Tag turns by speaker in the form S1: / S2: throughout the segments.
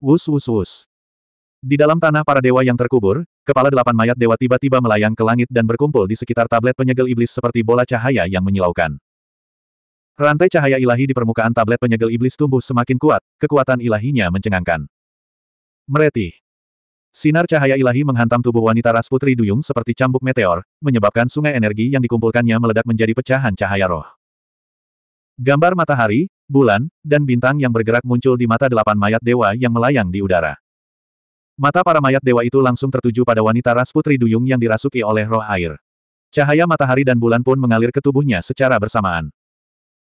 S1: Wus wus wus. Di dalam tanah para dewa yang terkubur, kepala delapan mayat dewa tiba-tiba melayang ke langit dan berkumpul di sekitar tablet penyegel iblis seperti bola cahaya yang menyilaukan. Rantai cahaya ilahi di permukaan tablet penyegel iblis tumbuh semakin kuat, kekuatan ilahinya mencengangkan. Mereti. Sinar cahaya ilahi menghantam tubuh wanita ras putri duyung seperti cambuk meteor, menyebabkan sungai energi yang dikumpulkannya meledak menjadi pecahan cahaya roh. Gambar matahari, bulan, dan bintang yang bergerak muncul di mata delapan mayat dewa yang melayang di udara. Mata para mayat dewa itu langsung tertuju pada wanita ras putri duyung yang dirasuki oleh roh air. Cahaya matahari dan bulan pun mengalir ke tubuhnya secara bersamaan.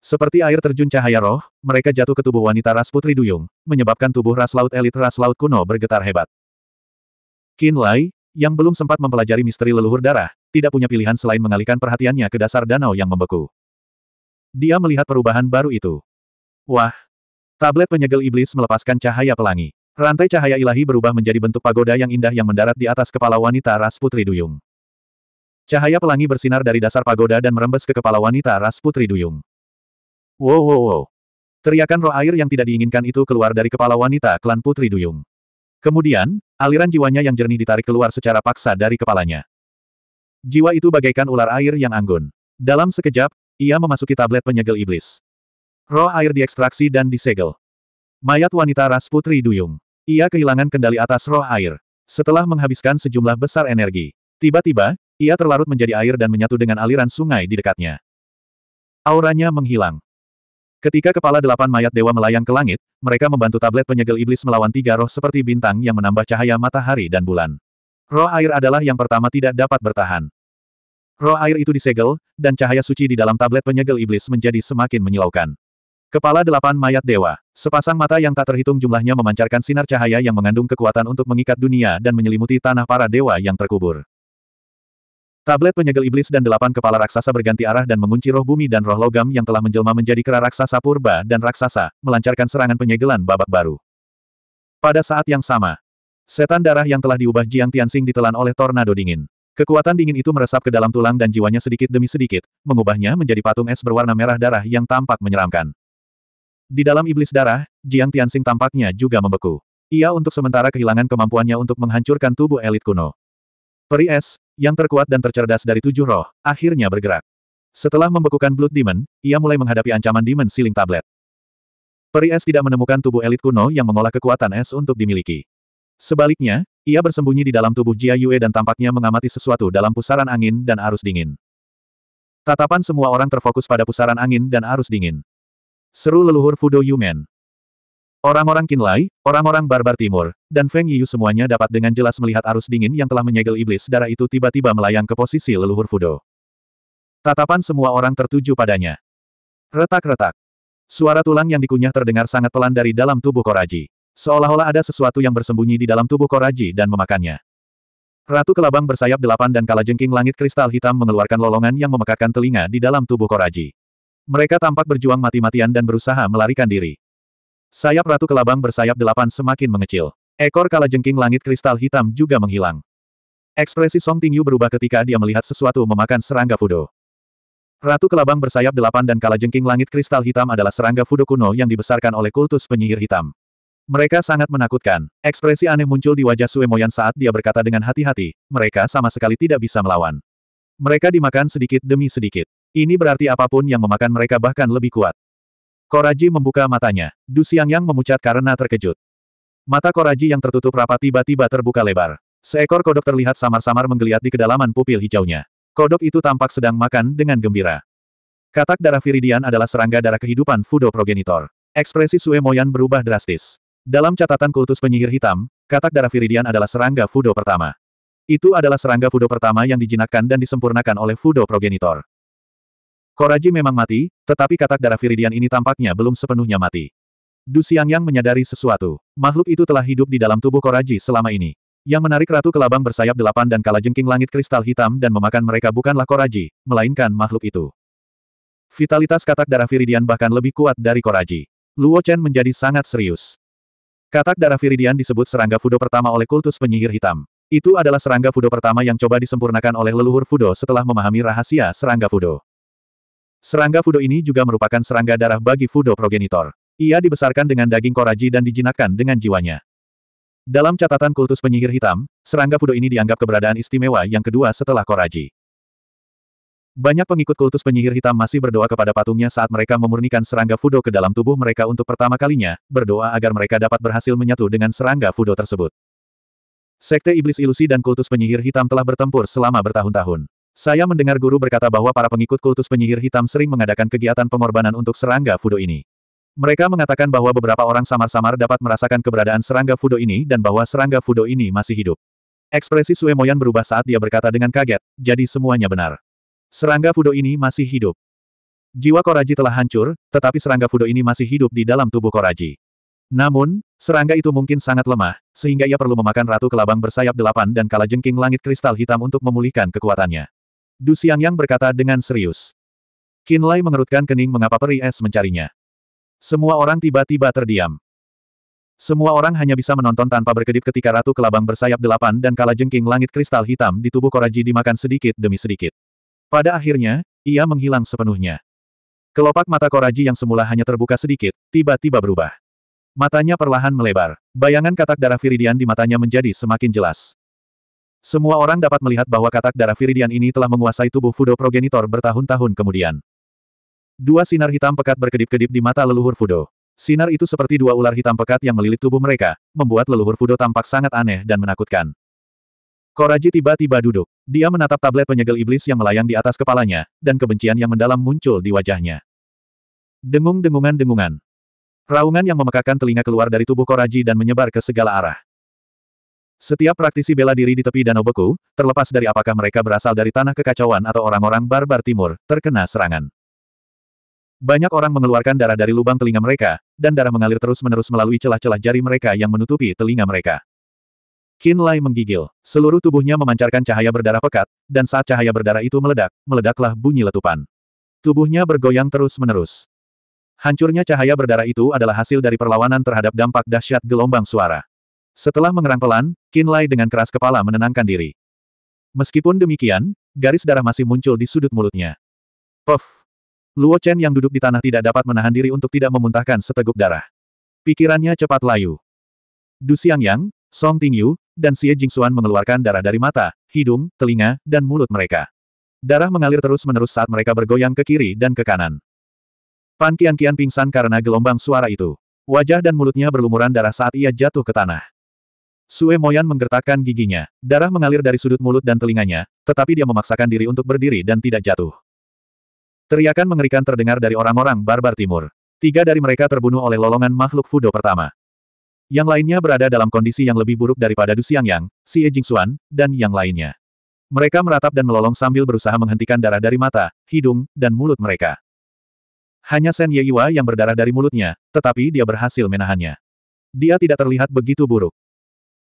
S1: Seperti air terjun cahaya roh, mereka jatuh ke tubuh wanita ras putri duyung, menyebabkan tubuh ras laut elit ras laut kuno bergetar hebat. Qin Lai, yang belum sempat mempelajari misteri leluhur darah, tidak punya pilihan selain mengalihkan perhatiannya ke dasar danau yang membeku. Dia melihat perubahan baru itu. Wah! Tablet penyegel iblis melepaskan cahaya pelangi. Rantai cahaya ilahi berubah menjadi bentuk pagoda yang indah yang mendarat di atas kepala wanita ras putri duyung. Cahaya pelangi bersinar dari dasar pagoda dan merembes ke kepala wanita ras putri duyung. Wow wow wow. Teriakan roh air yang tidak diinginkan itu keluar dari kepala wanita klan Putri Duyung. Kemudian, aliran jiwanya yang jernih ditarik keluar secara paksa dari kepalanya. Jiwa itu bagaikan ular air yang anggun. Dalam sekejap, ia memasuki tablet penyegel iblis. Roh air diekstraksi dan disegel. Mayat wanita Ras Putri Duyung. Ia kehilangan kendali atas roh air. Setelah menghabiskan sejumlah besar energi. Tiba-tiba, ia terlarut menjadi air dan menyatu dengan aliran sungai di dekatnya. Auranya menghilang. Ketika kepala delapan mayat dewa melayang ke langit, mereka membantu tablet penyegel iblis melawan tiga roh seperti bintang yang menambah cahaya matahari dan bulan. Roh air adalah yang pertama tidak dapat bertahan. Roh air itu disegel, dan cahaya suci di dalam tablet penyegel iblis menjadi semakin menyilaukan. Kepala delapan mayat dewa. Sepasang mata yang tak terhitung jumlahnya memancarkan sinar cahaya yang mengandung kekuatan untuk mengikat dunia dan menyelimuti tanah para dewa yang terkubur. Tablet penyegel iblis dan delapan kepala raksasa berganti arah dan mengunci roh bumi dan roh logam yang telah menjelma menjadi kera raksasa purba dan raksasa, melancarkan serangan penyegelan babak baru. Pada saat yang sama, setan darah yang telah diubah Jiang Tianxing ditelan oleh tornado dingin. Kekuatan dingin itu meresap ke dalam tulang dan jiwanya sedikit demi sedikit, mengubahnya menjadi patung es berwarna merah darah yang tampak menyeramkan. Di dalam iblis darah, Jiang Tianxing tampaknya juga membeku. Ia untuk sementara kehilangan kemampuannya untuk menghancurkan tubuh elit kuno. Peri es, yang terkuat dan tercerdas dari tujuh roh, akhirnya bergerak. Setelah membekukan Blood Demon, ia mulai menghadapi ancaman Demon Siling Tablet. Peri es tidak menemukan tubuh elit kuno yang mengolah kekuatan es untuk dimiliki. Sebaliknya, ia bersembunyi di dalam tubuh Jia Yue dan tampaknya mengamati sesuatu dalam pusaran angin dan arus dingin. Tatapan semua orang terfokus pada pusaran angin dan arus dingin. Seru leluhur Fudo Yumen. Orang-orang Kinlai, orang-orang barbar timur, dan Feng Yiyu semuanya dapat dengan jelas melihat arus dingin yang telah menyegel iblis darah itu tiba-tiba melayang ke posisi leluhur Fudo. Tatapan semua orang tertuju padanya. Retak-retak. Suara tulang yang dikunyah terdengar sangat pelan dari dalam tubuh Koraji. Seolah-olah ada sesuatu yang bersembunyi di dalam tubuh Koraji dan memakannya. Ratu Kelabang bersayap delapan dan kalajengking langit kristal hitam mengeluarkan lolongan yang memekakan telinga di dalam tubuh Koraji. Mereka tampak berjuang mati-matian dan berusaha melarikan diri. Sayap Ratu Kelabang bersayap delapan semakin mengecil. Ekor kalajengking langit kristal hitam juga menghilang. Ekspresi Song Tingyu berubah ketika dia melihat sesuatu memakan serangga Fudo. Ratu Kelabang bersayap delapan dan kalajengking langit kristal hitam adalah serangga Fudo kuno yang dibesarkan oleh kultus penyihir hitam. Mereka sangat menakutkan. Ekspresi aneh muncul di wajah Sue Moyan saat dia berkata dengan hati-hati, mereka sama sekali tidak bisa melawan. Mereka dimakan sedikit demi sedikit. Ini berarti apapun yang memakan mereka bahkan lebih kuat. Koraji membuka matanya. Du Yang memucat karena terkejut. Mata Koraji yang tertutup rapat tiba-tiba terbuka lebar. Seekor kodok terlihat samar-samar menggeliat di kedalaman pupil hijaunya. Kodok itu tampak sedang makan dengan gembira. Katak darah Viridian adalah serangga darah kehidupan Fudo progenitor. Ekspresi Sue Moyan berubah drastis. Dalam catatan kultus penyihir hitam, katak darah Viridian adalah serangga Fudo pertama. Itu adalah serangga Fudo pertama yang dijinakkan dan disempurnakan oleh Fudo progenitor. Koraji memang mati, tetapi katak darah Viridian ini tampaknya belum sepenuhnya mati. Du Xiangyang menyadari sesuatu. Makhluk itu telah hidup di dalam tubuh Koraji selama ini. Yang menarik Ratu Kelabang bersayap delapan dan kalajengking langit kristal hitam dan memakan mereka bukanlah Koraji, melainkan makhluk itu. Vitalitas katak darah Viridian bahkan lebih kuat dari Koraji. Luo Chen menjadi sangat serius. Katak darah Viridian disebut serangga Fudo pertama oleh kultus penyihir hitam. Itu adalah serangga Fudo pertama yang coba disempurnakan oleh leluhur Fudo setelah memahami rahasia serangga Fudo. Serangga Fudo ini juga merupakan serangga darah bagi Fudo progenitor. Ia dibesarkan dengan daging koraji dan dijinakkan dengan jiwanya. Dalam catatan kultus penyihir hitam, serangga Fudo ini dianggap keberadaan istimewa yang kedua setelah koraji. Banyak pengikut kultus penyihir hitam masih berdoa kepada patungnya saat mereka memurnikan serangga Fudo ke dalam tubuh mereka untuk pertama kalinya, berdoa agar mereka dapat berhasil menyatu dengan serangga Fudo tersebut. Sekte Iblis Ilusi dan kultus penyihir hitam telah bertempur selama bertahun-tahun. Saya mendengar guru berkata bahwa para pengikut kultus penyihir hitam sering mengadakan kegiatan pengorbanan untuk serangga fudo ini. Mereka mengatakan bahwa beberapa orang samar-samar dapat merasakan keberadaan serangga fudo ini dan bahwa serangga fudo ini masih hidup. Ekspresi Suemoyan berubah saat dia berkata dengan kaget, jadi semuanya benar. Serangga fudo ini masih hidup. Jiwa Koraji telah hancur, tetapi serangga fudo ini masih hidup di dalam tubuh Koraji. Namun, serangga itu mungkin sangat lemah, sehingga ia perlu memakan Ratu Kelabang bersayap delapan dan kalajengking langit kristal hitam untuk memulihkan kekuatannya. Du yang berkata dengan serius. Qin Lai mengerutkan kening mengapa peri es mencarinya. Semua orang tiba-tiba terdiam. Semua orang hanya bisa menonton tanpa berkedip ketika Ratu Kelabang bersayap delapan dan kala jengking langit kristal hitam di tubuh Koraji dimakan sedikit demi sedikit. Pada akhirnya, ia menghilang sepenuhnya. Kelopak mata Koraji yang semula hanya terbuka sedikit, tiba-tiba berubah. Matanya perlahan melebar. Bayangan katak darah Viridian di matanya menjadi semakin jelas. Semua orang dapat melihat bahwa katak darah Viridian ini telah menguasai tubuh Fudo progenitor bertahun-tahun kemudian. Dua sinar hitam pekat berkedip-kedip di mata leluhur Fudo. Sinar itu seperti dua ular hitam pekat yang melilit tubuh mereka, membuat leluhur Fudo tampak sangat aneh dan menakutkan. Koraji tiba-tiba duduk. Dia menatap tablet penyegel iblis yang melayang di atas kepalanya, dan kebencian yang mendalam muncul di wajahnya. Dengung-dengungan-dengungan. Raungan yang memekakan telinga keluar dari tubuh Koraji dan menyebar ke segala arah. Setiap praktisi bela diri di tepi danau beku, terlepas dari apakah mereka berasal dari tanah kekacauan atau orang-orang barbar timur, terkena serangan. Banyak orang mengeluarkan darah dari lubang telinga mereka, dan darah mengalir terus-menerus melalui celah-celah jari mereka yang menutupi telinga mereka. Qin Lai menggigil. Seluruh tubuhnya memancarkan cahaya berdarah pekat, dan saat cahaya berdarah itu meledak, meledaklah bunyi letupan. Tubuhnya bergoyang terus-menerus. Hancurnya cahaya berdarah itu adalah hasil dari perlawanan terhadap dampak dahsyat gelombang suara. Setelah mengerang pelan, Lai dengan keras kepala menenangkan diri. Meskipun demikian, garis darah masih muncul di sudut mulutnya. Puff! Luo Chen yang duduk di tanah tidak dapat menahan diri untuk tidak memuntahkan seteguk darah. Pikirannya cepat layu. Du Yang, Song Ting Yu, dan Xie Jingxuan mengeluarkan darah dari mata, hidung, telinga, dan mulut mereka. Darah mengalir terus-menerus saat mereka bergoyang ke kiri dan ke kanan. Pan Kian Kian pingsan karena gelombang suara itu. Wajah dan mulutnya berlumuran darah saat ia jatuh ke tanah. Sue Moyan menggertakkan giginya. Darah mengalir dari sudut mulut dan telinganya, tetapi dia memaksakan diri untuk berdiri dan tidak jatuh. Teriakan mengerikan terdengar dari orang-orang barbar timur. Tiga dari mereka terbunuh oleh lolongan makhluk Fudo pertama. Yang lainnya berada dalam kondisi yang lebih buruk daripada Du Yang, Si Jing Xuan, dan yang lainnya. Mereka meratap dan melolong sambil berusaha menghentikan darah dari mata, hidung, dan mulut mereka. Hanya Sen Yeiwa yang berdarah dari mulutnya, tetapi dia berhasil menahannya. Dia tidak terlihat begitu buruk.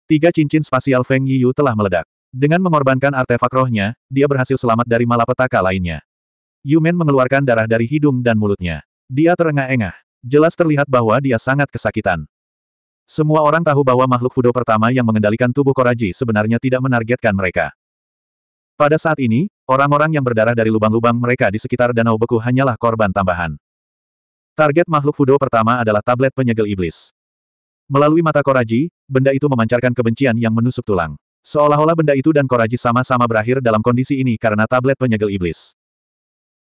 S1: Tiga cincin spasial Feng Yiyu telah meledak. Dengan mengorbankan artefak rohnya, dia berhasil selamat dari malapetaka lainnya. Yumen mengeluarkan darah dari hidung dan mulutnya. Dia terengah-engah. Jelas terlihat bahwa dia sangat kesakitan. Semua orang tahu bahwa makhluk Fudo pertama yang mengendalikan tubuh Koraji sebenarnya tidak menargetkan mereka. Pada saat ini, orang-orang yang berdarah dari lubang-lubang mereka di sekitar danau beku hanyalah korban tambahan. Target makhluk Fudo pertama adalah tablet penyegel iblis. Melalui mata Koraji, benda itu memancarkan kebencian yang menusuk tulang. Seolah-olah benda itu dan Koraji sama-sama berakhir dalam kondisi ini karena tablet penyegel iblis.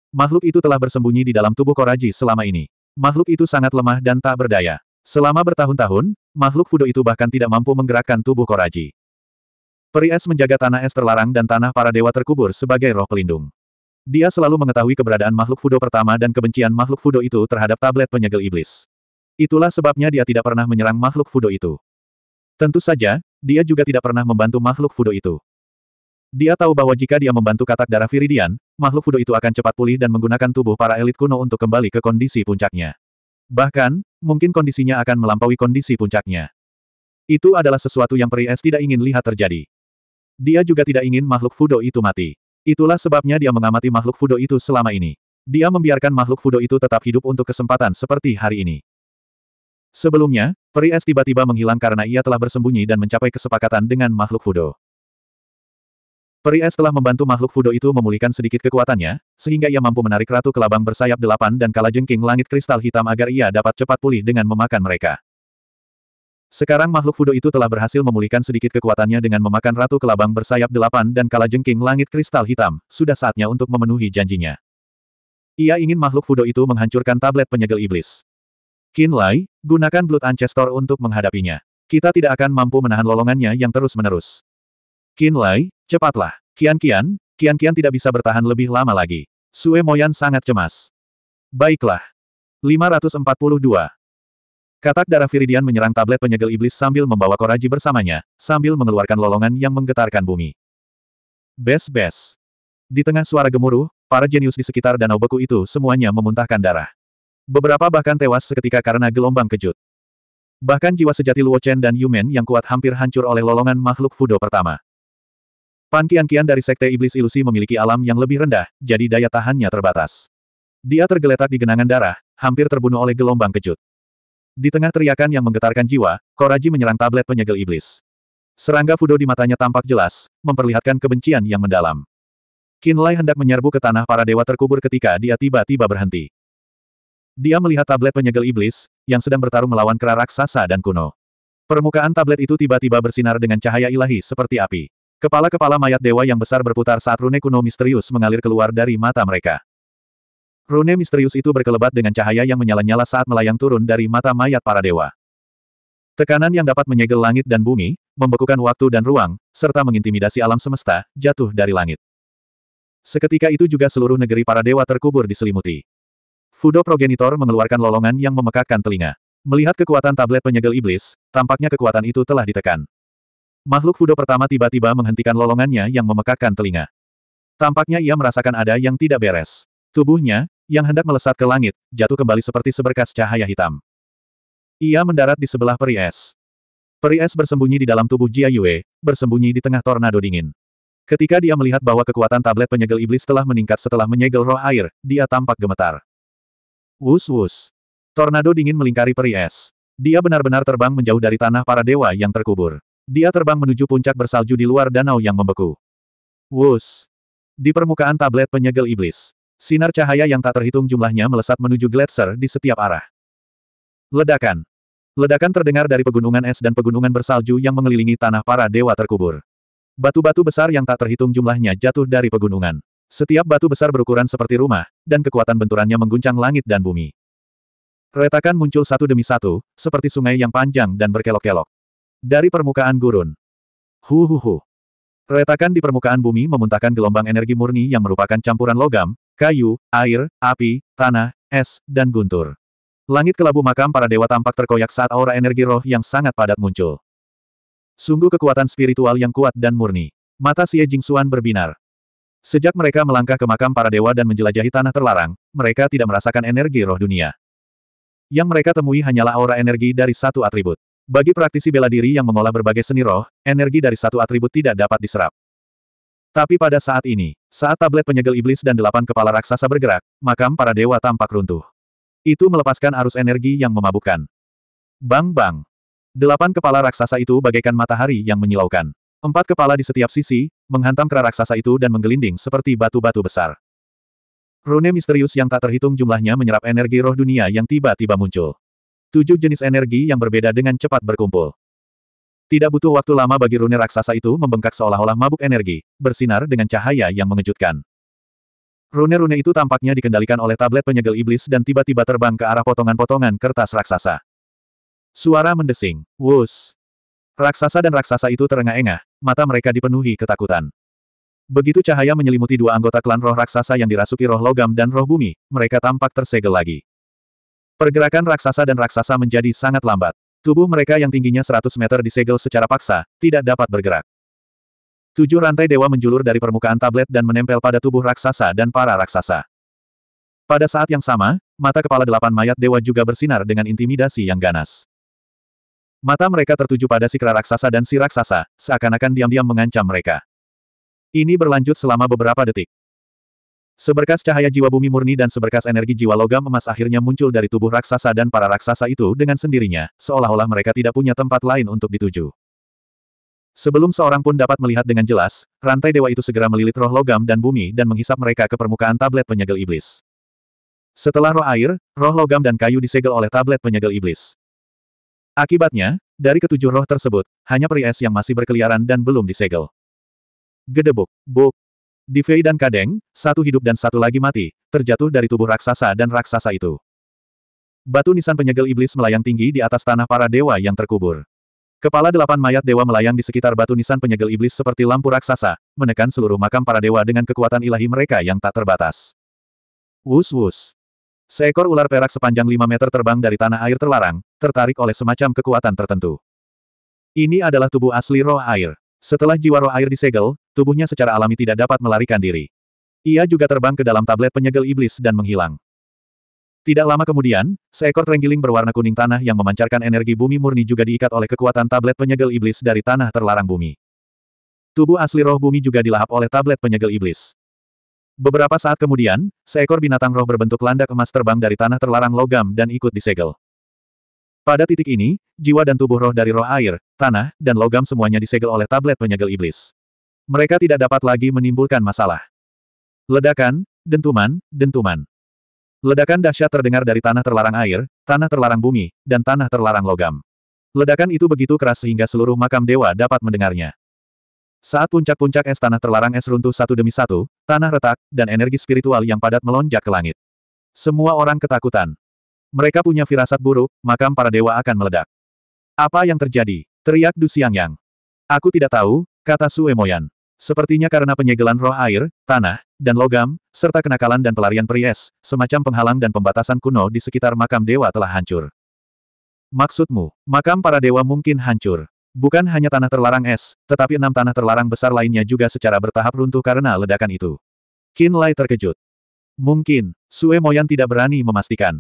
S1: Makhluk itu telah bersembunyi di dalam tubuh Koraji selama ini. Makhluk itu sangat lemah dan tak berdaya. Selama bertahun-tahun, makhluk Fudo itu bahkan tidak mampu menggerakkan tubuh Koraji. Peri es menjaga tanah es terlarang dan tanah para dewa terkubur sebagai roh pelindung. Dia selalu mengetahui keberadaan makhluk Fudo pertama dan kebencian makhluk Fudo itu terhadap tablet penyegel iblis. Itulah sebabnya dia tidak pernah menyerang makhluk Fudo itu. Tentu saja, dia juga tidak pernah membantu makhluk Fudo itu. Dia tahu bahwa jika dia membantu katak darah Viridian, makhluk Fudo itu akan cepat pulih dan menggunakan tubuh para elit kuno untuk kembali ke kondisi puncaknya. Bahkan, mungkin kondisinya akan melampaui kondisi puncaknya. Itu adalah sesuatu yang Pries tidak ingin lihat terjadi. Dia juga tidak ingin makhluk Fudo itu mati. Itulah sebabnya dia mengamati makhluk Fudo itu selama ini. Dia membiarkan makhluk Fudo itu tetap hidup untuk kesempatan seperti hari ini. Sebelumnya, peri es tiba-tiba menghilang karena ia telah bersembunyi dan mencapai kesepakatan dengan makhluk Fudo. Peri es telah membantu makhluk Fudo itu memulihkan sedikit kekuatannya, sehingga ia mampu menarik Ratu Kelabang bersayap delapan dan kalajengking langit kristal hitam agar ia dapat cepat pulih dengan memakan mereka. Sekarang makhluk Fudo itu telah berhasil memulihkan sedikit kekuatannya dengan memakan Ratu Kelabang bersayap delapan dan kalajengking langit kristal hitam, sudah saatnya untuk memenuhi janjinya. Ia ingin makhluk Fudo itu menghancurkan tablet penyegel iblis. Qin Lai, gunakan Blood Ancestor untuk menghadapinya. Kita tidak akan mampu menahan lolongannya yang terus-menerus. Qin Lai, cepatlah. Kian Kian, Kian Kian tidak bisa bertahan lebih lama lagi. Sue Moyan sangat cemas. Baiklah. 542. Katak darah Viridian menyerang tablet penyegel iblis sambil membawa Koraji bersamanya, sambil mengeluarkan lolongan yang menggetarkan bumi. Bes-bes. Di tengah suara gemuruh, para jenius di sekitar danau beku itu semuanya memuntahkan darah. Beberapa bahkan tewas seketika karena gelombang kejut. Bahkan jiwa sejati Luo Chen dan Yumen yang kuat hampir hancur oleh lolongan makhluk Fudo pertama. Pan Kian-Kian dari Sekte Iblis Ilusi memiliki alam yang lebih rendah, jadi daya tahannya terbatas. Dia tergeletak di genangan darah, hampir terbunuh oleh gelombang kejut. Di tengah teriakan yang menggetarkan jiwa, Koraji menyerang tablet penyegel iblis. Serangga Fudo di matanya tampak jelas, memperlihatkan kebencian yang mendalam. Kinlay hendak menyerbu ke tanah para dewa terkubur ketika dia tiba-tiba berhenti. Dia melihat tablet penyegel iblis, yang sedang bertarung melawan kera raksasa dan kuno. Permukaan tablet itu tiba-tiba bersinar dengan cahaya ilahi seperti api. Kepala-kepala mayat dewa yang besar berputar saat rune kuno misterius mengalir keluar dari mata mereka. Rune misterius itu berkelebat dengan cahaya yang menyala-nyala saat melayang turun dari mata mayat para dewa. Tekanan yang dapat menyegel langit dan bumi, membekukan waktu dan ruang, serta mengintimidasi alam semesta, jatuh dari langit. Seketika itu juga seluruh negeri para dewa terkubur diselimuti. Fudo Progenitor mengeluarkan lolongan yang memekakkan telinga. Melihat kekuatan tablet penyegel iblis, tampaknya kekuatan itu telah ditekan. Makhluk Fudo pertama tiba-tiba menghentikan lolongannya yang memekakkan telinga. Tampaknya ia merasakan ada yang tidak beres. Tubuhnya, yang hendak melesat ke langit, jatuh kembali seperti seberkas cahaya hitam. Ia mendarat di sebelah peri es. Peri es bersembunyi di dalam tubuh Jia Yue, bersembunyi di tengah tornado dingin. Ketika dia melihat bahwa kekuatan tablet penyegel iblis telah meningkat setelah menyegel roh air, dia tampak gemetar. Wus-wus. Tornado dingin melingkari peri es. Dia benar-benar terbang menjauh dari tanah para dewa yang terkubur. Dia terbang menuju puncak bersalju di luar danau yang membeku. Wus. Di permukaan tablet penyegel iblis. Sinar cahaya yang tak terhitung jumlahnya melesat menuju gletser di setiap arah. Ledakan. Ledakan terdengar dari pegunungan es dan pegunungan bersalju yang mengelilingi tanah para dewa terkubur. Batu-batu besar yang tak terhitung jumlahnya jatuh dari pegunungan. Setiap batu besar berukuran seperti rumah, dan kekuatan benturannya mengguncang langit dan bumi. Retakan muncul satu demi satu, seperti sungai yang panjang dan berkelok-kelok. Dari permukaan gurun. Hu hu hu. Retakan di permukaan bumi memuntahkan gelombang energi murni yang merupakan campuran logam, kayu, air, api, tanah, es, dan guntur. Langit kelabu makam para dewa tampak terkoyak saat aura energi roh yang sangat padat muncul. Sungguh kekuatan spiritual yang kuat dan murni. Mata Xie Jingxuan berbinar. Sejak mereka melangkah ke makam para dewa dan menjelajahi tanah terlarang, mereka tidak merasakan energi roh dunia. Yang mereka temui hanyalah aura energi dari satu atribut. Bagi praktisi bela diri yang mengolah berbagai seni roh, energi dari satu atribut tidak dapat diserap. Tapi pada saat ini, saat tablet penyegel iblis dan delapan kepala raksasa bergerak, makam para dewa tampak runtuh. Itu melepaskan arus energi yang memabukkan. Bang-bang! Delapan kepala raksasa itu bagaikan matahari yang menyilaukan. Empat kepala di setiap sisi, menghantam kera raksasa itu dan menggelinding seperti batu-batu besar. Rune misterius yang tak terhitung jumlahnya menyerap energi roh dunia yang tiba-tiba muncul. Tujuh jenis energi yang berbeda dengan cepat berkumpul. Tidak butuh waktu lama bagi rune raksasa itu membengkak seolah-olah mabuk energi, bersinar dengan cahaya yang mengejutkan. Rune-rune itu tampaknya dikendalikan oleh tablet penyegel iblis dan tiba-tiba terbang ke arah potongan-potongan kertas raksasa. Suara mendesing. Wus. Raksasa dan raksasa itu terengah-engah, mata mereka dipenuhi ketakutan. Begitu cahaya menyelimuti dua anggota klan roh raksasa yang dirasuki roh logam dan roh bumi, mereka tampak tersegel lagi. Pergerakan raksasa dan raksasa menjadi sangat lambat. Tubuh mereka yang tingginya 100 meter disegel secara paksa, tidak dapat bergerak. Tujuh rantai dewa menjulur dari permukaan tablet dan menempel pada tubuh raksasa dan para raksasa. Pada saat yang sama, mata kepala delapan mayat dewa juga bersinar dengan intimidasi yang ganas. Mata mereka tertuju pada si kerak Raksasa dan si Raksasa, seakan-akan diam-diam mengancam mereka. Ini berlanjut selama beberapa detik. Seberkas cahaya jiwa bumi murni dan seberkas energi jiwa logam emas akhirnya muncul dari tubuh raksasa dan para raksasa itu dengan sendirinya, seolah-olah mereka tidak punya tempat lain untuk dituju. Sebelum seorang pun dapat melihat dengan jelas, rantai dewa itu segera melilit roh logam dan bumi dan menghisap mereka ke permukaan tablet penyegel iblis. Setelah roh air, roh logam dan kayu disegel oleh tablet penyegel iblis. Akibatnya, dari ketujuh roh tersebut, hanya Peri Es yang masih berkeliaran dan belum disegel. Gedebuk, buk. Divei dan Kadeng, satu hidup dan satu lagi mati, terjatuh dari tubuh raksasa dan raksasa itu. Batu nisan penyegel iblis melayang tinggi di atas tanah para dewa yang terkubur. Kepala delapan mayat dewa melayang di sekitar batu nisan penyegel iblis seperti lampu raksasa, menekan seluruh makam para dewa dengan kekuatan ilahi mereka yang tak terbatas. Wus-wus. Seekor ular perak sepanjang 5 meter terbang dari tanah air terlarang, tertarik oleh semacam kekuatan tertentu. Ini adalah tubuh asli roh air. Setelah jiwa roh air disegel, tubuhnya secara alami tidak dapat melarikan diri. Ia juga terbang ke dalam tablet penyegel iblis dan menghilang. Tidak lama kemudian, seekor terenggiling berwarna kuning tanah yang memancarkan energi bumi murni juga diikat oleh kekuatan tablet penyegel iblis dari tanah terlarang bumi. Tubuh asli roh bumi juga dilahap oleh tablet penyegel iblis. Beberapa saat kemudian, seekor binatang roh berbentuk landak emas terbang dari tanah terlarang logam dan ikut disegel. Pada titik ini, jiwa dan tubuh roh dari roh air, tanah, dan logam semuanya disegel oleh tablet penyegel iblis. Mereka tidak dapat lagi menimbulkan masalah. Ledakan, dentuman, dentuman. Ledakan dahsyat terdengar dari tanah terlarang air, tanah terlarang bumi, dan tanah terlarang logam. Ledakan itu begitu keras sehingga seluruh makam dewa dapat mendengarnya. Saat puncak-puncak es tanah terlarang es runtuh satu demi satu, tanah retak, dan energi spiritual yang padat melonjak ke langit. Semua orang ketakutan. Mereka punya firasat buruk, makam para dewa akan meledak. Apa yang terjadi? Teriak Du Yang. Aku tidak tahu, kata Sue Moyan. Sepertinya karena penyegelan roh air, tanah, dan logam, serta kenakalan dan pelarian Pries, semacam penghalang dan pembatasan kuno di sekitar makam dewa telah hancur. Maksudmu, makam para dewa mungkin hancur. Bukan hanya tanah terlarang es, tetapi enam tanah terlarang besar lainnya juga secara bertahap runtuh karena ledakan itu. Qin Lai terkejut. Mungkin, Sue Moyan tidak berani memastikan.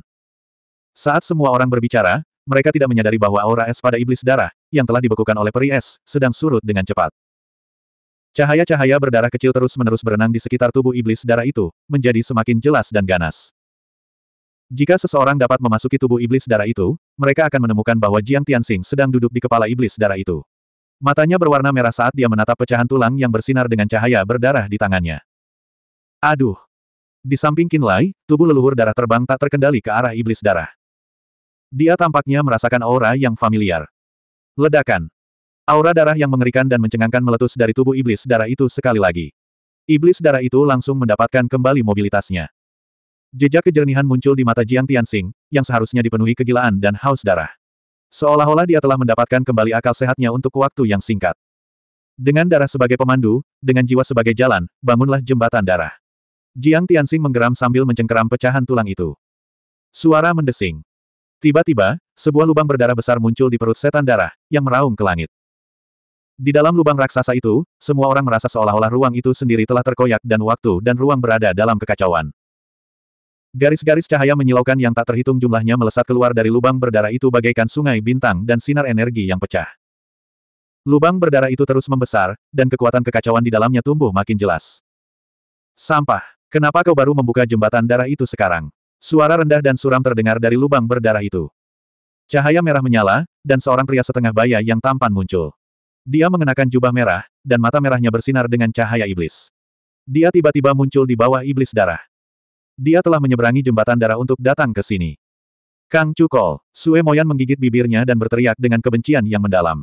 S1: Saat semua orang berbicara, mereka tidak menyadari bahwa aura es pada iblis darah, yang telah dibekukan oleh peri es, sedang surut dengan cepat. Cahaya-cahaya berdarah kecil terus-menerus berenang di sekitar tubuh iblis darah itu, menjadi semakin jelas dan ganas. Jika seseorang dapat memasuki tubuh iblis darah itu, mereka akan menemukan bahwa Jiang Tianxing sedang duduk di kepala iblis darah itu. Matanya berwarna merah saat dia menatap pecahan tulang yang bersinar dengan cahaya berdarah di tangannya. Aduh! Di samping Kinlai, tubuh leluhur darah terbang tak terkendali ke arah iblis darah. Dia tampaknya merasakan aura yang familiar. Ledakan. Aura darah yang mengerikan dan mencengangkan meletus dari tubuh iblis darah itu sekali lagi. Iblis darah itu langsung mendapatkan kembali mobilitasnya. Jejak kejernihan muncul di mata Jiang Tianxing, yang seharusnya dipenuhi kegilaan dan haus darah. Seolah-olah dia telah mendapatkan kembali akal sehatnya untuk waktu yang singkat. Dengan darah sebagai pemandu, dengan jiwa sebagai jalan, bangunlah jembatan darah. Jiang Tianxing menggeram sambil mencengkeram pecahan tulang itu. Suara mendesing. Tiba-tiba, sebuah lubang berdarah besar muncul di perut setan darah, yang meraung ke langit. Di dalam lubang raksasa itu, semua orang merasa seolah-olah ruang itu sendiri telah terkoyak dan waktu dan ruang berada dalam kekacauan. Garis-garis cahaya menyilaukan yang tak terhitung jumlahnya melesat keluar dari lubang berdarah itu bagaikan sungai bintang dan sinar energi yang pecah. Lubang berdarah itu terus membesar, dan kekuatan kekacauan di dalamnya tumbuh makin jelas. Sampah, kenapa kau baru membuka jembatan darah itu sekarang? Suara rendah dan suram terdengar dari lubang berdarah itu. Cahaya merah menyala, dan seorang pria setengah baya yang tampan muncul. Dia mengenakan jubah merah, dan mata merahnya bersinar dengan cahaya iblis. Dia tiba-tiba muncul di bawah iblis darah. Dia telah menyeberangi jembatan darah untuk datang ke sini. Kang Cukol, Sue Moyan menggigit bibirnya dan berteriak dengan kebencian yang mendalam.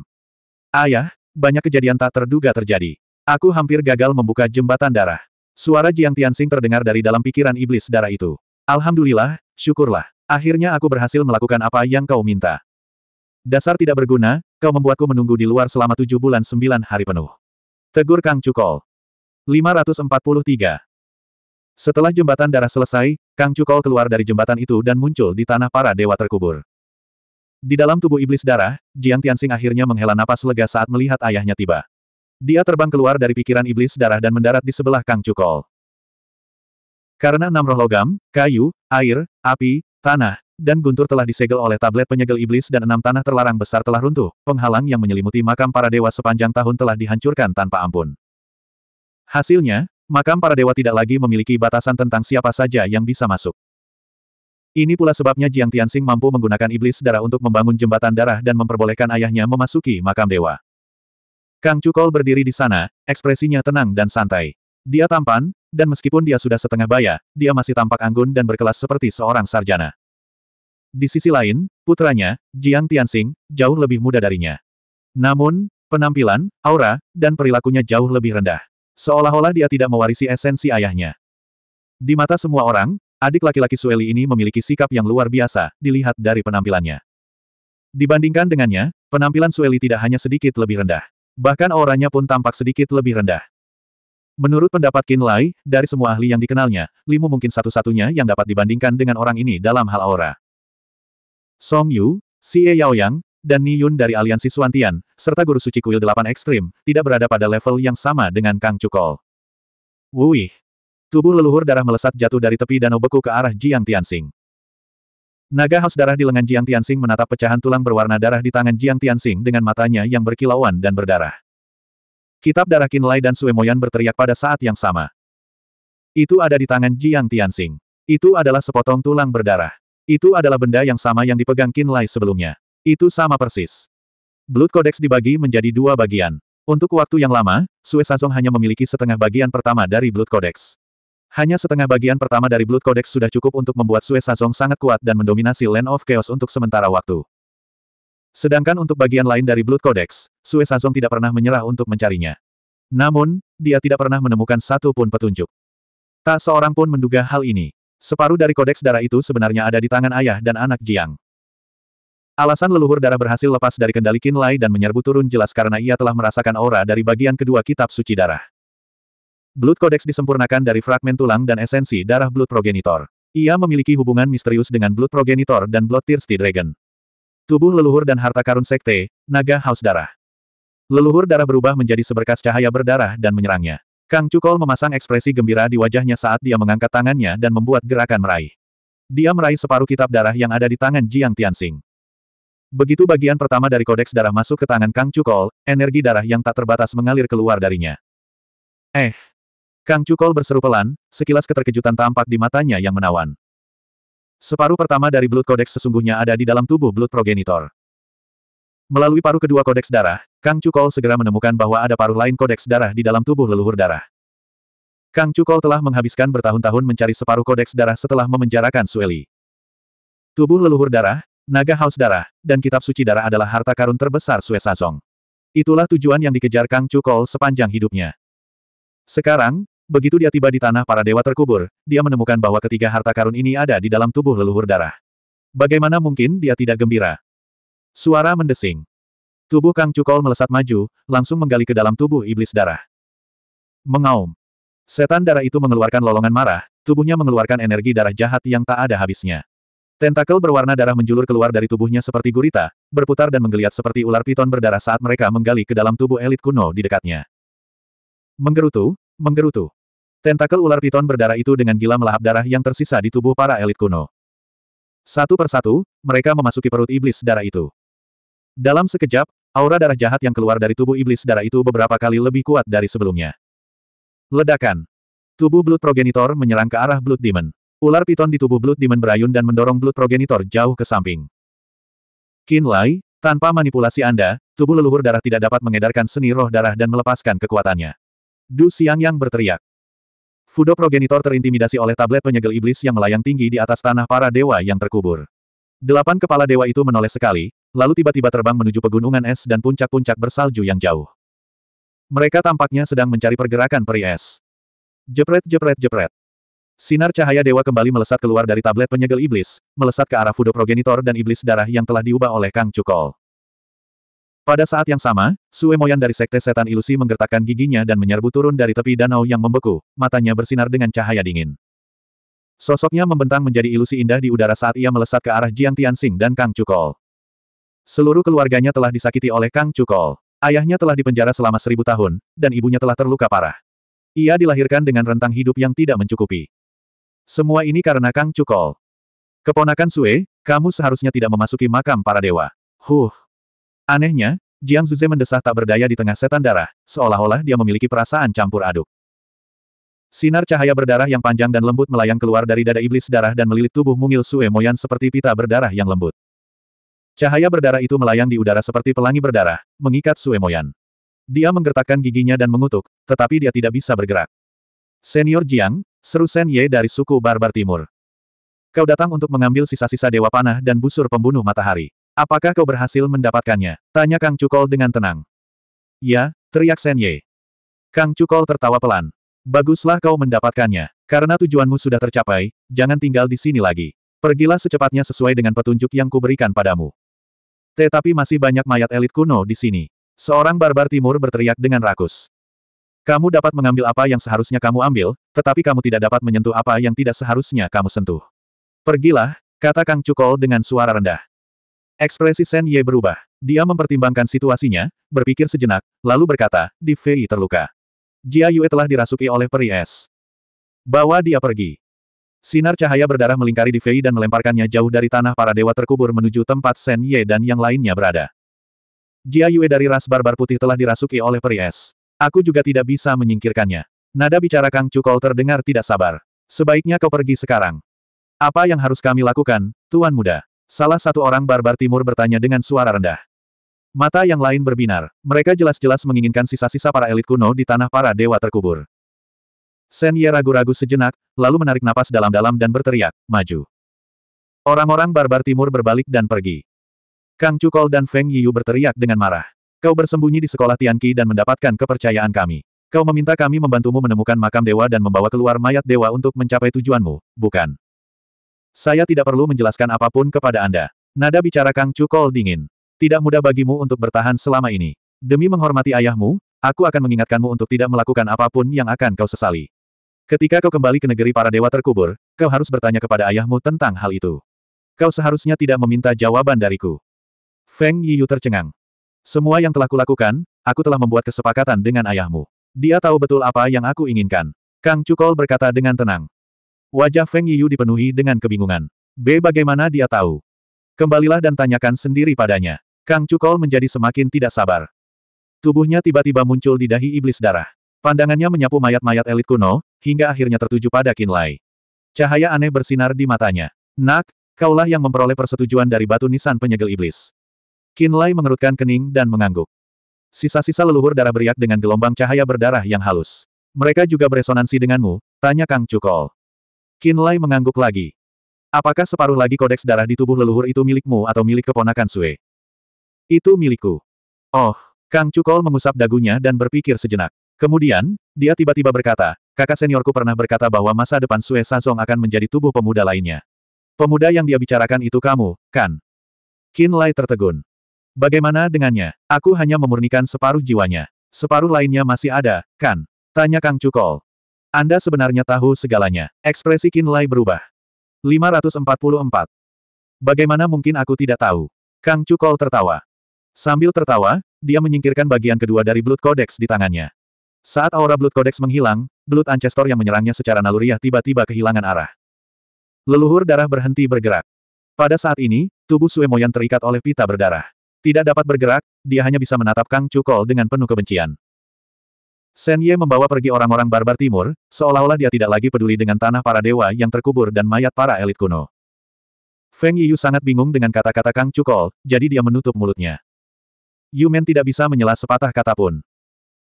S1: Ayah, banyak kejadian tak terduga terjadi. Aku hampir gagal membuka jembatan darah. Suara Jiang Tianxing terdengar dari dalam pikiran iblis darah itu. Alhamdulillah, syukurlah. Akhirnya aku berhasil melakukan apa yang kau minta. Dasar tidak berguna, kau membuatku menunggu di luar selama tujuh bulan sembilan hari penuh. Tegur Kang Cukol. 543. Setelah jembatan darah selesai, Kang Cukol keluar dari jembatan itu dan muncul di tanah para dewa terkubur. Di dalam tubuh iblis darah, Jiang Tianxing akhirnya menghela napas lega saat melihat ayahnya tiba. Dia terbang keluar dari pikiran iblis darah dan mendarat di sebelah Kang Cukol. Karena enam roh logam, kayu, air, api, tanah, dan guntur telah disegel oleh tablet penyegel iblis dan enam tanah terlarang besar telah runtuh, penghalang yang menyelimuti makam para dewa sepanjang tahun telah dihancurkan tanpa ampun. Hasilnya, Makam para dewa tidak lagi memiliki batasan tentang siapa saja yang bisa masuk. Ini pula sebabnya Jiang Tianxing mampu menggunakan iblis darah untuk membangun jembatan darah dan memperbolehkan ayahnya memasuki makam dewa. Kang Cukol berdiri di sana, ekspresinya tenang dan santai. Dia tampan, dan meskipun dia sudah setengah baya, dia masih tampak anggun dan berkelas seperti seorang sarjana. Di sisi lain, putranya, Jiang Tianxing, jauh lebih muda darinya. Namun, penampilan, aura, dan perilakunya jauh lebih rendah. Seolah-olah dia tidak mewarisi esensi ayahnya. Di mata semua orang, adik laki-laki Sueli ini memiliki sikap yang luar biasa, dilihat dari penampilannya. Dibandingkan dengannya, penampilan Sueli tidak hanya sedikit lebih rendah. Bahkan auranya pun tampak sedikit lebih rendah. Menurut pendapat Qin Lai, dari semua ahli yang dikenalnya, Limu mungkin satu-satunya yang dapat dibandingkan dengan orang ini dalam hal aura. Song Yu, Xie Yaoyang, dan Niyun dari aliansi Suantian, serta guru suci kuil delapan ekstrim, tidak berada pada level yang sama dengan Kang Cukol. Wuih! Tubuh leluhur darah melesat jatuh dari tepi danau beku ke arah Jiang Tianxing. Naga haus darah di lengan Jiang Tianxing menatap pecahan tulang berwarna darah di tangan Jiang Tianxing dengan matanya yang berkilauan dan berdarah. Kitab darah Kinlai dan Suemoyan berteriak pada saat yang sama. Itu ada di tangan Jiang Tianxing. Itu adalah sepotong tulang berdarah. Itu adalah benda yang sama yang dipegang Kinlai sebelumnya. Itu sama persis. Blood Codex dibagi menjadi dua bagian. Untuk waktu yang lama, Sue Sazong hanya memiliki setengah bagian pertama dari Blood Codex. Hanya setengah bagian pertama dari Blood Codex sudah cukup untuk membuat Sue Sazong sangat kuat dan mendominasi Land of Chaos untuk sementara waktu. Sedangkan untuk bagian lain dari Blood Codex, Sue Sazong tidak pernah menyerah untuk mencarinya. Namun, dia tidak pernah menemukan satu pun petunjuk. Tak seorang pun menduga hal ini. Separuh dari kodeks darah itu sebenarnya ada di tangan ayah dan anak Jiang. Alasan leluhur darah berhasil lepas dari kendali Kinlay dan menyerbu turun jelas karena ia telah merasakan aura dari bagian kedua kitab suci darah. Blood Codex disempurnakan dari fragmen tulang dan esensi darah Blood Progenitor. Ia memiliki hubungan misterius dengan Blood Progenitor dan Blood Thirsty Dragon. Tubuh leluhur dan harta karun sekte, naga haus darah. Leluhur darah berubah menjadi seberkas cahaya berdarah dan menyerangnya. Kang Cukol memasang ekspresi gembira di wajahnya saat dia mengangkat tangannya dan membuat gerakan meraih. Dia meraih separuh kitab darah yang ada di tangan Jiang Tianxing. Begitu bagian pertama dari kodeks darah masuk ke tangan Kang Cukol, energi darah yang tak terbatas mengalir keluar darinya. Eh! Kang Cukol berseru pelan, sekilas keterkejutan tampak di matanya yang menawan. Separuh pertama dari Blood kodeks sesungguhnya ada di dalam tubuh Blood Progenitor. Melalui paruh kedua kodeks darah, Kang Cukol segera menemukan bahwa ada paruh lain kodeks darah di dalam tubuh leluhur darah. Kang Cukol telah menghabiskan bertahun-tahun mencari separuh kodeks darah setelah memenjarakan Sueli. Tubuh leluhur darah, Naga Haus Darah, dan Kitab Suci Darah adalah harta karun terbesar Sue Sazong. Itulah tujuan yang dikejar Kang Cukol sepanjang hidupnya. Sekarang, begitu dia tiba di tanah para dewa terkubur, dia menemukan bahwa ketiga harta karun ini ada di dalam tubuh leluhur darah. Bagaimana mungkin dia tidak gembira? Suara mendesing. Tubuh Kang Cukol melesat maju, langsung menggali ke dalam tubuh iblis darah. Mengaum. Setan darah itu mengeluarkan lolongan marah, tubuhnya mengeluarkan energi darah jahat yang tak ada habisnya. Tentakel berwarna darah menjulur keluar dari tubuhnya seperti gurita, berputar dan menggeliat seperti ular piton berdarah saat mereka menggali ke dalam tubuh elit kuno di dekatnya. Menggerutu, menggerutu. Tentakel ular piton berdarah itu dengan gila melahap darah yang tersisa di tubuh para elit kuno. Satu persatu, mereka memasuki perut iblis darah itu. Dalam sekejap, aura darah jahat yang keluar dari tubuh iblis darah itu beberapa kali lebih kuat dari sebelumnya. Ledakan. Tubuh Blood Progenitor menyerang ke arah Blood Demon. Ular piton di tubuh Blood Demon berayun dan mendorong Blood Progenitor jauh ke samping. Lai, tanpa manipulasi Anda, tubuh leluhur darah tidak dapat mengedarkan seni roh darah dan melepaskan kekuatannya. Du Siang yang berteriak. Fudo Progenitor terintimidasi oleh tablet penyegel iblis yang melayang tinggi di atas tanah para dewa yang terkubur. Delapan kepala dewa itu menoleh sekali, lalu tiba-tiba terbang menuju pegunungan es dan puncak-puncak bersalju yang jauh. Mereka tampaknya sedang mencari pergerakan peri es. Jepret jepret jepret. Sinar cahaya dewa kembali melesat keluar dari tablet penyegel iblis, melesat ke arah Fudo Progenitor dan iblis darah yang telah diubah oleh Kang Cukol. Pada saat yang sama, Sue Moyan dari Sekte Setan Ilusi menggertakkan giginya dan menyerbu turun dari tepi danau yang membeku, matanya bersinar dengan cahaya dingin. Sosoknya membentang menjadi ilusi indah di udara saat ia melesat ke arah Jiang Tianxing dan Kang Cukol. Seluruh keluarganya telah disakiti oleh Kang Cukol. Ayahnya telah dipenjara selama seribu tahun, dan ibunya telah terluka parah. Ia dilahirkan dengan rentang hidup yang tidak mencukupi. Semua ini karena Kang Cukol. Keponakan Sue, kamu seharusnya tidak memasuki makam para dewa. Huh. Anehnya, Jiang Zuze mendesah tak berdaya di tengah setan darah, seolah-olah dia memiliki perasaan campur aduk. Sinar cahaya berdarah yang panjang dan lembut melayang keluar dari dada iblis darah dan melilit tubuh mungil Sue Moyan seperti pita berdarah yang lembut. Cahaya berdarah itu melayang di udara seperti pelangi berdarah, mengikat Sue Moyan. Dia menggertakkan giginya dan mengutuk, tetapi dia tidak bisa bergerak. Senior Jiang, Seru Senye Ye dari suku Barbar Timur. Kau datang untuk mengambil sisa-sisa Dewa Panah dan busur pembunuh matahari. Apakah kau berhasil mendapatkannya? Tanya Kang Cukol dengan tenang. Ya, teriak Senye. Ye. Kang Cukol tertawa pelan. Baguslah kau mendapatkannya. Karena tujuanmu sudah tercapai, jangan tinggal di sini lagi. Pergilah secepatnya sesuai dengan petunjuk yang kuberikan padamu. Tetapi masih banyak mayat elit kuno di sini. Seorang barbar timur berteriak dengan rakus. Kamu dapat mengambil apa yang seharusnya kamu ambil, tetapi kamu tidak dapat menyentuh apa yang tidak seharusnya kamu sentuh. Pergilah, kata Kang Cukol dengan suara rendah. Ekspresi Sen Ye berubah. Dia mempertimbangkan situasinya, berpikir sejenak, lalu berkata, di Fei terluka. Jia Yue telah dirasuki oleh peri es. Bawa dia pergi. Sinar cahaya berdarah melingkari di Fei dan melemparkannya jauh dari tanah para dewa terkubur menuju tempat Sen Ye dan yang lainnya berada. Jia Yue dari ras barbar putih telah dirasuki oleh peri es. Aku juga tidak bisa menyingkirkannya. Nada bicara Kang Cukol terdengar tidak sabar. Sebaiknya kau pergi sekarang. Apa yang harus kami lakukan, Tuan Muda? Salah satu orang barbar timur bertanya dengan suara rendah. Mata yang lain berbinar. Mereka jelas-jelas menginginkan sisa-sisa para elit kuno di tanah para dewa terkubur. Sen Ye ragu-ragu sejenak, lalu menarik napas dalam-dalam dan berteriak, maju. Orang-orang barbar timur berbalik dan pergi. Kang Cukol dan Feng Yiyu berteriak dengan marah. Kau bersembunyi di sekolah Tianqi dan mendapatkan kepercayaan kami. Kau meminta kami membantumu menemukan makam dewa dan membawa keluar mayat dewa untuk mencapai tujuanmu, bukan? Saya tidak perlu menjelaskan apapun kepada Anda. Nada bicara Kang Cukol dingin. Tidak mudah bagimu untuk bertahan selama ini. Demi menghormati ayahmu, aku akan mengingatkanmu untuk tidak melakukan apapun yang akan kau sesali. Ketika kau kembali ke negeri para dewa terkubur, kau harus bertanya kepada ayahmu tentang hal itu. Kau seharusnya tidak meminta jawaban dariku. Feng Yiyu tercengang. Semua yang telah kulakukan, aku telah membuat kesepakatan dengan ayahmu. Dia tahu betul apa yang aku inginkan. Kang Cukol berkata dengan tenang. Wajah Feng Yu dipenuhi dengan kebingungan. B. Bagaimana dia tahu? Kembalilah dan tanyakan sendiri padanya. Kang Cukol menjadi semakin tidak sabar. Tubuhnya tiba-tiba muncul di dahi iblis darah. Pandangannya menyapu mayat-mayat elit kuno, hingga akhirnya tertuju pada Kinlay. Cahaya aneh bersinar di matanya. Nak, kaulah yang memperoleh persetujuan dari batu nisan penyegel iblis. Kinlay mengerutkan kening dan mengangguk. Sisa-sisa leluhur darah beriak dengan gelombang cahaya berdarah yang halus. Mereka juga beresonansi denganmu, tanya Kang Cukol. Kinlay mengangguk lagi. Apakah separuh lagi kodeks darah di tubuh leluhur itu milikmu atau milik keponakan Sue? Itu milikku. Oh, Kang Cukol mengusap dagunya dan berpikir sejenak. Kemudian, dia tiba-tiba berkata, kakak seniorku pernah berkata bahwa masa depan Sue Sazong akan menjadi tubuh pemuda lainnya. Pemuda yang dia bicarakan itu kamu, kan? Qin Lai tertegun. Bagaimana dengannya? Aku hanya memurnikan separuh jiwanya. Separuh lainnya masih ada, kan? Tanya Kang Cukol. Anda sebenarnya tahu segalanya. Ekspresi Lai berubah. 544. Bagaimana mungkin aku tidak tahu? Kang Cukol tertawa. Sambil tertawa, dia menyingkirkan bagian kedua dari Blood Codex di tangannya. Saat aura Blood Codex menghilang, Blood Ancestor yang menyerangnya secara naluriah tiba-tiba kehilangan arah. Leluhur darah berhenti bergerak. Pada saat ini, tubuh Suemoyan terikat oleh pita berdarah. Tidak dapat bergerak, dia hanya bisa menatap Kang Cukol dengan penuh kebencian. Shen Ye membawa pergi orang-orang barbar timur, seolah-olah dia tidak lagi peduli dengan tanah para dewa yang terkubur dan mayat para elit kuno. Feng Yiyu sangat bingung dengan kata-kata Kang Cukol, jadi dia menutup mulutnya. Yumen tidak bisa menyela sepatah kata pun.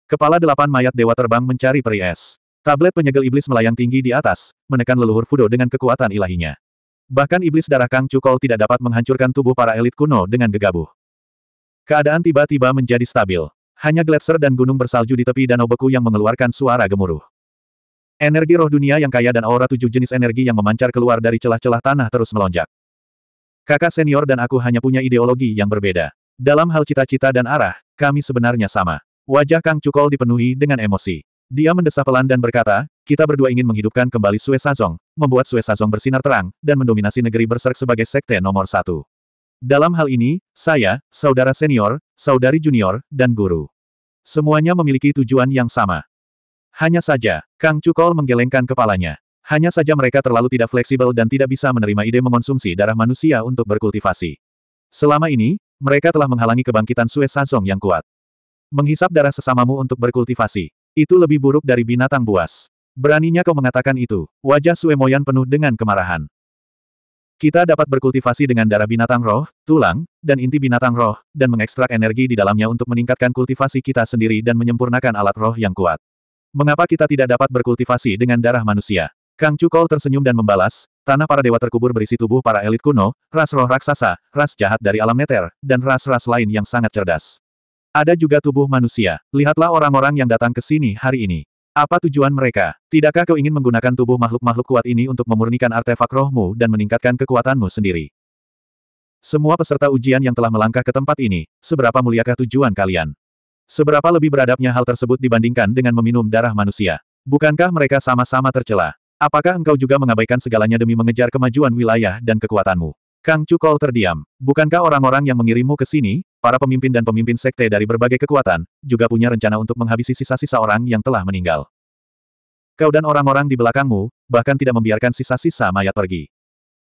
S1: Kepala delapan mayat dewa terbang mencari peri es. Tablet penyegel iblis melayang tinggi di atas, menekan leluhur Fudo dengan kekuatan ilahinya. Bahkan iblis darah Kang Cukol tidak dapat menghancurkan tubuh para elit kuno dengan gegabah. Keadaan tiba-tiba menjadi stabil. Hanya gletser dan gunung bersalju di tepi danau beku yang mengeluarkan suara gemuruh. Energi roh dunia yang kaya dan aura tujuh jenis energi yang memancar keluar dari celah-celah tanah terus melonjak. Kakak senior dan aku hanya punya ideologi yang berbeda. Dalam hal cita-cita dan arah, kami sebenarnya sama. Wajah Kang Cukol dipenuhi dengan emosi. Dia mendesah pelan dan berkata, kita berdua ingin menghidupkan kembali Sue Sazong, membuat Sue Sazong bersinar terang, dan mendominasi negeri berserk sebagai sekte nomor satu. Dalam hal ini, saya, saudara senior, saudari junior, dan guru. Semuanya memiliki tujuan yang sama. Hanya saja, Kang Cukol menggelengkan kepalanya. Hanya saja mereka terlalu tidak fleksibel dan tidak bisa menerima ide mengonsumsi darah manusia untuk berkultivasi. Selama ini, mereka telah menghalangi kebangkitan Sue Sansong yang kuat. Menghisap darah sesamamu untuk berkultivasi. Itu lebih buruk dari binatang buas. Beraninya kau mengatakan itu. Wajah Sue Moyan penuh dengan kemarahan. Kita dapat berkultivasi dengan darah binatang roh, tulang, dan inti binatang roh, dan mengekstrak energi di dalamnya untuk meningkatkan kultivasi kita sendiri dan menyempurnakan alat roh yang kuat. Mengapa kita tidak dapat berkultivasi dengan darah manusia? Kang Cukol tersenyum dan membalas, tanah para dewa terkubur berisi tubuh para elit kuno, ras roh raksasa, ras jahat dari alam neter, dan ras-ras lain yang sangat cerdas. Ada juga tubuh manusia. Lihatlah orang-orang yang datang ke sini hari ini. Apa tujuan mereka? Tidakkah kau ingin menggunakan tubuh makhluk-makhluk kuat ini untuk memurnikan artefak rohmu dan meningkatkan kekuatanmu sendiri? Semua peserta ujian yang telah melangkah ke tempat ini, seberapa muliakah tujuan kalian? Seberapa lebih beradabnya hal tersebut dibandingkan dengan meminum darah manusia? Bukankah mereka sama-sama tercela? Apakah engkau juga mengabaikan segalanya demi mengejar kemajuan wilayah dan kekuatanmu? Kang Cukol terdiam. Bukankah orang-orang yang mengirimmu ke sini, Para pemimpin dan pemimpin sekte dari berbagai kekuatan, juga punya rencana untuk menghabisi sisa-sisa orang yang telah meninggal. Kau dan orang-orang di belakangmu, bahkan tidak membiarkan sisa-sisa mayat pergi.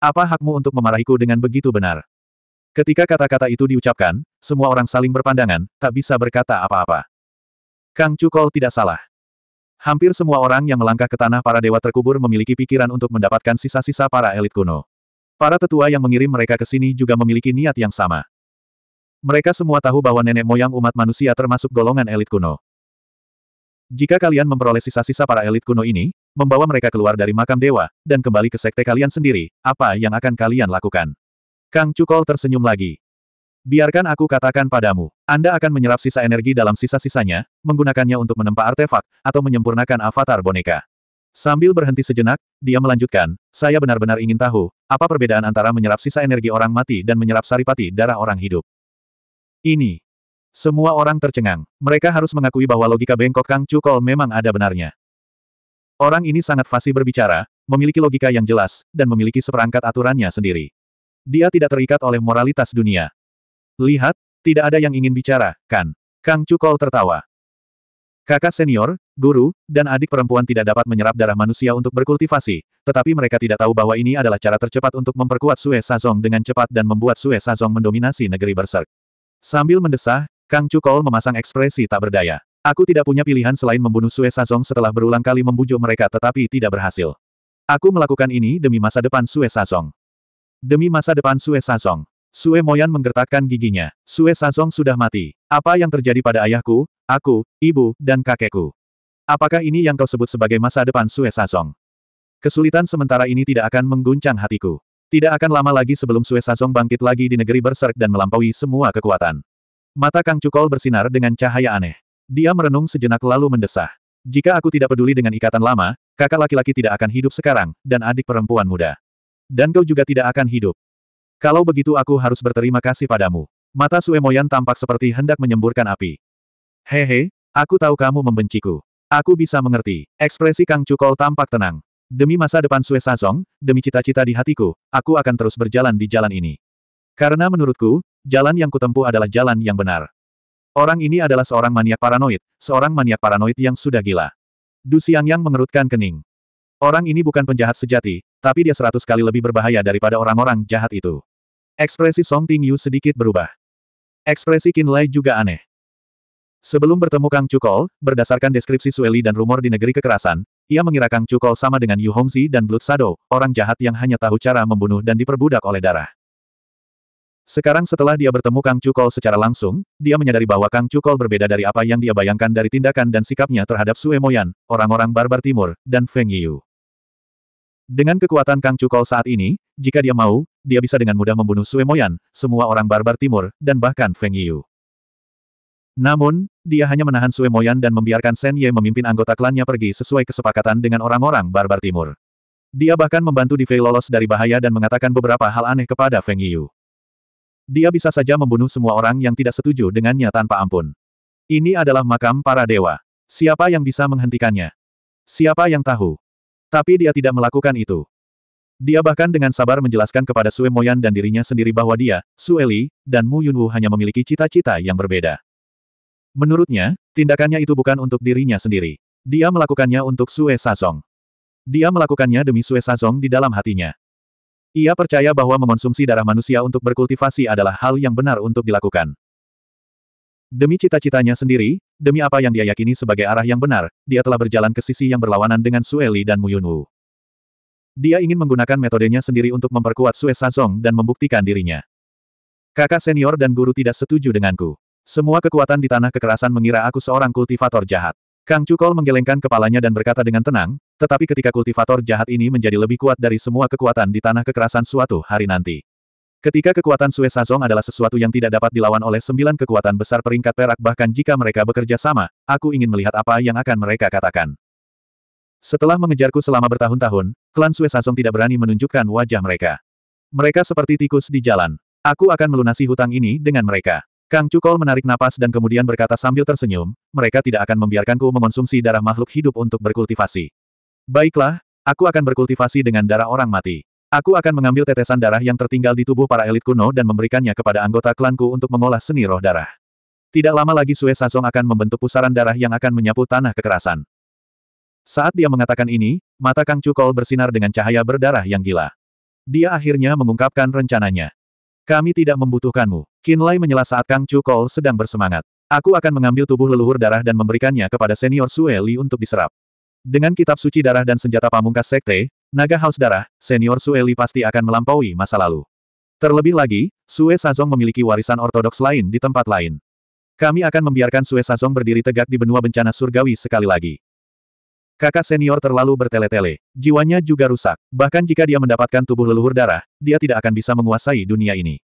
S1: Apa hakmu untuk memarahiku dengan begitu benar? Ketika kata-kata itu diucapkan, semua orang saling berpandangan, tak bisa berkata apa-apa. Kang Cukol tidak salah. Hampir semua orang yang melangkah ke tanah para dewa terkubur memiliki pikiran untuk mendapatkan sisa-sisa para elit kuno. Para tetua yang mengirim mereka ke sini juga memiliki niat yang sama. Mereka semua tahu bahwa nenek moyang umat manusia termasuk golongan elit kuno. Jika kalian memperoleh sisa-sisa para elit kuno ini, membawa mereka keluar dari makam dewa, dan kembali ke sekte kalian sendiri, apa yang akan kalian lakukan? Kang Cukol tersenyum lagi. Biarkan aku katakan padamu, Anda akan menyerap sisa energi dalam sisa-sisanya, menggunakannya untuk menempa artefak, atau menyempurnakan avatar boneka. Sambil berhenti sejenak, dia melanjutkan, saya benar-benar ingin tahu, apa perbedaan antara menyerap sisa energi orang mati dan menyerap saripati darah orang hidup. Ini. Semua orang tercengang. Mereka harus mengakui bahwa logika bengkok Kang Cukol memang ada benarnya. Orang ini sangat fasih berbicara, memiliki logika yang jelas, dan memiliki seperangkat aturannya sendiri. Dia tidak terikat oleh moralitas dunia. Lihat, tidak ada yang ingin bicara, kan? Kang Cukol tertawa. Kakak senior, guru, dan adik perempuan tidak dapat menyerap darah manusia untuk berkultivasi, tetapi mereka tidak tahu bahwa ini adalah cara tercepat untuk memperkuat Sue Sazong dengan cepat dan membuat Sue Sazong mendominasi negeri Berserk. Sambil mendesah, Kang Cukol memasang ekspresi tak berdaya. Aku tidak punya pilihan selain membunuh Sue Sazong setelah berulang kali membujuk mereka tetapi tidak berhasil. Aku melakukan ini demi masa depan Sue Sazong. Demi masa depan Sue Sazong. Sue Moyan menggertakkan giginya. Sue Sazong sudah mati. Apa yang terjadi pada ayahku, aku, ibu, dan kakekku? Apakah ini yang kau sebut sebagai masa depan Sue Sazong? Kesulitan sementara ini tidak akan mengguncang hatiku. Tidak akan lama lagi sebelum Sue Sazong bangkit lagi di negeri berserk dan melampaui semua kekuatan. Mata Kang Cukol bersinar dengan cahaya aneh. Dia merenung sejenak lalu mendesah. Jika aku tidak peduli dengan ikatan lama, kakak laki-laki tidak akan hidup sekarang, dan adik perempuan muda. Dan kau juga tidak akan hidup. Kalau begitu aku harus berterima kasih padamu. Mata Sue Moyan tampak seperti hendak menyemburkan api. Hehe, aku tahu kamu membenciku. Aku bisa mengerti. Ekspresi Kang Cukol tampak tenang. Demi masa depan Sue Sazong, demi cita-cita di hatiku, aku akan terus berjalan di jalan ini. Karena menurutku, jalan yang kutempuh adalah jalan yang benar. Orang ini adalah seorang maniak paranoid, seorang maniak paranoid yang sudah gila. Du Siang Yang mengerutkan kening. Orang ini bukan penjahat sejati, tapi dia seratus kali lebih berbahaya daripada orang-orang jahat itu. Ekspresi Song Ting Yu sedikit berubah. Ekspresi Qin Lai juga aneh. Sebelum bertemu Kang Chukol, berdasarkan deskripsi Sueli dan rumor di negeri kekerasan, ia mengira Kang Cukol sama dengan Yu Hongzi dan Blood Shadow, orang jahat yang hanya tahu cara membunuh dan diperbudak oleh darah. Sekarang setelah dia bertemu Kang Cukol secara langsung, dia menyadari bahwa Kang Cukol berbeda dari apa yang dia bayangkan dari tindakan dan sikapnya terhadap Sue Moyan, orang-orang barbar timur, dan Feng Yu. Dengan kekuatan Kang Cukol saat ini, jika dia mau, dia bisa dengan mudah membunuh Sue Moyan, semua orang barbar timur, dan bahkan Feng Yu. Namun, dia hanya menahan Sue Moyan dan membiarkan Shen Ye memimpin anggota klannya pergi sesuai kesepakatan dengan orang-orang barbar timur. Dia bahkan membantu Fei lolos dari bahaya dan mengatakan beberapa hal aneh kepada Feng Yu. Dia bisa saja membunuh semua orang yang tidak setuju dengannya tanpa ampun. Ini adalah makam para dewa. Siapa yang bisa menghentikannya? Siapa yang tahu? Tapi dia tidak melakukan itu. Dia bahkan dengan sabar menjelaskan kepada Sue Moyan dan dirinya sendiri bahwa dia, Sue Li, dan Mu Yunwu hanya memiliki cita-cita yang berbeda. Menurutnya, tindakannya itu bukan untuk dirinya sendiri. Dia melakukannya untuk Sue Sazong. Dia melakukannya demi Sue Sazong di dalam hatinya. Ia percaya bahwa mengonsumsi darah manusia untuk berkultivasi adalah hal yang benar untuk dilakukan. Demi cita-citanya sendiri, demi apa yang dia yakini sebagai arah yang benar, dia telah berjalan ke sisi yang berlawanan dengan Sueli dan Wu. Dia ingin menggunakan metodenya sendiri untuk memperkuat Sue Sazong dan membuktikan dirinya. Kakak senior dan guru tidak setuju denganku. Semua kekuatan di tanah kekerasan mengira aku seorang kultivator jahat. Kang Cukol menggelengkan kepalanya dan berkata dengan tenang, tetapi ketika kultivator jahat ini menjadi lebih kuat dari semua kekuatan di tanah kekerasan suatu hari nanti. Ketika kekuatan Sue Sazong adalah sesuatu yang tidak dapat dilawan oleh sembilan kekuatan besar peringkat perak bahkan jika mereka bekerja sama, aku ingin melihat apa yang akan mereka katakan. Setelah mengejarku selama bertahun-tahun, klan Sue Sazong tidak berani menunjukkan wajah mereka. Mereka seperti tikus di jalan. Aku akan melunasi hutang ini dengan mereka. Kang Cukol menarik napas dan kemudian berkata sambil tersenyum, mereka tidak akan membiarkanku mengonsumsi darah makhluk hidup untuk berkultivasi. Baiklah, aku akan berkultivasi dengan darah orang mati. Aku akan mengambil tetesan darah yang tertinggal di tubuh para elit kuno dan memberikannya kepada anggota klanku untuk mengolah seni roh darah. Tidak lama lagi Sue Sasong akan membentuk pusaran darah yang akan menyapu tanah kekerasan. Saat dia mengatakan ini, mata Kang Cukol bersinar dengan cahaya berdarah yang gila. Dia akhirnya mengungkapkan rencananya. Kami tidak membutuhkanmu. Kinlay menyela saat Kang Chu Kol sedang bersemangat. Aku akan mengambil tubuh leluhur darah dan memberikannya kepada senior Sue Li untuk diserap. Dengan kitab suci darah dan senjata pamungkas sekte, naga haus darah, senior Sue Li pasti akan melampaui masa lalu. Terlebih lagi, Sue Sazong memiliki warisan ortodoks lain di tempat lain. Kami akan membiarkan Sue Sazong berdiri tegak di benua bencana surgawi sekali lagi. Kakak senior terlalu bertele-tele. Jiwanya juga rusak. Bahkan jika dia mendapatkan tubuh leluhur darah, dia tidak akan bisa menguasai dunia ini.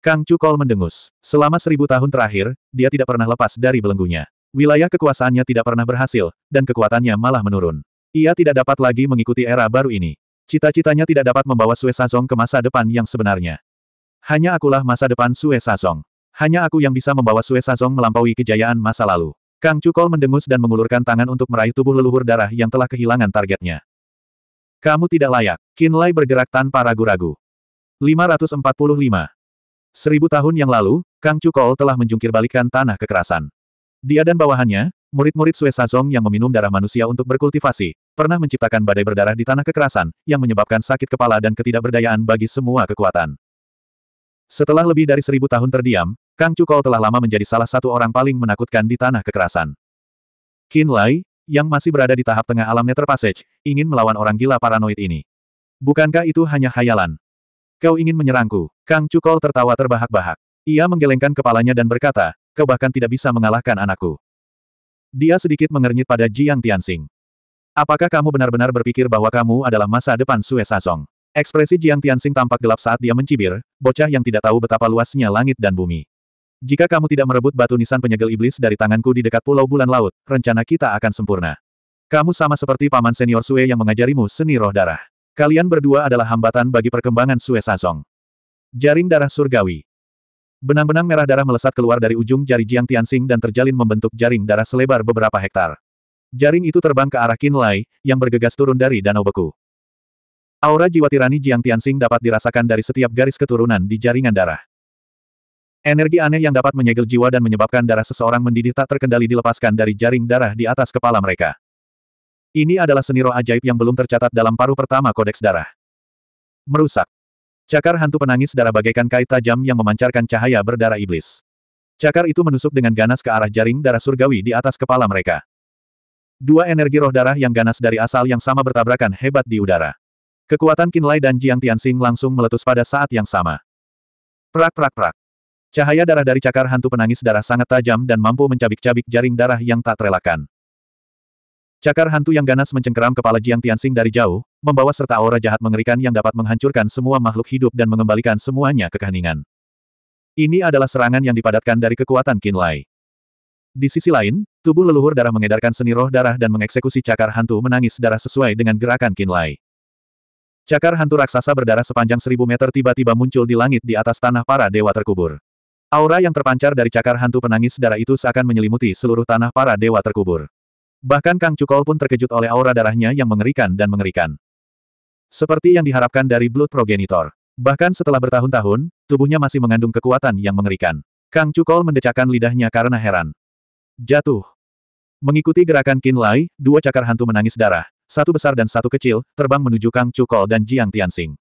S1: Kang Cukol mendengus. Selama seribu tahun terakhir, dia tidak pernah lepas dari belenggunya. Wilayah kekuasaannya tidak pernah berhasil, dan kekuatannya malah menurun. Ia tidak dapat lagi mengikuti era baru ini. Cita-citanya tidak dapat membawa Sue Sazong ke masa depan yang sebenarnya. Hanya akulah masa depan Sue Sazong. Hanya aku yang bisa membawa Sue Sazong melampaui kejayaan masa lalu. Kang Cukol mendengus dan mengulurkan tangan untuk meraih tubuh leluhur darah yang telah kehilangan targetnya. Kamu tidak layak. Kinlay bergerak tanpa ragu-ragu. 545. Seribu tahun yang lalu, Kang Cukol telah menjungkirbalikkan tanah kekerasan. Dia dan bawahannya, murid-murid Sue Sazong yang meminum darah manusia untuk berkultivasi, pernah menciptakan badai berdarah di tanah kekerasan, yang menyebabkan sakit kepala dan ketidakberdayaan bagi semua kekuatan. Setelah lebih dari seribu tahun terdiam, Kang Cukol telah lama menjadi salah satu orang paling menakutkan di tanah kekerasan. Qin Lai, yang masih berada di tahap tengah alam Nether Passage, ingin melawan orang gila paranoid ini. Bukankah itu hanya khayalan? Kau ingin menyerangku? Kang Cukol tertawa terbahak-bahak. Ia menggelengkan kepalanya dan berkata, kau bahkan tidak bisa mengalahkan anakku. Dia sedikit mengernyit pada Jiang Tianxing. Apakah kamu benar-benar berpikir bahwa kamu adalah masa depan Sue Sazong? Ekspresi Jiang Tianxing tampak gelap saat dia mencibir, bocah yang tidak tahu betapa luasnya langit dan bumi. Jika kamu tidak merebut batu nisan penyegel iblis dari tanganku di dekat pulau bulan laut, rencana kita akan sempurna. Kamu sama seperti paman senior Sue yang mengajarimu seni roh darah. Kalian berdua adalah hambatan bagi perkembangan Sue Sazong. Jaring darah surgawi. Benang-benang merah darah melesat keluar dari ujung jari Jiang Tianxing dan terjalin membentuk jaring darah selebar beberapa hektar. Jaring itu terbang ke arah Qin Lai, yang bergegas turun dari danau beku. Aura jiwa tirani Jiang Tianxing dapat dirasakan dari setiap garis keturunan di jaringan darah. Energi aneh yang dapat menyegel jiwa dan menyebabkan darah seseorang mendidih tak terkendali dilepaskan dari jaring darah di atas kepala mereka. Ini adalah seni roh ajaib yang belum tercatat dalam paruh pertama kodeks darah. Merusak. Cakar hantu penangis darah bagaikan kait tajam yang memancarkan cahaya berdarah iblis. Cakar itu menusuk dengan ganas ke arah jaring darah surgawi di atas kepala mereka. Dua energi roh darah yang ganas dari asal yang sama bertabrakan hebat di udara. Kekuatan Kinlai dan Jiang Tianxing langsung meletus pada saat yang sama. Prak prak prak. Cahaya darah dari cakar hantu penangis darah sangat tajam dan mampu mencabik-cabik jaring darah yang tak terelakkan. Cakar hantu yang ganas mencengkeram kepala Jiang Tianxing dari jauh, membawa serta aura jahat mengerikan yang dapat menghancurkan semua makhluk hidup dan mengembalikan semuanya ke keheningan. Ini adalah serangan yang dipadatkan dari kekuatan Qin Lai. Di sisi lain, tubuh leluhur darah mengedarkan seni roh darah dan mengeksekusi cakar hantu menangis darah sesuai dengan gerakan Qin Lai. Cakar hantu raksasa berdarah sepanjang seribu meter tiba-tiba muncul di langit di atas tanah para dewa terkubur. Aura yang terpancar dari cakar hantu penangis darah itu seakan menyelimuti seluruh tanah para dewa terkubur. Bahkan Kang Cukol pun terkejut oleh aura darahnya yang mengerikan dan mengerikan. Seperti yang diharapkan dari Blood Progenitor. Bahkan setelah bertahun-tahun, tubuhnya masih mengandung kekuatan yang mengerikan. Kang Cukol mendecakkan lidahnya karena heran. Jatuh. Mengikuti gerakan Qin Lai, dua cakar hantu menangis darah, satu besar dan satu kecil, terbang menuju Kang Cukol dan Jiang Tianxing.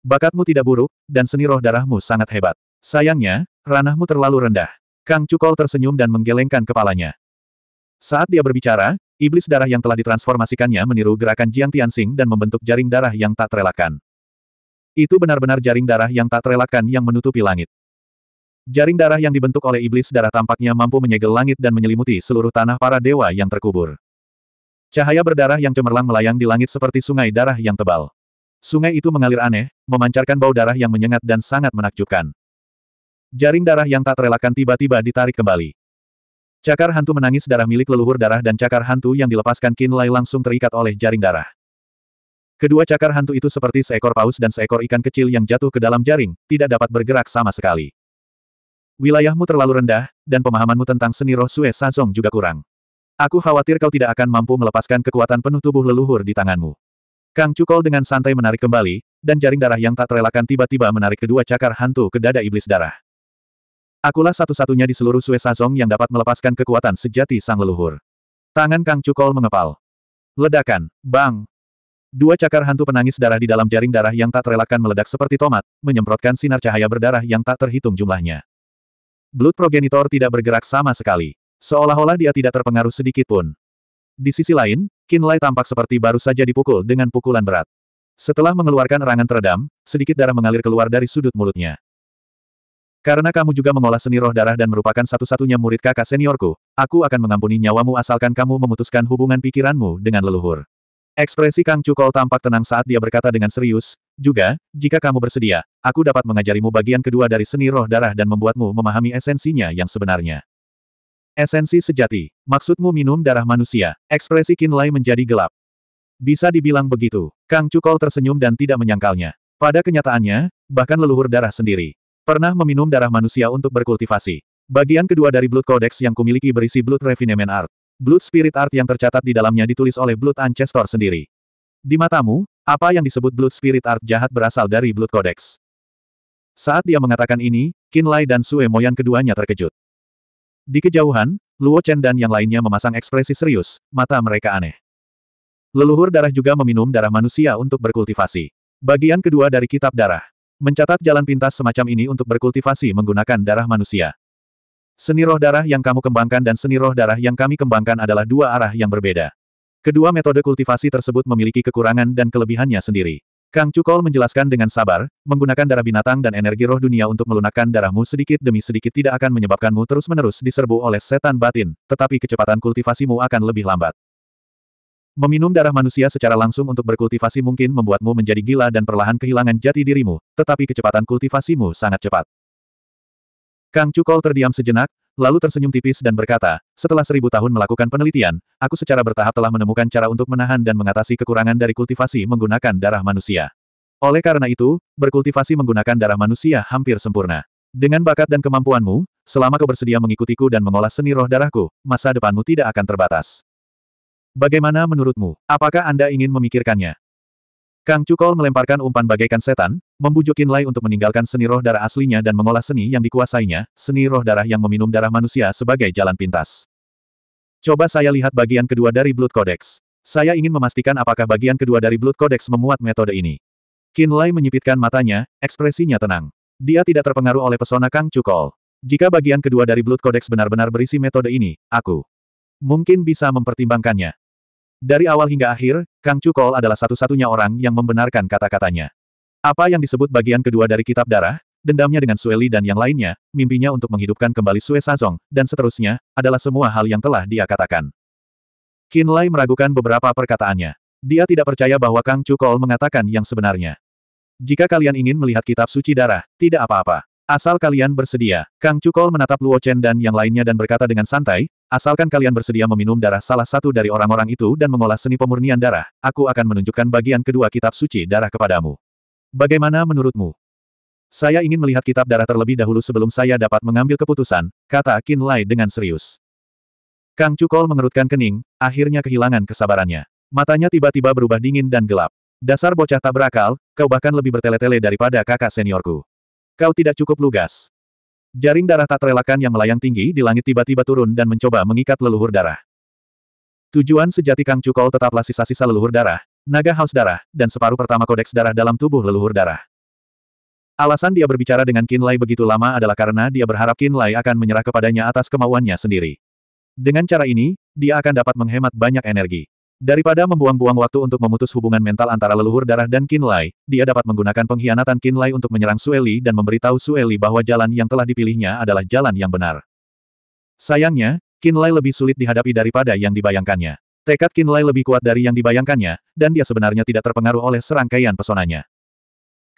S1: Bakatmu tidak buruk, dan seni roh darahmu sangat hebat. Sayangnya, ranahmu terlalu rendah. Kang Cukol tersenyum dan menggelengkan kepalanya. Saat dia berbicara, iblis darah yang telah ditransformasikannya meniru gerakan Jiang Tianxing dan membentuk jaring darah yang tak terelakkan. Itu benar-benar jaring darah yang tak terelakkan yang menutupi langit. Jaring darah yang dibentuk oleh iblis darah tampaknya mampu menyegel langit dan menyelimuti seluruh tanah para dewa yang terkubur. Cahaya berdarah yang cemerlang melayang di langit seperti sungai darah yang tebal. Sungai itu mengalir aneh, memancarkan bau darah yang menyengat dan sangat menakjubkan. Jaring darah yang tak terelakkan tiba-tiba ditarik kembali. Cakar hantu menangis darah milik leluhur darah dan cakar hantu yang dilepaskan Qin Lai langsung terikat oleh jaring darah. Kedua cakar hantu itu seperti seekor paus dan seekor ikan kecil yang jatuh ke dalam jaring, tidak dapat bergerak sama sekali. Wilayahmu terlalu rendah, dan pemahamanmu tentang seni roh Sue Sazong juga kurang. Aku khawatir kau tidak akan mampu melepaskan kekuatan penuh tubuh leluhur di tanganmu. Kang Cukol dengan santai menarik kembali, dan jaring darah yang tak terelakkan tiba-tiba menarik kedua cakar hantu ke dada iblis darah. Akulah satu-satunya di seluruh Sazong yang dapat melepaskan kekuatan sejati sang leluhur. Tangan Kang Cukol mengepal. Ledakan, bang! Dua cakar hantu penangis darah di dalam jaring darah yang tak terelakkan meledak seperti tomat, menyemprotkan sinar cahaya berdarah yang tak terhitung jumlahnya. Blood progenitor tidak bergerak sama sekali. Seolah-olah dia tidak terpengaruh sedikit pun. Di sisi lain, Kinlay tampak seperti baru saja dipukul dengan pukulan berat. Setelah mengeluarkan erangan teredam, sedikit darah mengalir keluar dari sudut mulutnya. Karena kamu juga mengolah seni roh darah dan merupakan satu-satunya murid kakak seniorku, aku akan mengampuni nyawamu asalkan kamu memutuskan hubungan pikiranmu dengan leluhur. Ekspresi Kang Cukol tampak tenang saat dia berkata dengan serius, juga, jika kamu bersedia, aku dapat mengajarimu bagian kedua dari seni roh darah dan membuatmu memahami esensinya yang sebenarnya. Esensi sejati, maksudmu minum darah manusia, ekspresi Kinlay menjadi gelap. Bisa dibilang begitu, Kang Cukol tersenyum dan tidak menyangkalnya. Pada kenyataannya, bahkan leluhur darah sendiri, Pernah meminum darah manusia untuk berkultivasi. Bagian kedua dari Blood Codex yang kumiliki berisi Blood Refinement Art. Blood Spirit Art yang tercatat di dalamnya ditulis oleh Blood Ancestor sendiri. Di matamu, apa yang disebut Blood Spirit Art jahat berasal dari Blood Codex. Saat dia mengatakan ini, Qin Lai dan Sue Moyan keduanya terkejut. Di kejauhan, Luo Chen dan yang lainnya memasang ekspresi serius, mata mereka aneh. Leluhur darah juga meminum darah manusia untuk berkultivasi. Bagian kedua dari kitab darah. Mencatat jalan pintas semacam ini untuk berkultivasi menggunakan darah manusia. Seni roh darah yang kamu kembangkan dan seni roh darah yang kami kembangkan adalah dua arah yang berbeda. Kedua metode kultivasi tersebut memiliki kekurangan dan kelebihannya sendiri. Kang Cukol menjelaskan dengan sabar, menggunakan darah binatang dan energi roh dunia untuk melunakkan darahmu sedikit demi sedikit tidak akan menyebabkanmu terus-menerus diserbu oleh setan batin, tetapi kecepatan kultivasimu akan lebih lambat. Meminum darah manusia secara langsung untuk berkultivasi mungkin membuatmu menjadi gila dan perlahan kehilangan jati dirimu, tetapi kecepatan kultivasimu sangat cepat. Kang Cukol terdiam sejenak, lalu tersenyum tipis dan berkata, setelah seribu tahun melakukan penelitian, aku secara bertahap telah menemukan cara untuk menahan dan mengatasi kekurangan dari kultivasi menggunakan darah manusia. Oleh karena itu, berkultivasi menggunakan darah manusia hampir sempurna. Dengan bakat dan kemampuanmu, selama kau bersedia mengikutiku dan mengolah seni roh darahku, masa depanmu tidak akan terbatas. Bagaimana menurutmu, apakah Anda ingin memikirkannya? Kang Cukol melemparkan umpan bagaikan setan, membujuk Lai untuk meninggalkan seni roh darah aslinya dan mengolah seni yang dikuasainya, seni roh darah yang meminum darah manusia sebagai jalan pintas. Coba saya lihat bagian kedua dari Blood Codex. Saya ingin memastikan apakah bagian kedua dari Blood Codex memuat metode ini. Lai menyipitkan matanya, ekspresinya tenang. Dia tidak terpengaruh oleh pesona Kang Cukol. Jika bagian kedua dari Blood Codex benar-benar berisi metode ini, aku mungkin bisa mempertimbangkannya. Dari awal hingga akhir, Kang Cukol adalah satu-satunya orang yang membenarkan kata-katanya. Apa yang disebut bagian kedua dari kitab darah, dendamnya dengan Sueli dan yang lainnya, mimpinya untuk menghidupkan kembali Sue Sazong, dan seterusnya, adalah semua hal yang telah dia katakan. Lai meragukan beberapa perkataannya. Dia tidak percaya bahwa Kang Cukol mengatakan yang sebenarnya. Jika kalian ingin melihat kitab suci darah, tidak apa-apa. Asal kalian bersedia, Kang Cukol menatap Luo Chen dan yang lainnya dan berkata dengan santai, asalkan kalian bersedia meminum darah salah satu dari orang-orang itu dan mengolah seni pemurnian darah, aku akan menunjukkan bagian kedua kitab suci darah kepadamu. Bagaimana menurutmu? Saya ingin melihat kitab darah terlebih dahulu sebelum saya dapat mengambil keputusan, kata Qin Lai dengan serius. Kang Cukol mengerutkan kening, akhirnya kehilangan kesabarannya. Matanya tiba-tiba berubah dingin dan gelap. Dasar bocah tak berakal, kau bahkan lebih bertele-tele daripada kakak seniorku. Kau tidak cukup lugas. Jaring darah tak terelakkan yang melayang tinggi di langit tiba-tiba turun dan mencoba mengikat leluhur darah. Tujuan sejati Kang Cukol tetaplah sisa-sisa leluhur darah, naga haus darah, dan separuh pertama kodeks darah dalam tubuh leluhur darah. Alasan dia berbicara dengan Kinlay begitu lama adalah karena dia berharap Kinlay akan menyerah kepadanya atas kemauannya sendiri. Dengan cara ini, dia akan dapat menghemat banyak energi. Daripada membuang-buang waktu untuk memutus hubungan mental antara leluhur darah dan Kinlay, dia dapat menggunakan pengkhianatan Kinlay untuk menyerang Sueli dan memberitahu Sueli bahwa jalan yang telah dipilihnya adalah jalan yang benar. Sayangnya, Kinlay lebih sulit dihadapi daripada yang dibayangkannya. Tekad Kinlay lebih kuat dari yang dibayangkannya, dan dia sebenarnya tidak terpengaruh oleh serangkaian pesonanya.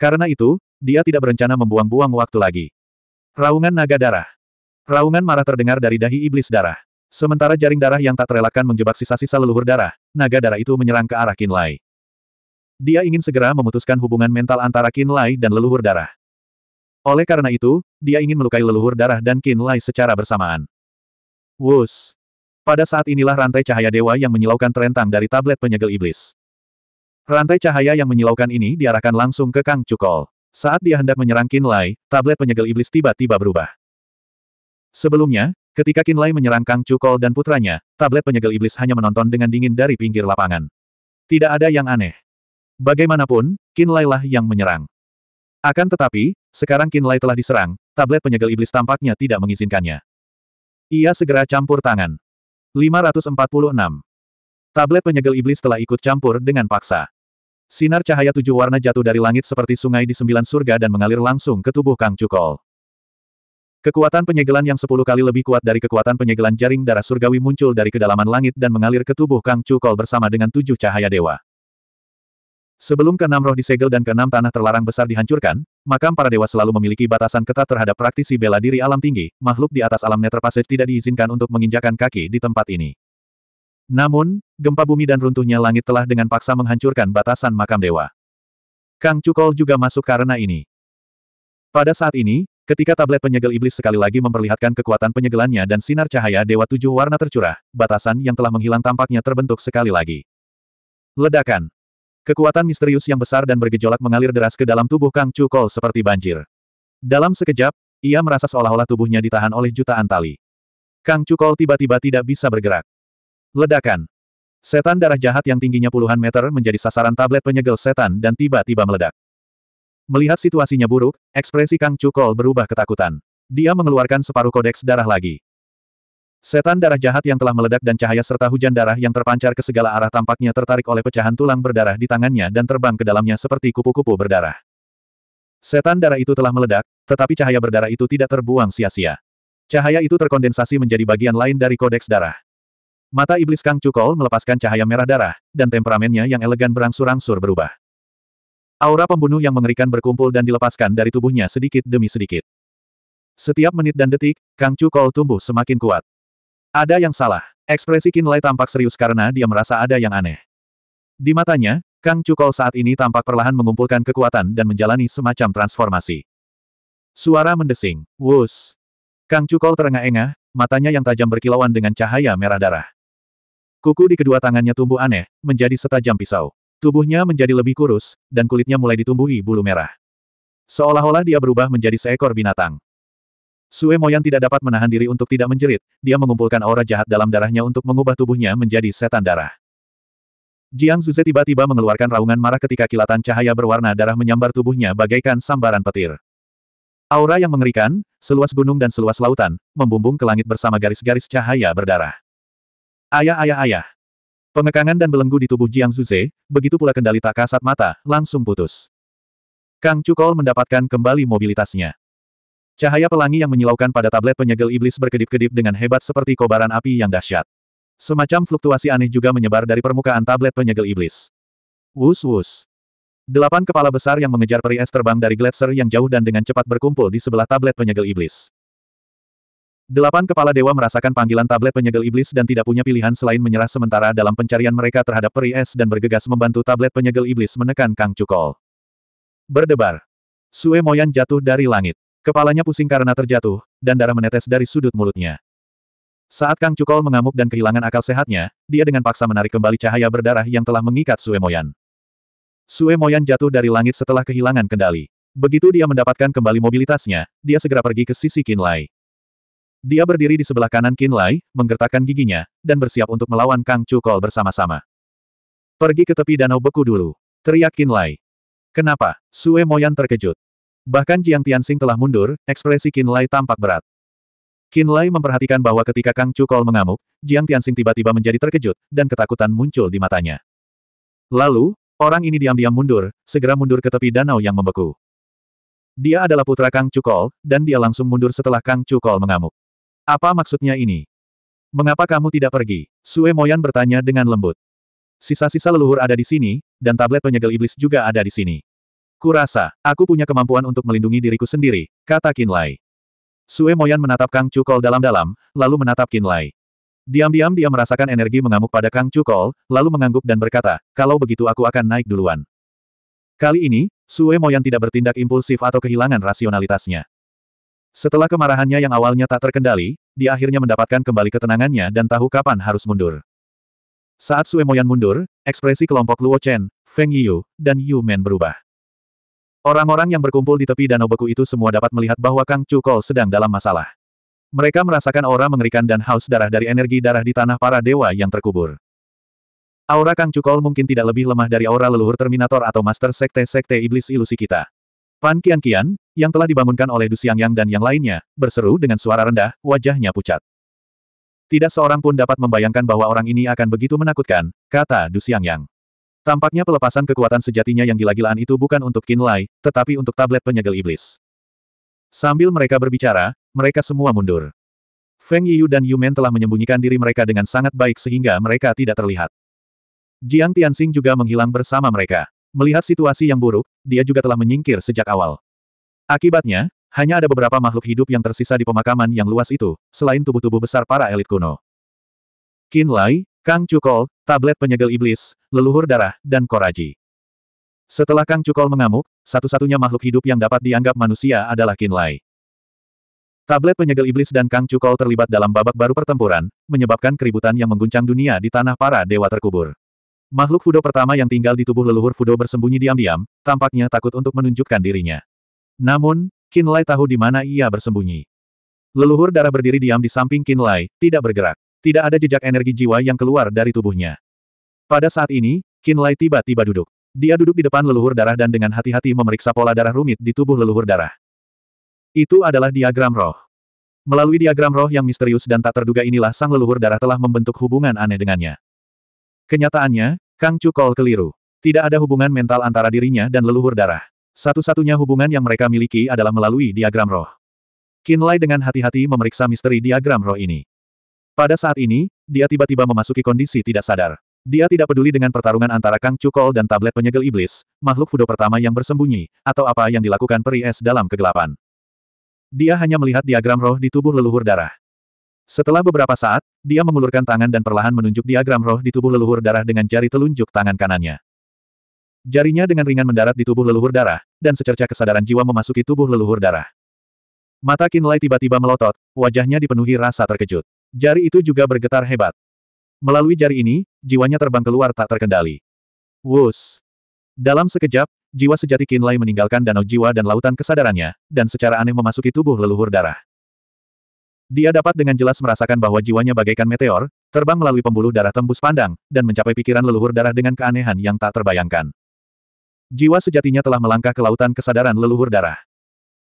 S1: Karena itu, dia tidak berencana membuang-buang waktu lagi. Raungan naga darah. Raungan marah terdengar dari dahi iblis darah. Sementara jaring darah yang tak terelakkan menjebak sisa-sisa leluhur darah, naga darah itu menyerang ke arah Kinlay. Dia ingin segera memutuskan hubungan mental antara Kinlay dan leluhur darah. Oleh karena itu, dia ingin melukai leluhur darah dan Kinlay secara bersamaan. Wus! Pada saat inilah rantai cahaya dewa yang menyilaukan terentang dari tablet penyegel iblis. Rantai cahaya yang menyilaukan ini diarahkan langsung ke Kang Cukol. Saat dia hendak menyerang Kinlay, tablet penyegel iblis tiba-tiba berubah. Sebelumnya, Ketika Kinlay menyerang Kang Cukol dan putranya, tablet penyegel iblis hanya menonton dengan dingin dari pinggir lapangan. Tidak ada yang aneh. Bagaimanapun, Kinlaylah lah yang menyerang. Akan tetapi, sekarang Kinlay telah diserang, tablet penyegel iblis tampaknya tidak mengizinkannya. Ia segera campur tangan. 546. Tablet penyegel iblis telah ikut campur dengan paksa. Sinar cahaya tujuh warna jatuh dari langit seperti sungai di sembilan surga dan mengalir langsung ke tubuh Kang Cukol. Kekuatan penyegelan yang sepuluh kali lebih kuat dari kekuatan penyegelan jaring darah surgawi muncul dari kedalaman langit dan mengalir ke tubuh Kang Cukol bersama dengan tujuh cahaya dewa. Sebelum keenam roh disegel dan keenam tanah terlarang besar dihancurkan, makam para dewa selalu memiliki batasan ketat terhadap praktisi bela diri alam tinggi, makhluk di atas alam neterpasit tidak diizinkan untuk menginjakan kaki di tempat ini. Namun, gempa bumi dan runtuhnya langit telah dengan paksa menghancurkan batasan makam dewa. Kang Cukol juga masuk karena ini. Pada saat ini, Ketika tablet penyegel iblis sekali lagi memperlihatkan kekuatan penyegelannya dan sinar cahaya Dewa Tujuh Warna tercurah, batasan yang telah menghilang tampaknya terbentuk sekali lagi. Ledakan. Kekuatan misterius yang besar dan bergejolak mengalir deras ke dalam tubuh Kang Cukol seperti banjir. Dalam sekejap, ia merasa seolah-olah tubuhnya ditahan oleh jutaan tali. Kang Cukol tiba-tiba tidak bisa bergerak. Ledakan. Setan darah jahat yang tingginya puluhan meter menjadi sasaran tablet penyegel setan dan tiba-tiba meledak. Melihat situasinya buruk, ekspresi Kang Cukol berubah ketakutan. Dia mengeluarkan separuh kodeks darah lagi. Setan darah jahat yang telah meledak dan cahaya serta hujan darah yang terpancar ke segala arah tampaknya tertarik oleh pecahan tulang berdarah di tangannya dan terbang ke dalamnya seperti kupu-kupu berdarah. Setan darah itu telah meledak, tetapi cahaya berdarah itu tidak terbuang sia-sia. Cahaya itu terkondensasi menjadi bagian lain dari kodeks darah. Mata iblis Kang Cukol melepaskan cahaya merah darah, dan temperamennya yang elegan berangsur-angsur berubah. Aura pembunuh yang mengerikan berkumpul dan dilepaskan dari tubuhnya sedikit demi sedikit. Setiap menit dan detik, Kang Chu tumbuh semakin kuat. Ada yang salah. Ekspresi Kinlay Lai tampak serius karena dia merasa ada yang aneh. Di matanya, Kang Chu saat ini tampak perlahan mengumpulkan kekuatan dan menjalani semacam transformasi. Suara mendesing. Wus. Kang Chu terengah-engah, matanya yang tajam berkilauan dengan cahaya merah darah. Kuku di kedua tangannya tumbuh aneh, menjadi setajam pisau. Tubuhnya menjadi lebih kurus, dan kulitnya mulai ditumbuhi bulu merah. Seolah-olah dia berubah menjadi seekor binatang. Sue Moyan tidak dapat menahan diri untuk tidak menjerit, dia mengumpulkan aura jahat dalam darahnya untuk mengubah tubuhnya menjadi setan darah. Jiang Zuze tiba-tiba mengeluarkan raungan marah ketika kilatan cahaya berwarna darah menyambar tubuhnya bagaikan sambaran petir. Aura yang mengerikan, seluas gunung dan seluas lautan, membumbung ke langit bersama garis-garis cahaya berdarah. Ayah ayah ayah. Pengekangan dan belenggu di tubuh Jiang Zuze, begitu pula kendali tak kasat mata, langsung putus. Kang Cukol mendapatkan kembali mobilitasnya. Cahaya pelangi yang menyilaukan pada tablet penyegel iblis berkedip-kedip dengan hebat seperti kobaran api yang dahsyat. Semacam fluktuasi aneh juga menyebar dari permukaan tablet penyegel iblis. Wus wus. Delapan kepala besar yang mengejar peri es terbang dari gletser yang jauh dan dengan cepat berkumpul di sebelah tablet penyegel iblis. Delapan kepala dewa merasakan panggilan tablet penyegel iblis dan tidak punya pilihan selain menyerah sementara dalam pencarian mereka terhadap peri es dan bergegas membantu tablet penyegel iblis menekan Kang Cukol. Berdebar. Sue Moyan jatuh dari langit. Kepalanya pusing karena terjatuh, dan darah menetes dari sudut mulutnya. Saat Kang Cukol mengamuk dan kehilangan akal sehatnya, dia dengan paksa menarik kembali cahaya berdarah yang telah mengikat Sue Moyan. Sue Moyan jatuh dari langit setelah kehilangan kendali. Begitu dia mendapatkan kembali mobilitasnya, dia segera pergi ke sisi Kinlai. Dia berdiri di sebelah kanan Qin Lai, menggertakkan giginya, dan bersiap untuk melawan Kang Cukol bersama-sama. Pergi ke tepi danau beku dulu. Teriak Qin Lai. Kenapa? Sue Moyan terkejut. Bahkan Jiang Tianxing telah mundur, ekspresi Qin Lai tampak berat. Qin Lai memperhatikan bahwa ketika Kang Cukol mengamuk, Jiang Tianxing tiba-tiba menjadi terkejut, dan ketakutan muncul di matanya. Lalu, orang ini diam-diam mundur, segera mundur ke tepi danau yang membeku. Dia adalah putra Kang Cukol, dan dia langsung mundur setelah Kang Cukol mengamuk. Apa maksudnya ini? Mengapa kamu tidak pergi? Sue Moyan bertanya dengan lembut. Sisa-sisa leluhur ada di sini, dan tablet penyegel iblis juga ada di sini. Kurasa, aku punya kemampuan untuk melindungi diriku sendiri, kata Kinlay. Sue Moyan menatap Kang Cukol dalam-dalam, lalu menatap Kinlay. Diam-diam dia merasakan energi mengamuk pada Kang Cukol, lalu mengangguk dan berkata, kalau begitu aku akan naik duluan. Kali ini, Sue Moyan tidak bertindak impulsif atau kehilangan rasionalitasnya. Setelah kemarahannya yang awalnya tak terkendali, dia akhirnya mendapatkan kembali ketenangannya dan tahu kapan harus mundur. Saat Sue Moyan mundur, ekspresi kelompok Luo Chen, Feng Yu, dan Yu Men berubah. Orang-orang yang berkumpul di tepi danau beku itu semua dapat melihat bahwa Kang Chu sedang dalam masalah. Mereka merasakan aura mengerikan dan haus darah dari energi darah di tanah para dewa yang terkubur. Aura Kang Cukol mungkin tidak lebih lemah dari aura leluhur Terminator atau Master Sekte-Sekte Iblis Ilusi kita. Pan Kian Kian, yang telah dibangunkan oleh Du Xiangyang dan yang lainnya, berseru dengan suara rendah, wajahnya pucat. Tidak seorang pun dapat membayangkan bahwa orang ini akan begitu menakutkan, kata Du Xiangyang. Tampaknya pelepasan kekuatan sejatinya yang gila-gilaan itu bukan untuk Qin Lai, tetapi untuk tablet penyegel iblis. Sambil mereka berbicara, mereka semua mundur. Feng Yiyu dan Yu Men telah menyembunyikan diri mereka dengan sangat baik sehingga mereka tidak terlihat. Jiang Tianxing juga menghilang bersama mereka. Melihat situasi yang buruk, dia juga telah menyingkir sejak awal. Akibatnya, hanya ada beberapa makhluk hidup yang tersisa di pemakaman yang luas itu, selain tubuh-tubuh besar para elit kuno. Qin Lai, Kang Cukol, tablet penyegel iblis, leluhur darah, dan koraji. Setelah Kang Cukol mengamuk, satu-satunya makhluk hidup yang dapat dianggap manusia adalah Qin Lai. Tablet penyegel iblis dan Kang Cukol terlibat dalam babak baru pertempuran, menyebabkan keributan yang mengguncang dunia di tanah para dewa terkubur. Makhluk Fudo pertama yang tinggal di tubuh leluhur Fudo bersembunyi diam-diam, tampaknya takut untuk menunjukkan dirinya. Namun, Lai tahu di mana ia bersembunyi. Leluhur darah berdiri diam di samping Lai, tidak bergerak. Tidak ada jejak energi jiwa yang keluar dari tubuhnya. Pada saat ini, Lai tiba-tiba duduk. Dia duduk di depan leluhur darah dan dengan hati-hati memeriksa pola darah rumit di tubuh leluhur darah. Itu adalah diagram roh. Melalui diagram roh yang misterius dan tak terduga inilah sang leluhur darah telah membentuk hubungan aneh dengannya. Kenyataannya, Kang Kol keliru. Tidak ada hubungan mental antara dirinya dan leluhur darah. Satu-satunya hubungan yang mereka miliki adalah melalui diagram roh. Kinlay dengan hati-hati memeriksa misteri diagram roh ini. Pada saat ini, dia tiba-tiba memasuki kondisi tidak sadar. Dia tidak peduli dengan pertarungan antara Kang Cukol dan tablet penyegel iblis, makhluk fudo pertama yang bersembunyi, atau apa yang dilakukan peri es dalam kegelapan. Dia hanya melihat diagram roh di tubuh leluhur darah. Setelah beberapa saat, dia mengulurkan tangan dan perlahan menunjuk diagram roh di tubuh leluhur darah dengan jari telunjuk tangan kanannya. Jarinya dengan ringan mendarat di tubuh leluhur darah, dan secerca kesadaran jiwa memasuki tubuh leluhur darah. Mata Kinlay tiba-tiba melotot, wajahnya dipenuhi rasa terkejut. Jari itu juga bergetar hebat. Melalui jari ini, jiwanya terbang keluar tak terkendali. Wus! Dalam sekejap, jiwa sejati Kinlay meninggalkan danau jiwa dan lautan kesadarannya, dan secara aneh memasuki tubuh leluhur darah. Dia dapat dengan jelas merasakan bahwa jiwanya bagaikan meteor, terbang melalui pembuluh darah tembus pandang, dan mencapai pikiran leluhur darah dengan keanehan yang tak terbayangkan. Jiwa sejatinya telah melangkah ke lautan kesadaran leluhur darah.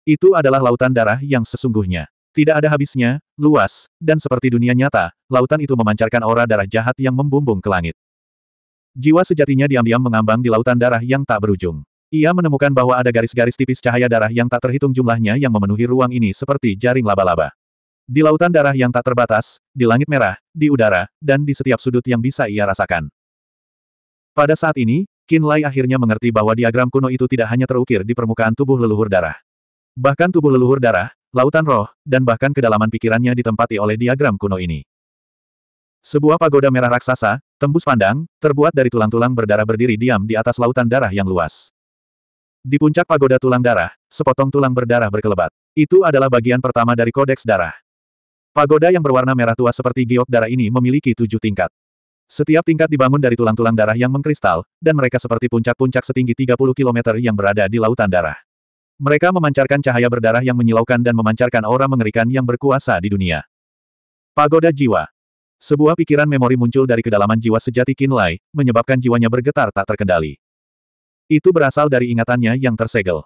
S1: Itu adalah lautan darah yang sesungguhnya. Tidak ada habisnya, luas, dan seperti dunia nyata, lautan itu memancarkan aura darah jahat yang membumbung ke langit. Jiwa sejatinya diam-diam mengambang di lautan darah yang tak berujung. Ia menemukan bahwa ada garis-garis tipis cahaya darah yang tak terhitung jumlahnya yang memenuhi ruang ini seperti jaring laba-laba. Di lautan darah yang tak terbatas, di langit merah, di udara, dan di setiap sudut yang bisa ia rasakan. Pada saat ini, Qin Lai akhirnya mengerti bahwa diagram kuno itu tidak hanya terukir di permukaan tubuh leluhur darah. Bahkan tubuh leluhur darah, lautan roh, dan bahkan kedalaman pikirannya ditempati oleh diagram kuno ini. Sebuah pagoda merah raksasa, tembus pandang, terbuat dari tulang-tulang berdarah berdiri diam di atas lautan darah yang luas. Di puncak pagoda tulang darah, sepotong tulang berdarah berkelebat. Itu adalah bagian pertama dari kodeks darah. Pagoda yang berwarna merah tua seperti giok darah ini memiliki tujuh tingkat. Setiap tingkat dibangun dari tulang-tulang darah yang mengkristal, dan mereka seperti puncak-puncak setinggi 30 km yang berada di lautan darah. Mereka memancarkan cahaya berdarah yang menyilaukan dan memancarkan aura mengerikan yang berkuasa di dunia. Pagoda Jiwa Sebuah pikiran memori muncul dari kedalaman jiwa sejati Kinlay, menyebabkan jiwanya bergetar tak terkendali. Itu berasal dari ingatannya yang tersegel.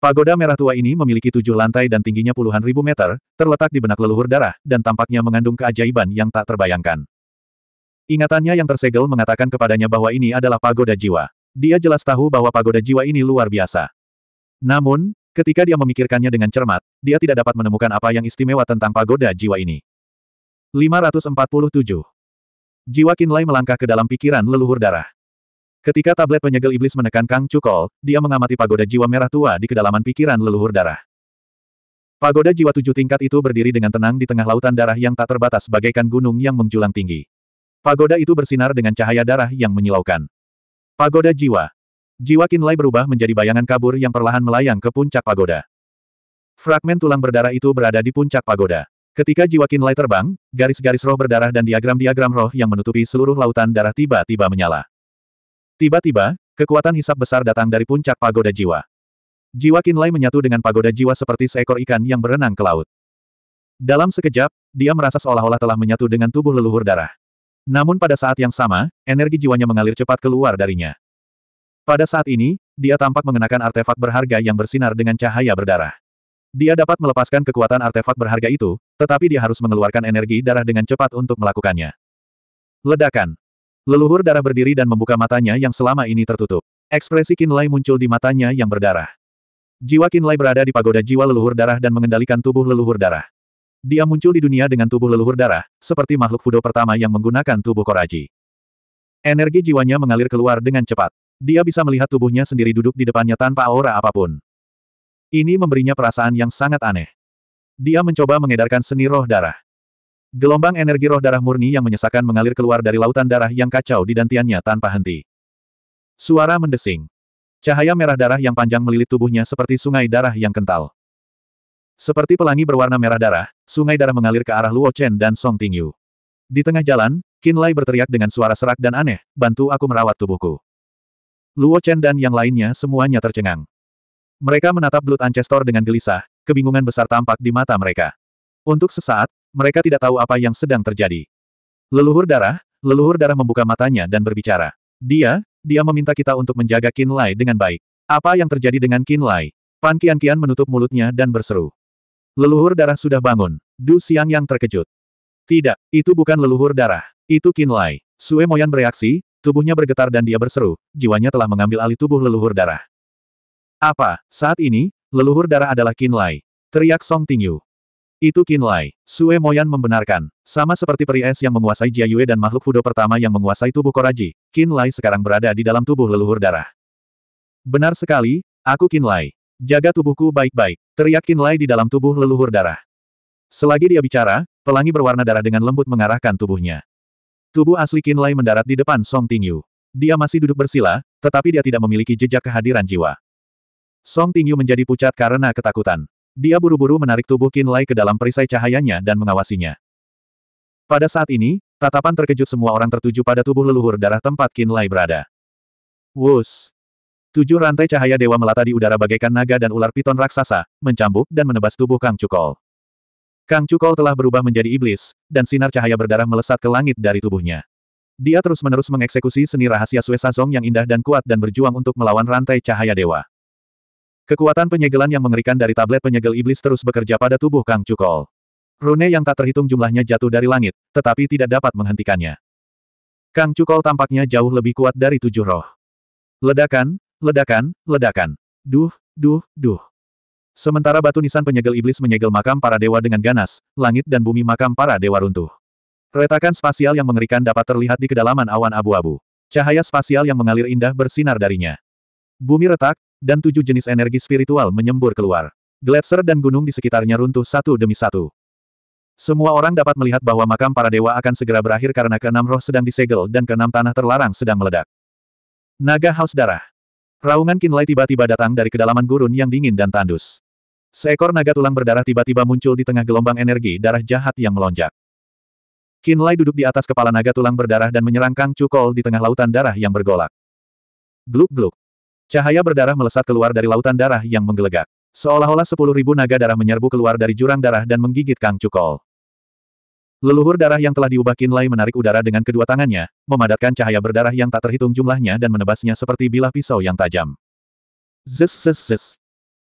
S1: Pagoda merah tua ini memiliki tujuh lantai dan tingginya puluhan ribu meter, terletak di benak leluhur darah, dan tampaknya mengandung keajaiban yang tak terbayangkan. Ingatannya yang tersegel mengatakan kepadanya bahwa ini adalah pagoda jiwa. Dia jelas tahu bahwa pagoda jiwa ini luar biasa. Namun, ketika dia memikirkannya dengan cermat, dia tidak dapat menemukan apa yang istimewa tentang pagoda jiwa ini. 547. Jiwa Kinlay melangkah ke dalam pikiran leluhur darah. Ketika tablet penyegel iblis menekan Kang Cukol, dia mengamati pagoda jiwa merah tua di kedalaman pikiran leluhur darah. Pagoda jiwa tujuh tingkat itu berdiri dengan tenang di tengah lautan darah yang tak terbatas bagaikan gunung yang menjulang tinggi. Pagoda itu bersinar dengan cahaya darah yang menyilaukan. Pagoda jiwa. Jiwa Kinlay berubah menjadi bayangan kabur yang perlahan melayang ke puncak pagoda. Fragmen tulang berdarah itu berada di puncak pagoda. Ketika jiwa Kinlay terbang, garis-garis roh berdarah dan diagram-diagram roh yang menutupi seluruh lautan darah tiba-tiba menyala. Tiba-tiba, kekuatan hisap besar datang dari puncak pagoda jiwa. Jiwa Kinlay menyatu dengan pagoda jiwa seperti seekor ikan yang berenang ke laut. Dalam sekejap, dia merasa seolah-olah telah menyatu dengan tubuh leluhur darah. Namun pada saat yang sama, energi jiwanya mengalir cepat keluar darinya. Pada saat ini, dia tampak mengenakan artefak berharga yang bersinar dengan cahaya berdarah. Dia dapat melepaskan kekuatan artefak berharga itu, tetapi dia harus mengeluarkan energi darah dengan cepat untuk melakukannya. Ledakan. Leluhur darah berdiri dan membuka matanya yang selama ini tertutup. Ekspresi Kinlay muncul di matanya yang berdarah. Jiwa Kinlay berada di pagoda jiwa leluhur darah dan mengendalikan tubuh leluhur darah. Dia muncul di dunia dengan tubuh leluhur darah, seperti makhluk Fudo pertama yang menggunakan tubuh Koraji. Energi jiwanya mengalir keluar dengan cepat. Dia bisa melihat tubuhnya sendiri duduk di depannya tanpa aura apapun. Ini memberinya perasaan yang sangat aneh. Dia mencoba mengedarkan seni roh darah. Gelombang energi roh darah murni yang menyesakan mengalir keluar dari lautan darah yang kacau di dantiannya tanpa henti. Suara mendesing. Cahaya merah darah yang panjang melilit tubuhnya seperti sungai darah yang kental. Seperti pelangi berwarna merah darah, sungai darah mengalir ke arah Luo Chen dan Song Tingyu. Di tengah jalan, Qin Lai berteriak dengan suara serak dan aneh, bantu aku merawat tubuhku. Luo Chen dan yang lainnya semuanya tercengang. Mereka menatap Blood Ancestor dengan gelisah, kebingungan besar tampak di mata mereka. Untuk sesaat, mereka tidak tahu apa yang sedang terjadi. Leluhur darah, leluhur darah membuka matanya dan berbicara. Dia, dia meminta kita untuk menjaga Qin Lai dengan baik. Apa yang terjadi dengan Qin Lai? Pan Qian Qian menutup mulutnya dan berseru. Leluhur darah sudah bangun. Du Siang yang terkejut. Tidak, itu bukan leluhur darah. Itu Kinlai. Sue Moyan bereaksi, tubuhnya bergetar dan dia berseru, jiwanya telah mengambil alih tubuh leluhur darah. Apa, saat ini, leluhur darah adalah Kinlai. Teriak Song Tingyu. Itu Kinlai. Sue Moyan membenarkan. Sama seperti peri es yang menguasai Jia Yue dan makhluk Fudo pertama yang menguasai tubuh Koraji, Kinlai sekarang berada di dalam tubuh leluhur darah. Benar sekali, aku Kinlai. Jaga tubuhku baik-baik, teriak Lai di dalam tubuh leluhur darah. Selagi dia bicara, pelangi berwarna darah dengan lembut mengarahkan tubuhnya. Tubuh asli Lai mendarat di depan Song Tingyu. Dia masih duduk bersila, tetapi dia tidak memiliki jejak kehadiran jiwa. Song Tingyu menjadi pucat karena ketakutan. Dia buru-buru menarik tubuh Lai ke dalam perisai cahayanya dan mengawasinya. Pada saat ini, tatapan terkejut semua orang tertuju pada tubuh leluhur darah tempat Lai berada. Wus! Tujuh rantai cahaya dewa melata di udara bagaikan naga dan ular piton raksasa, mencambuk dan menebas tubuh Kang Cukol. Kang Cukol telah berubah menjadi iblis, dan sinar cahaya berdarah melesat ke langit dari tubuhnya. Dia terus-menerus mengeksekusi seni rahasia Sue Sazong yang indah dan kuat dan berjuang untuk melawan rantai cahaya dewa. Kekuatan penyegelan yang mengerikan dari tablet penyegel iblis terus bekerja pada tubuh Kang Cukol. Rune yang tak terhitung jumlahnya jatuh dari langit, tetapi tidak dapat menghentikannya. Kang Cukol tampaknya jauh lebih kuat dari tujuh roh. Ledakan, Ledakan, ledakan. Duh, duh, duh. Sementara batu nisan penyegel iblis menyegel makam para dewa dengan ganas, langit dan bumi makam para dewa runtuh. Retakan spasial yang mengerikan dapat terlihat di kedalaman awan abu-abu. Cahaya spasial yang mengalir indah bersinar darinya. Bumi retak, dan tujuh jenis energi spiritual menyembur keluar. Gletser dan gunung di sekitarnya runtuh satu demi satu. Semua orang dapat melihat bahwa makam para dewa akan segera berakhir karena keenam roh sedang disegel dan keenam tanah terlarang sedang meledak. Naga Haus Darah Raungan Kinlay tiba-tiba datang dari kedalaman gurun yang dingin dan tandus. Seekor naga tulang berdarah tiba-tiba muncul di tengah gelombang energi darah jahat yang melonjak. Kinlay duduk di atas kepala naga tulang berdarah dan menyerang Kang Cukol di tengah lautan darah yang bergolak. Gluk-gluk. Cahaya berdarah melesat keluar dari lautan darah yang menggelegak. Seolah-olah sepuluh ribu naga darah menyerbu keluar dari jurang darah dan menggigit Kang Cukol. Leluhur darah yang telah diubah Kinlay menarik udara dengan kedua tangannya, memadatkan cahaya berdarah yang tak terhitung jumlahnya dan menebasnya seperti bilah pisau yang tajam. Zes zes zes.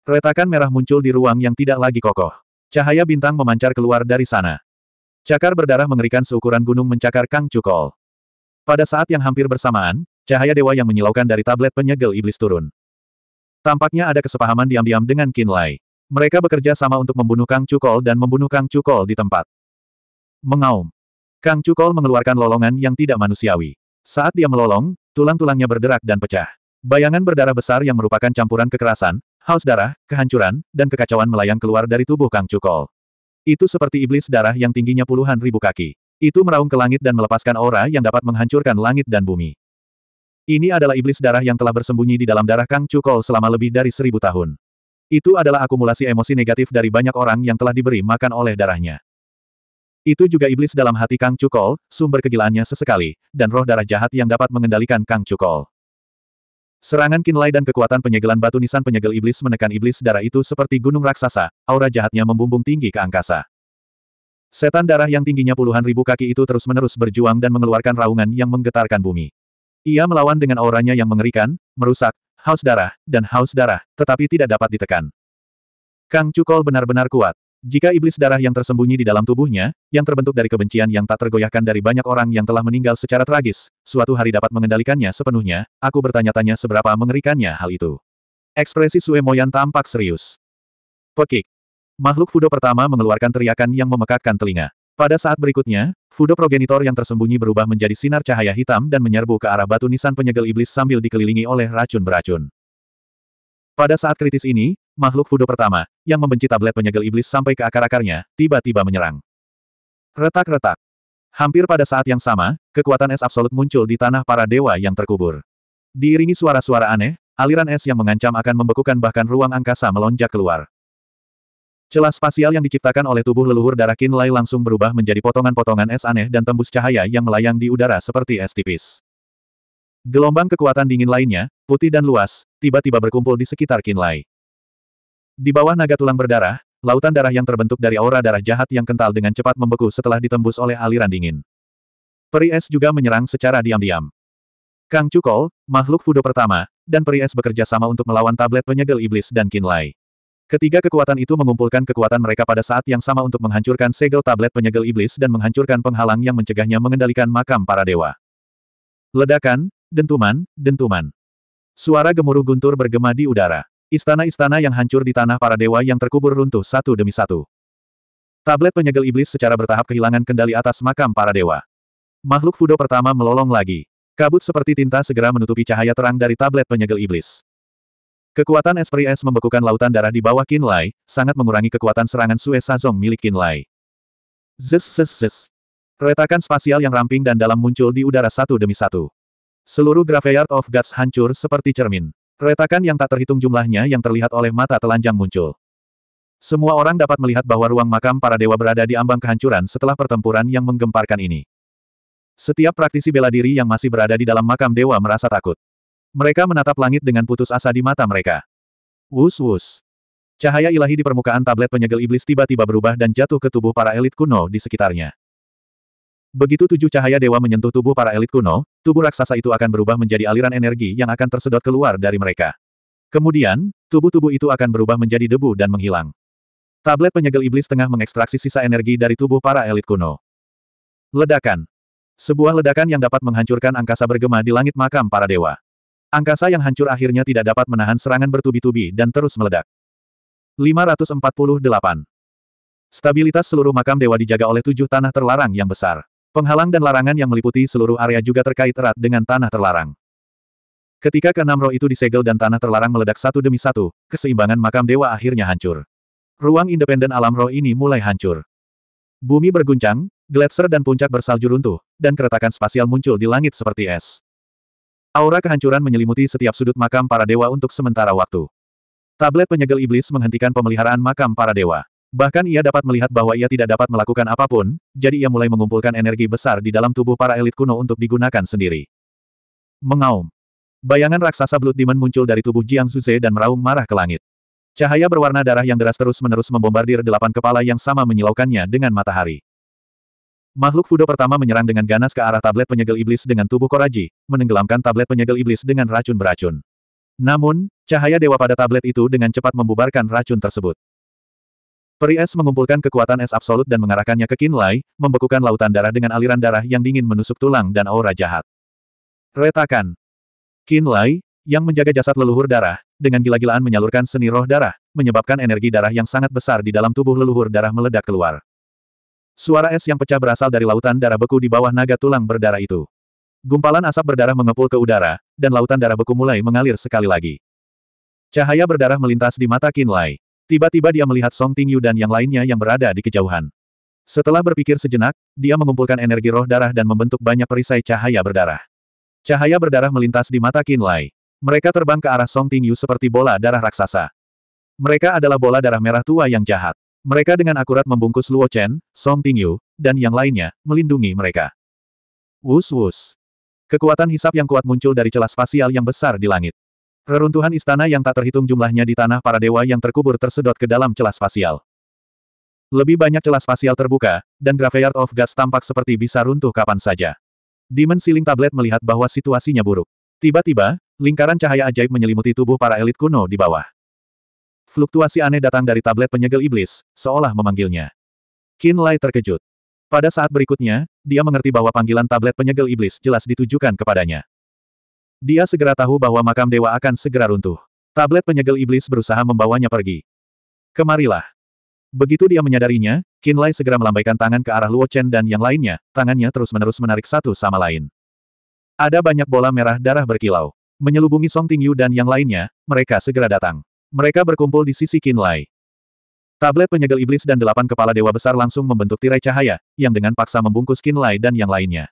S1: Retakan merah muncul di ruang yang tidak lagi kokoh. Cahaya bintang memancar keluar dari sana. Cakar berdarah mengerikan seukuran gunung mencakar Kang Cukol. Pada saat yang hampir bersamaan, cahaya dewa yang menyilaukan dari tablet penyegel iblis turun. Tampaknya ada kesepahaman diam-diam dengan Kinlay. Mereka bekerja sama untuk membunuh Kang Cukol dan membunuh Kang Cukol di tempat. Mengaum. Kang Cukol mengeluarkan lolongan yang tidak manusiawi. Saat dia melolong, tulang-tulangnya berderak dan pecah. Bayangan berdarah besar yang merupakan campuran kekerasan, haus darah, kehancuran, dan kekacauan melayang keluar dari tubuh Kang Cukol. Itu seperti iblis darah yang tingginya puluhan ribu kaki. Itu meraung ke langit dan melepaskan aura yang dapat menghancurkan langit dan bumi. Ini adalah iblis darah yang telah bersembunyi di dalam darah Kang Cukol selama lebih dari seribu tahun. Itu adalah akumulasi emosi negatif dari banyak orang yang telah diberi makan oleh darahnya. Itu juga iblis dalam hati Kang Cukol, sumber kegilaannya sesekali, dan roh darah jahat yang dapat mengendalikan Kang Cukol. Serangan Kinlay dan kekuatan penyegelan batu nisan penyegel iblis menekan iblis darah itu seperti gunung raksasa, aura jahatnya membumbung tinggi ke angkasa. Setan darah yang tingginya puluhan ribu kaki itu terus-menerus berjuang dan mengeluarkan raungan yang menggetarkan bumi. Ia melawan dengan auranya yang mengerikan, merusak, haus darah, dan haus darah, tetapi tidak dapat ditekan. Kang Cukol benar-benar kuat. Jika iblis darah yang tersembunyi di dalam tubuhnya, yang terbentuk dari kebencian yang tak tergoyahkan dari banyak orang yang telah meninggal secara tragis, suatu hari dapat mengendalikannya sepenuhnya, aku bertanya-tanya seberapa mengerikannya hal itu. Ekspresi Sue Moyan tampak serius. Pekik. Makhluk Fudo pertama mengeluarkan teriakan yang memekakkan telinga. Pada saat berikutnya, Fudo progenitor yang tersembunyi berubah menjadi sinar cahaya hitam dan menyerbu ke arah batu nisan penyegel iblis sambil dikelilingi oleh racun beracun. Pada saat kritis ini, makhluk fudo pertama, yang membenci tablet penyegel iblis sampai ke akar-akarnya, tiba-tiba menyerang. Retak-retak. Hampir pada saat yang sama, kekuatan es absolut muncul di tanah para dewa yang terkubur. Diiringi suara-suara aneh, aliran es yang mengancam akan membekukan bahkan ruang angkasa melonjak keluar. Celah spasial yang diciptakan oleh tubuh leluhur darah Kinlay langsung berubah menjadi potongan-potongan es aneh dan tembus cahaya yang melayang di udara seperti es tipis. Gelombang kekuatan dingin lainnya, putih dan luas, tiba-tiba berkumpul di sekitar Kinlay. Di bawah naga tulang berdarah, lautan darah yang terbentuk dari aura darah jahat yang kental dengan cepat membeku setelah ditembus oleh aliran dingin. Peri es juga menyerang secara diam-diam. Kang Cukol, makhluk Fudo pertama, dan peri es bekerja sama untuk melawan tablet penyegel iblis dan Kinlay. Ketiga kekuatan itu mengumpulkan kekuatan mereka pada saat yang sama untuk menghancurkan segel tablet penyegel iblis dan menghancurkan penghalang yang mencegahnya mengendalikan makam para dewa. Ledakan, dentuman, dentuman. Suara gemuruh guntur bergema di udara. Istana-istana yang hancur di tanah para dewa yang terkubur runtuh satu demi satu. Tablet penyegel iblis secara bertahap kehilangan kendali atas makam para dewa. Makhluk Fudo pertama melolong lagi. Kabut seperti tinta segera menutupi cahaya terang dari tablet penyegel iblis. Kekuatan Esprit Es membekukan lautan darah di bawah Kinlay sangat mengurangi kekuatan serangan Sue Sazong milik Kinlay. Lai. Zes zes zes. Retakan spasial yang ramping dan dalam muncul di udara satu demi satu. Seluruh Graveyard of Gods hancur seperti cermin. Retakan yang tak terhitung jumlahnya yang terlihat oleh mata telanjang muncul. Semua orang dapat melihat bahwa ruang makam para dewa berada di ambang kehancuran setelah pertempuran yang menggemparkan ini. Setiap praktisi bela diri yang masih berada di dalam makam dewa merasa takut. Mereka menatap langit dengan putus asa di mata mereka. Wus wus. Cahaya ilahi di permukaan tablet penyegel iblis tiba-tiba berubah dan jatuh ke tubuh para elit kuno di sekitarnya. Begitu tujuh cahaya dewa menyentuh tubuh para elit kuno, tubuh raksasa itu akan berubah menjadi aliran energi yang akan tersedot keluar dari mereka. Kemudian, tubuh-tubuh itu akan berubah menjadi debu dan menghilang. Tablet penyegel iblis tengah mengekstraksi sisa energi dari tubuh para elit kuno. Ledakan. Sebuah ledakan yang dapat menghancurkan angkasa bergema di langit makam para dewa. Angkasa yang hancur akhirnya tidak dapat menahan serangan bertubi-tubi dan terus meledak. 548. Stabilitas seluruh makam dewa dijaga oleh tujuh tanah terlarang yang besar. Penghalang dan larangan yang meliputi seluruh area juga terkait erat dengan tanah terlarang. Ketika keenam roh itu disegel dan tanah terlarang meledak satu demi satu, keseimbangan makam dewa akhirnya hancur. Ruang independen alam roh ini mulai hancur. Bumi berguncang, gletser dan puncak bersalju runtuh, dan keretakan spasial muncul di langit seperti es. Aura kehancuran menyelimuti setiap sudut makam para dewa untuk sementara waktu. Tablet penyegel iblis menghentikan pemeliharaan makam para dewa. Bahkan ia dapat melihat bahwa ia tidak dapat melakukan apapun, jadi ia mulai mengumpulkan energi besar di dalam tubuh para elit kuno untuk digunakan sendiri. Mengaum. Bayangan raksasa Blood Demon muncul dari tubuh Jiang Zuze dan meraung marah ke langit. Cahaya berwarna darah yang deras terus-menerus membombardir delapan kepala yang sama menyilaukannya dengan matahari. Makhluk Fudo pertama menyerang dengan ganas ke arah tablet penyegel iblis dengan tubuh Koraji, menenggelamkan tablet penyegel iblis dengan racun beracun. Namun, cahaya dewa pada tablet itu dengan cepat membubarkan racun tersebut. Peri es mengumpulkan kekuatan es absolut dan mengarahkannya ke Kinlay, membekukan lautan darah dengan aliran darah yang dingin menusuk tulang dan aura jahat. Retakan. Kinlay yang menjaga jasad leluhur darah, dengan gila-gilaan menyalurkan seni roh darah, menyebabkan energi darah yang sangat besar di dalam tubuh leluhur darah meledak keluar. Suara es yang pecah berasal dari lautan darah beku di bawah naga tulang berdarah itu. Gumpalan asap berdarah mengepul ke udara, dan lautan darah beku mulai mengalir sekali lagi. Cahaya berdarah melintas di mata Kinlay. Tiba-tiba dia melihat Song Tingyu dan yang lainnya yang berada di kejauhan. Setelah berpikir sejenak, dia mengumpulkan energi roh darah dan membentuk banyak perisai cahaya berdarah. Cahaya berdarah melintas di mata Qin Lai. Mereka terbang ke arah Song Tingyu seperti bola darah raksasa. Mereka adalah bola darah merah tua yang jahat. Mereka dengan akurat membungkus Luo Chen, Song Tingyu, dan yang lainnya, melindungi mereka. Wus-wus. Kekuatan hisap yang kuat muncul dari celah spasial yang besar di langit. Reruntuhan istana yang tak terhitung jumlahnya di tanah para dewa yang terkubur tersedot ke dalam celah spasial. Lebih banyak celah spasial terbuka, dan Graveyard of Gods tampak seperti bisa runtuh kapan saja. Demon Siling Tablet melihat bahwa situasinya buruk. Tiba-tiba, lingkaran cahaya ajaib menyelimuti tubuh para elit kuno di bawah. Fluktuasi aneh datang dari tablet penyegel iblis, seolah memanggilnya. Qin Lai terkejut. Pada saat berikutnya, dia mengerti bahwa panggilan tablet penyegel iblis jelas ditujukan kepadanya. Dia segera tahu bahwa makam dewa akan segera runtuh. Tablet penyegel iblis berusaha membawanya pergi. Kemarilah. Begitu dia menyadarinya, Qin Lai segera melambaikan tangan ke arah Luo Chen dan yang lainnya, tangannya terus-menerus menarik satu sama lain. Ada banyak bola merah darah berkilau. Menyelubungi Song Tingyu dan yang lainnya, mereka segera datang. Mereka berkumpul di sisi Qin Lai. Tablet penyegel iblis dan delapan kepala dewa besar langsung membentuk tirai cahaya, yang dengan paksa membungkus Qin Lai dan yang lainnya.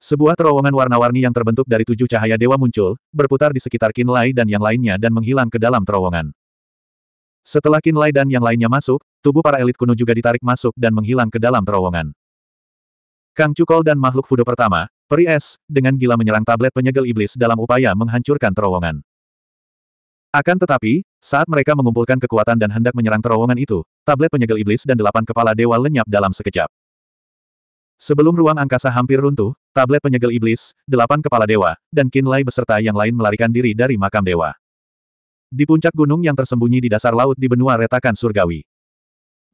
S1: Sebuah terowongan warna-warni yang terbentuk dari tujuh cahaya dewa muncul, berputar di sekitar Lai dan yang lainnya dan menghilang ke dalam terowongan. Setelah Lai dan yang lainnya masuk, tubuh para elit kuno juga ditarik masuk dan menghilang ke dalam terowongan. Kang Cukol dan makhluk fudo pertama, peri es, dengan gila menyerang tablet penyegel iblis dalam upaya menghancurkan terowongan. Akan tetapi, saat mereka mengumpulkan kekuatan dan hendak menyerang terowongan itu, tablet penyegel iblis dan delapan kepala dewa lenyap dalam sekejap. Sebelum ruang angkasa hampir runtuh, Tablet penyegel iblis, delapan kepala dewa, dan Kinlay beserta yang lain melarikan diri dari makam dewa. Di puncak gunung yang tersembunyi di dasar laut di benua retakan surgawi.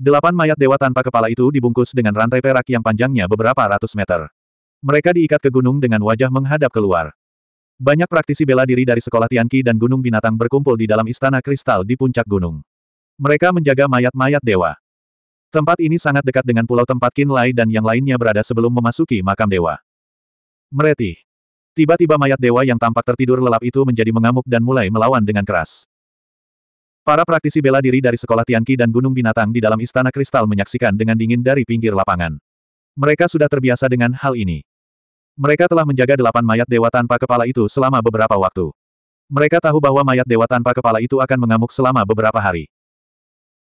S1: Delapan mayat dewa tanpa kepala itu dibungkus dengan rantai perak yang panjangnya beberapa ratus meter. Mereka diikat ke gunung dengan wajah menghadap keluar. Banyak praktisi bela diri dari sekolah Tianqi dan Gunung Binatang berkumpul di dalam istana kristal di puncak gunung. Mereka menjaga mayat-mayat dewa. Tempat ini sangat dekat dengan pulau tempat Kinlay dan yang lainnya berada sebelum memasuki makam dewa. Meretih. Tiba-tiba mayat dewa yang tampak tertidur lelap itu menjadi mengamuk dan mulai melawan dengan keras. Para praktisi bela diri dari sekolah Tianqi dan Gunung Binatang di dalam Istana Kristal menyaksikan dengan dingin dari pinggir lapangan. Mereka sudah terbiasa dengan hal ini. Mereka telah menjaga delapan mayat dewa tanpa kepala itu selama beberapa waktu. Mereka tahu bahwa mayat dewa tanpa kepala itu akan mengamuk selama beberapa hari.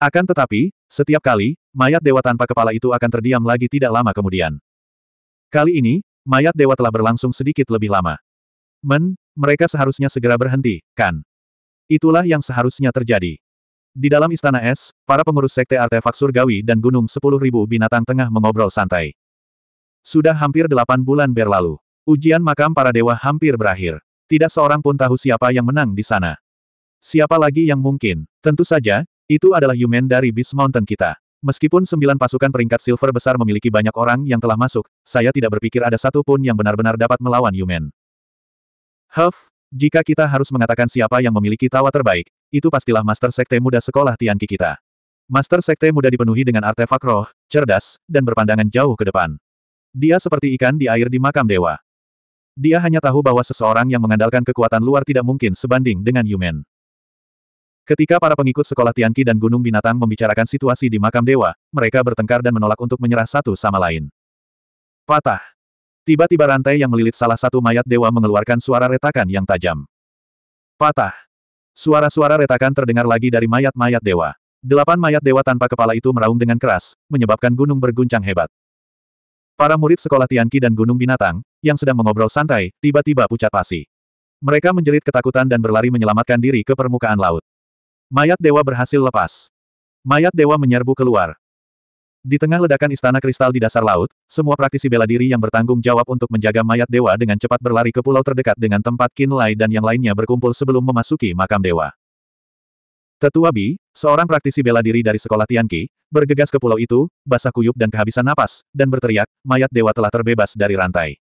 S1: Akan tetapi, setiap kali, mayat dewa tanpa kepala itu akan terdiam lagi tidak lama kemudian. Kali ini, mayat dewa telah berlangsung sedikit lebih lama. Men, mereka seharusnya segera berhenti, kan? Itulah yang seharusnya terjadi. Di dalam istana es, para pengurus sekte artefak surgawi dan gunung Sepuluh Ribu binatang tengah mengobrol santai. Sudah hampir delapan bulan berlalu. Ujian makam para dewa hampir berakhir. Tidak seorang pun tahu siapa yang menang di sana. Siapa lagi yang mungkin? Tentu saja, itu adalah Yumen dari Beast Mountain kita. Meskipun sembilan pasukan peringkat silver besar memiliki banyak orang yang telah masuk, saya tidak berpikir ada satu pun yang benar-benar dapat melawan Yumen. Huff, jika kita harus mengatakan siapa yang memiliki tawa terbaik, itu pastilah Master Sekte Muda Sekolah Tianqi kita. Master Sekte Muda dipenuhi dengan artefak roh, cerdas, dan berpandangan jauh ke depan. Dia seperti ikan di air di makam dewa. Dia hanya tahu bahwa seseorang yang mengandalkan kekuatan luar tidak mungkin sebanding dengan Yumen. Ketika para pengikut sekolah Tianqi dan Gunung Binatang membicarakan situasi di makam dewa, mereka bertengkar dan menolak untuk menyerah satu sama lain. Patah. Tiba-tiba rantai yang melilit salah satu mayat dewa mengeluarkan suara retakan yang tajam. Patah. Suara-suara retakan terdengar lagi dari mayat-mayat dewa. Delapan mayat dewa tanpa kepala itu meraung dengan keras, menyebabkan gunung berguncang hebat. Para murid sekolah Tianqi dan Gunung Binatang, yang sedang mengobrol santai, tiba-tiba pucat pasi. Mereka menjerit ketakutan dan berlari menyelamatkan diri ke permukaan laut. Mayat dewa berhasil lepas. Mayat dewa menyerbu keluar. Di tengah ledakan istana kristal di dasar laut, semua praktisi bela diri yang bertanggung jawab untuk menjaga mayat dewa dengan cepat berlari ke pulau terdekat dengan tempat Lai dan yang lainnya berkumpul sebelum memasuki makam dewa. Tetua Bi, seorang praktisi bela diri dari sekolah Tianqi, bergegas ke pulau itu, basah kuyup dan kehabisan napas, dan berteriak, mayat dewa telah terbebas dari rantai.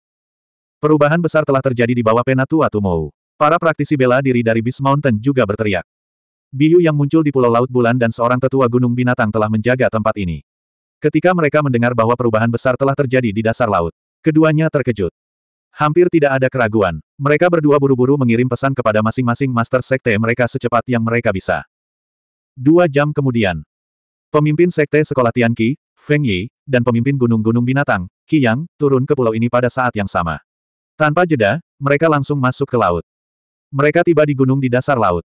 S1: Perubahan besar telah terjadi di bawah penatua Tumou. Para praktisi bela diri dari Beast Mountain juga berteriak. Biu yang muncul di Pulau Laut Bulan dan seorang tetua Gunung Binatang telah menjaga tempat ini. Ketika mereka mendengar bahwa perubahan besar telah terjadi di dasar laut, keduanya terkejut. Hampir tidak ada keraguan. Mereka berdua buru-buru mengirim pesan kepada masing-masing master sekte mereka secepat yang mereka bisa. Dua jam kemudian, pemimpin sekte sekolah Tianqi, Feng Yi, dan pemimpin gunung-gunung binatang, Yang, turun ke pulau ini pada saat yang sama. Tanpa jeda, mereka langsung masuk ke laut. Mereka tiba di gunung di dasar laut.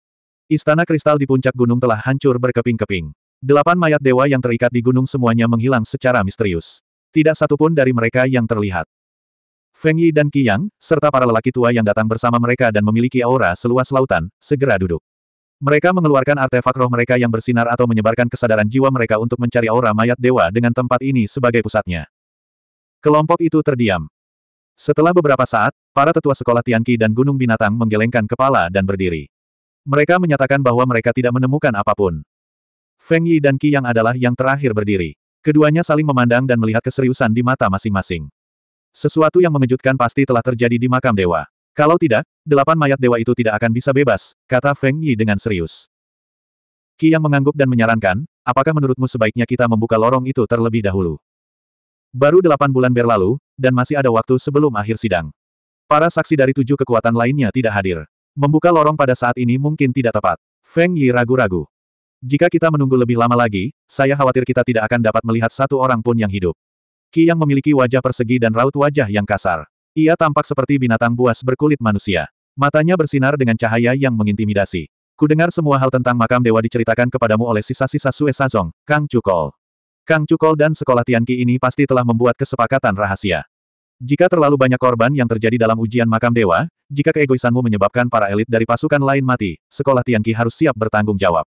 S1: Istana kristal di puncak gunung telah hancur berkeping-keping. Delapan mayat dewa yang terikat di gunung semuanya menghilang secara misterius. Tidak satupun dari mereka yang terlihat. Feng Yi dan Yang, serta para lelaki tua yang datang bersama mereka dan memiliki aura seluas lautan, segera duduk. Mereka mengeluarkan artefak roh mereka yang bersinar atau menyebarkan kesadaran jiwa mereka untuk mencari aura mayat dewa dengan tempat ini sebagai pusatnya. Kelompok itu terdiam. Setelah beberapa saat, para tetua sekolah Tianqi dan Gunung Binatang menggelengkan kepala dan berdiri. Mereka menyatakan bahwa mereka tidak menemukan apapun. Feng Yi dan Qi Yang adalah yang terakhir berdiri. Keduanya saling memandang dan melihat keseriusan di mata masing-masing. Sesuatu yang mengejutkan pasti telah terjadi di makam dewa. Kalau tidak, delapan mayat dewa itu tidak akan bisa bebas, kata Feng Yi dengan serius. Qi Yang mengangguk dan menyarankan, apakah menurutmu sebaiknya kita membuka lorong itu terlebih dahulu? Baru delapan bulan berlalu, dan masih ada waktu sebelum akhir sidang. Para saksi dari tujuh kekuatan lainnya tidak hadir. Membuka lorong pada saat ini mungkin tidak tepat. Feng Yi ragu-ragu. Jika kita menunggu lebih lama lagi, saya khawatir kita tidak akan dapat melihat satu orang pun yang hidup. Qi yang memiliki wajah persegi dan raut wajah yang kasar. Ia tampak seperti binatang buas berkulit manusia. Matanya bersinar dengan cahaya yang mengintimidasi. Ku dengar semua hal tentang makam dewa diceritakan kepadamu oleh sisa-sisa Sue Sazong, Kang Cukol. Kang Cukol dan sekolah Tianqi ini pasti telah membuat kesepakatan rahasia. Jika terlalu banyak korban yang terjadi dalam ujian makam dewa, jika keegoisanmu menyebabkan para elit dari pasukan lain mati, sekolah Tianqi harus siap bertanggung jawab.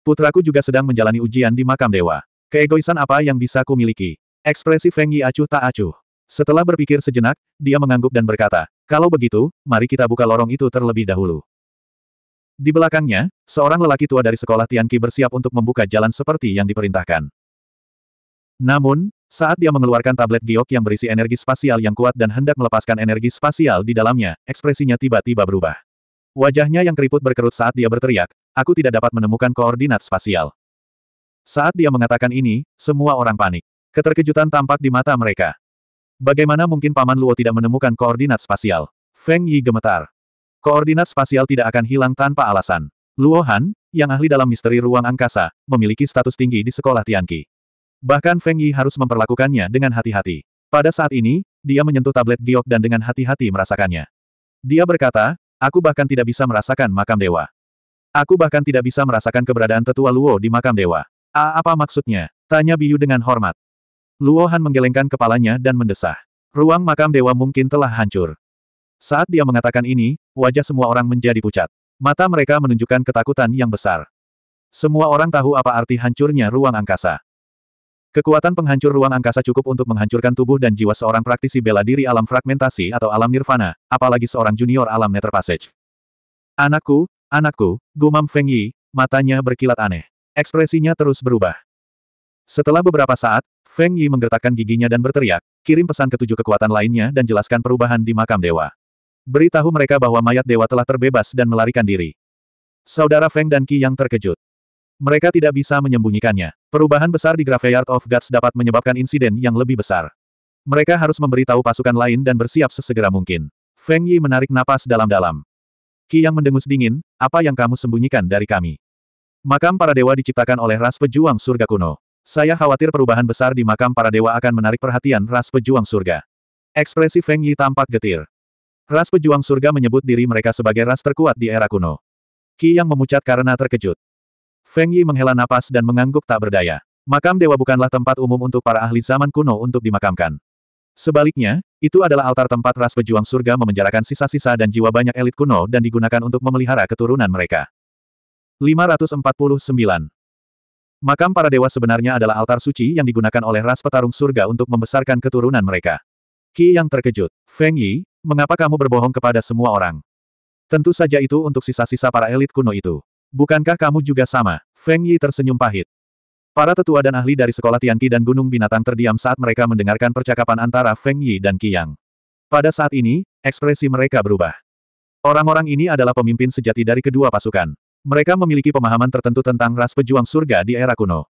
S1: Putraku juga sedang menjalani ujian di makam dewa. Keegoisan apa yang bisa ku miliki? Ekspresi Feng Yi acuh tak acuh. Setelah berpikir sejenak, dia mengangguk dan berkata, kalau begitu, mari kita buka lorong itu terlebih dahulu. Di belakangnya, seorang lelaki tua dari sekolah Tianqi bersiap untuk membuka jalan seperti yang diperintahkan. Namun, saat dia mengeluarkan tablet giok yang berisi energi spasial yang kuat dan hendak melepaskan energi spasial di dalamnya, ekspresinya tiba-tiba berubah. Wajahnya yang keriput berkerut saat dia berteriak, aku tidak dapat menemukan koordinat spasial. Saat dia mengatakan ini, semua orang panik. Keterkejutan tampak di mata mereka. Bagaimana mungkin Paman Luo tidak menemukan koordinat spasial? Feng Yi gemetar. Koordinat spasial tidak akan hilang tanpa alasan. Luo Han, yang ahli dalam misteri ruang angkasa, memiliki status tinggi di sekolah Tianqi. Bahkan Feng Yi harus memperlakukannya dengan hati-hati. Pada saat ini, dia menyentuh tablet giok dan dengan hati-hati merasakannya. Dia berkata, aku bahkan tidak bisa merasakan makam dewa. Aku bahkan tidak bisa merasakan keberadaan tetua Luo di makam dewa. A apa maksudnya? Tanya Biyu dengan hormat. Luo Han menggelengkan kepalanya dan mendesah. Ruang makam dewa mungkin telah hancur. Saat dia mengatakan ini, wajah semua orang menjadi pucat. Mata mereka menunjukkan ketakutan yang besar. Semua orang tahu apa arti hancurnya ruang angkasa. Kekuatan penghancur ruang angkasa cukup untuk menghancurkan tubuh dan jiwa seorang praktisi bela diri alam fragmentasi atau alam nirvana, apalagi seorang junior alam nether passage. Anakku, anakku, gumam Feng Yi, matanya berkilat aneh. Ekspresinya terus berubah. Setelah beberapa saat, Feng Yi menggertakkan giginya dan berteriak, kirim pesan ke tujuh kekuatan lainnya dan jelaskan perubahan di makam dewa. Beritahu mereka bahwa mayat dewa telah terbebas dan melarikan diri. Saudara Feng dan Qi yang terkejut. Mereka tidak bisa menyembunyikannya. Perubahan besar di Graveyard of Gods dapat menyebabkan insiden yang lebih besar. Mereka harus memberitahu pasukan lain dan bersiap sesegera mungkin. Feng Yi menarik napas dalam-dalam. Qi yang mendengus dingin, apa yang kamu sembunyikan dari kami? Makam para dewa diciptakan oleh ras pejuang surga kuno. Saya khawatir perubahan besar di makam para dewa akan menarik perhatian ras pejuang surga. Ekspresi Feng Yi tampak getir. Ras pejuang surga menyebut diri mereka sebagai ras terkuat di era kuno. Qi yang memucat karena terkejut. Feng Yi menghela napas dan mengangguk tak berdaya. Makam dewa bukanlah tempat umum untuk para ahli zaman kuno untuk dimakamkan. Sebaliknya, itu adalah altar tempat ras pejuang surga memenjarakan sisa-sisa dan jiwa banyak elit kuno dan digunakan untuk memelihara keturunan mereka. 549. Makam para dewa sebenarnya adalah altar suci yang digunakan oleh ras petarung surga untuk membesarkan keturunan mereka. Qi yang terkejut. Feng Yi, mengapa kamu berbohong kepada semua orang? Tentu saja itu untuk sisa-sisa para elit kuno itu. Bukankah kamu juga sama? Feng Yi tersenyum pahit. Para tetua dan ahli dari sekolah Tianqi dan Gunung Binatang terdiam saat mereka mendengarkan percakapan antara Feng Yi dan Yang. Pada saat ini, ekspresi mereka berubah. Orang-orang ini adalah pemimpin sejati dari kedua pasukan. Mereka memiliki pemahaman tertentu tentang ras pejuang surga di era kuno.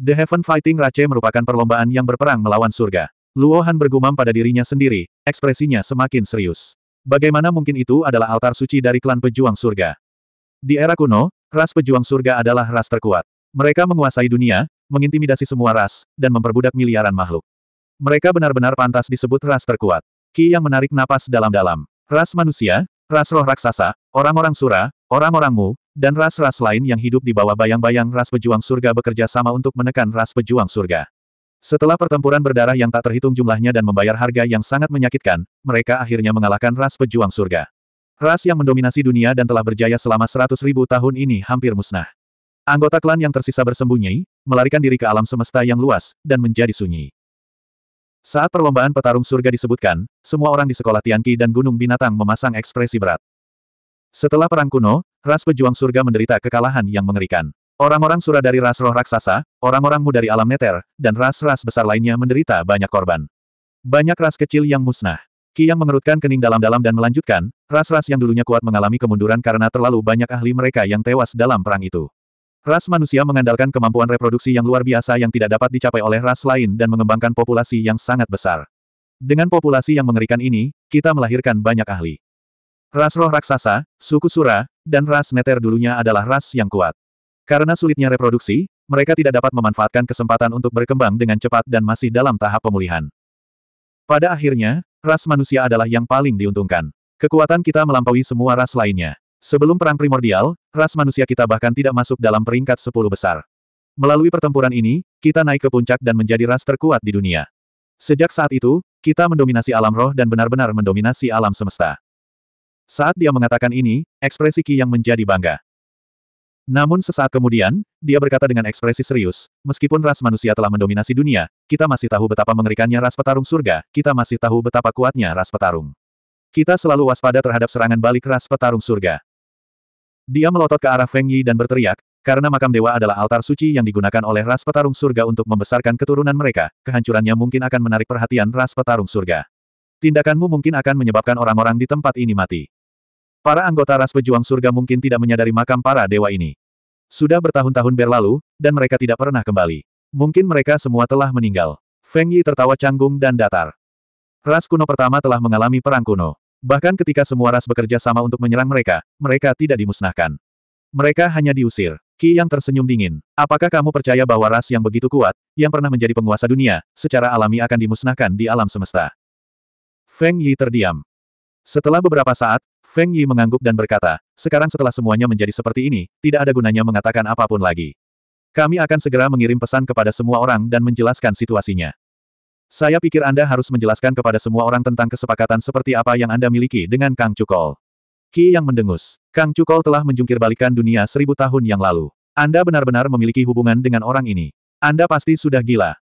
S1: The Heaven Fighting Race merupakan perlombaan yang berperang melawan surga. Luohan bergumam pada dirinya sendiri, ekspresinya semakin serius. Bagaimana mungkin itu adalah altar suci dari klan pejuang surga? Di era kuno, ras pejuang surga adalah ras terkuat. Mereka menguasai dunia, mengintimidasi semua ras, dan memperbudak miliaran makhluk. Mereka benar-benar pantas disebut ras terkuat. Ki yang menarik napas dalam-dalam. Ras manusia, ras roh raksasa, orang-orang sura, orang-orang mu, dan ras-ras lain yang hidup di bawah bayang-bayang ras pejuang surga bekerja sama untuk menekan ras pejuang surga. Setelah pertempuran berdarah yang tak terhitung jumlahnya dan membayar harga yang sangat menyakitkan, mereka akhirnya mengalahkan ras pejuang surga. Ras yang mendominasi dunia dan telah berjaya selama seratus ribu tahun ini hampir musnah. Anggota klan yang tersisa bersembunyi, melarikan diri ke alam semesta yang luas, dan menjadi sunyi. Saat perlombaan petarung surga disebutkan, semua orang di sekolah Tianqi dan Gunung Binatang memasang ekspresi berat. Setelah perang kuno, ras pejuang surga menderita kekalahan yang mengerikan. Orang-orang surah dari ras roh raksasa, orang-orangmu dari alam neter, dan ras-ras besar lainnya menderita banyak korban. Banyak ras kecil yang musnah. Yang mengerutkan kening dalam-dalam dan melanjutkan, ras-ras yang dulunya kuat mengalami kemunduran karena terlalu banyak ahli mereka yang tewas dalam perang itu. Ras manusia mengandalkan kemampuan reproduksi yang luar biasa yang tidak dapat dicapai oleh ras lain dan mengembangkan populasi yang sangat besar. Dengan populasi yang mengerikan ini, kita melahirkan banyak ahli. Ras roh raksasa, suku Sura, dan ras Neter dulunya adalah ras yang kuat. Karena sulitnya reproduksi, mereka tidak dapat memanfaatkan kesempatan untuk berkembang dengan cepat dan masih dalam tahap pemulihan. Pada akhirnya, Ras manusia adalah yang paling diuntungkan. Kekuatan kita melampaui semua ras lainnya. Sebelum perang primordial, ras manusia kita bahkan tidak masuk dalam peringkat sepuluh besar. Melalui pertempuran ini, kita naik ke puncak dan menjadi ras terkuat di dunia. Sejak saat itu, kita mendominasi alam roh dan benar-benar mendominasi alam semesta. Saat dia mengatakan ini, ekspresi Ki yang menjadi bangga. Namun sesaat kemudian, dia berkata dengan ekspresi serius, meskipun ras manusia telah mendominasi dunia, kita masih tahu betapa mengerikannya ras petarung surga, kita masih tahu betapa kuatnya ras petarung. Kita selalu waspada terhadap serangan balik ras petarung surga. Dia melotot ke arah Feng Yi dan berteriak, karena makam dewa adalah altar suci yang digunakan oleh ras petarung surga untuk membesarkan keturunan mereka, kehancurannya mungkin akan menarik perhatian ras petarung surga. Tindakanmu mungkin akan menyebabkan orang-orang di tempat ini mati. Para anggota ras pejuang surga mungkin tidak menyadari makam para dewa ini. Sudah bertahun-tahun berlalu, dan mereka tidak pernah kembali. Mungkin mereka semua telah meninggal. Feng Yi tertawa canggung dan datar. Ras kuno pertama telah mengalami perang kuno. Bahkan ketika semua ras bekerja sama untuk menyerang mereka, mereka tidak dimusnahkan. Mereka hanya diusir. Ki yang tersenyum dingin. Apakah kamu percaya bahwa ras yang begitu kuat, yang pernah menjadi penguasa dunia, secara alami akan dimusnahkan di alam semesta? Feng Yi terdiam. Setelah beberapa saat, Feng Yi mengangguk dan berkata, sekarang setelah semuanya menjadi seperti ini, tidak ada gunanya mengatakan apapun lagi. Kami akan segera mengirim pesan kepada semua orang dan menjelaskan situasinya. Saya pikir Anda harus menjelaskan kepada semua orang tentang kesepakatan seperti apa yang Anda miliki dengan Kang Cukol. Ki yang mendengus. Kang Cukol telah menjungkir balikan dunia seribu tahun yang lalu. Anda benar-benar memiliki hubungan dengan orang ini. Anda pasti sudah gila.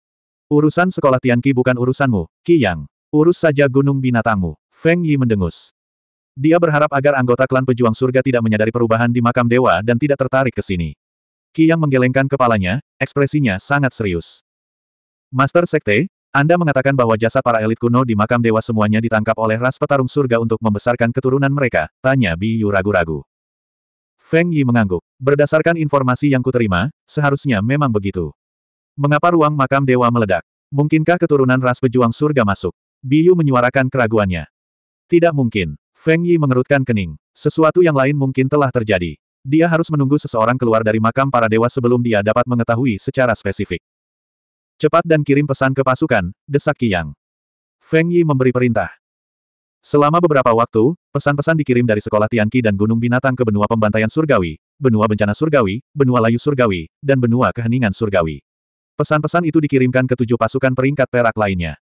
S1: Urusan sekolah Ki bukan urusanmu, Ki Yang. Urus saja gunung binatangmu. Feng Yi mendengus. Dia berharap agar anggota klan pejuang surga tidak menyadari perubahan di makam dewa dan tidak tertarik ke sini. Qi yang menggelengkan kepalanya, ekspresinya sangat serius. Master Sekte, Anda mengatakan bahwa jasa para elit kuno di makam dewa semuanya ditangkap oleh ras petarung surga untuk membesarkan keturunan mereka, tanya Biyu ragu-ragu. Feng Yi mengangguk. Berdasarkan informasi yang kuterima, seharusnya memang begitu. Mengapa ruang makam dewa meledak? Mungkinkah keturunan ras pejuang surga masuk? Biyu menyuarakan keraguannya. Tidak mungkin. Feng Yi mengerutkan kening. Sesuatu yang lain mungkin telah terjadi. Dia harus menunggu seseorang keluar dari makam para dewa sebelum dia dapat mengetahui secara spesifik. Cepat dan kirim pesan ke pasukan, desak Qiyang. Feng Yi memberi perintah. Selama beberapa waktu, pesan-pesan dikirim dari sekolah Tianqi dan Gunung Binatang ke benua pembantaian surgawi, benua bencana surgawi, benua layu surgawi, dan benua keheningan surgawi. Pesan-pesan itu dikirimkan ke tujuh pasukan peringkat perak lainnya.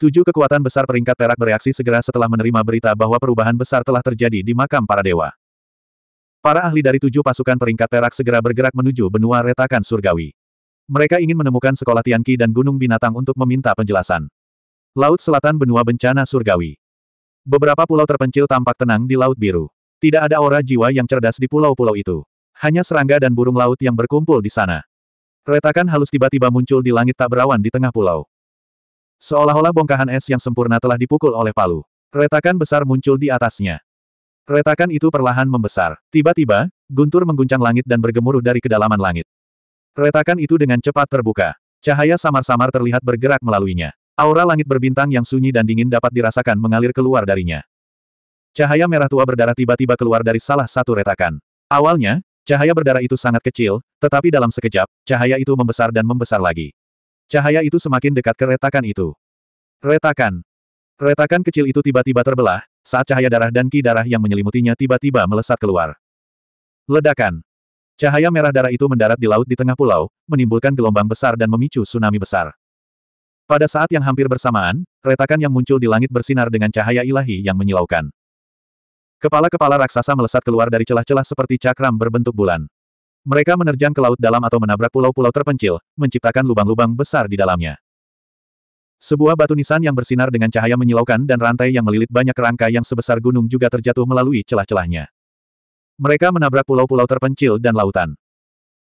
S1: Tujuh kekuatan besar peringkat perak bereaksi segera setelah menerima berita bahwa perubahan besar telah terjadi di makam para dewa. Para ahli dari tujuh pasukan peringkat perak segera bergerak menuju benua retakan surgawi. Mereka ingin menemukan sekolah Tianqi dan Gunung Binatang untuk meminta penjelasan. Laut Selatan Benua Bencana Surgawi Beberapa pulau terpencil tampak tenang di Laut Biru. Tidak ada aura jiwa yang cerdas di pulau-pulau itu. Hanya serangga dan burung laut yang berkumpul di sana. Retakan halus tiba-tiba muncul di langit tak berawan di tengah pulau. Seolah-olah bongkahan es yang sempurna telah dipukul oleh palu. Retakan besar muncul di atasnya. Retakan itu perlahan membesar. Tiba-tiba, guntur mengguncang langit dan bergemuruh dari kedalaman langit. Retakan itu dengan cepat terbuka. Cahaya samar-samar terlihat bergerak melaluinya. Aura langit berbintang yang sunyi dan dingin dapat dirasakan mengalir keluar darinya. Cahaya merah tua berdarah tiba-tiba keluar dari salah satu retakan. Awalnya, cahaya berdarah itu sangat kecil, tetapi dalam sekejap, cahaya itu membesar dan membesar lagi. Cahaya itu semakin dekat ke retakan itu. Retakan. Retakan kecil itu tiba-tiba terbelah, saat cahaya darah dan ki darah yang menyelimutinya tiba-tiba melesat keluar. Ledakan. Cahaya merah darah itu mendarat di laut di tengah pulau, menimbulkan gelombang besar dan memicu tsunami besar. Pada saat yang hampir bersamaan, retakan yang muncul di langit bersinar dengan cahaya ilahi yang menyilaukan. Kepala-kepala raksasa melesat keluar dari celah-celah seperti cakram berbentuk bulan. Mereka menerjang ke laut dalam atau menabrak pulau-pulau terpencil, menciptakan lubang-lubang besar di dalamnya. Sebuah batu nisan yang bersinar dengan cahaya menyilaukan dan rantai yang melilit banyak kerangka yang sebesar gunung juga terjatuh melalui celah-celahnya. Mereka menabrak pulau-pulau terpencil dan lautan.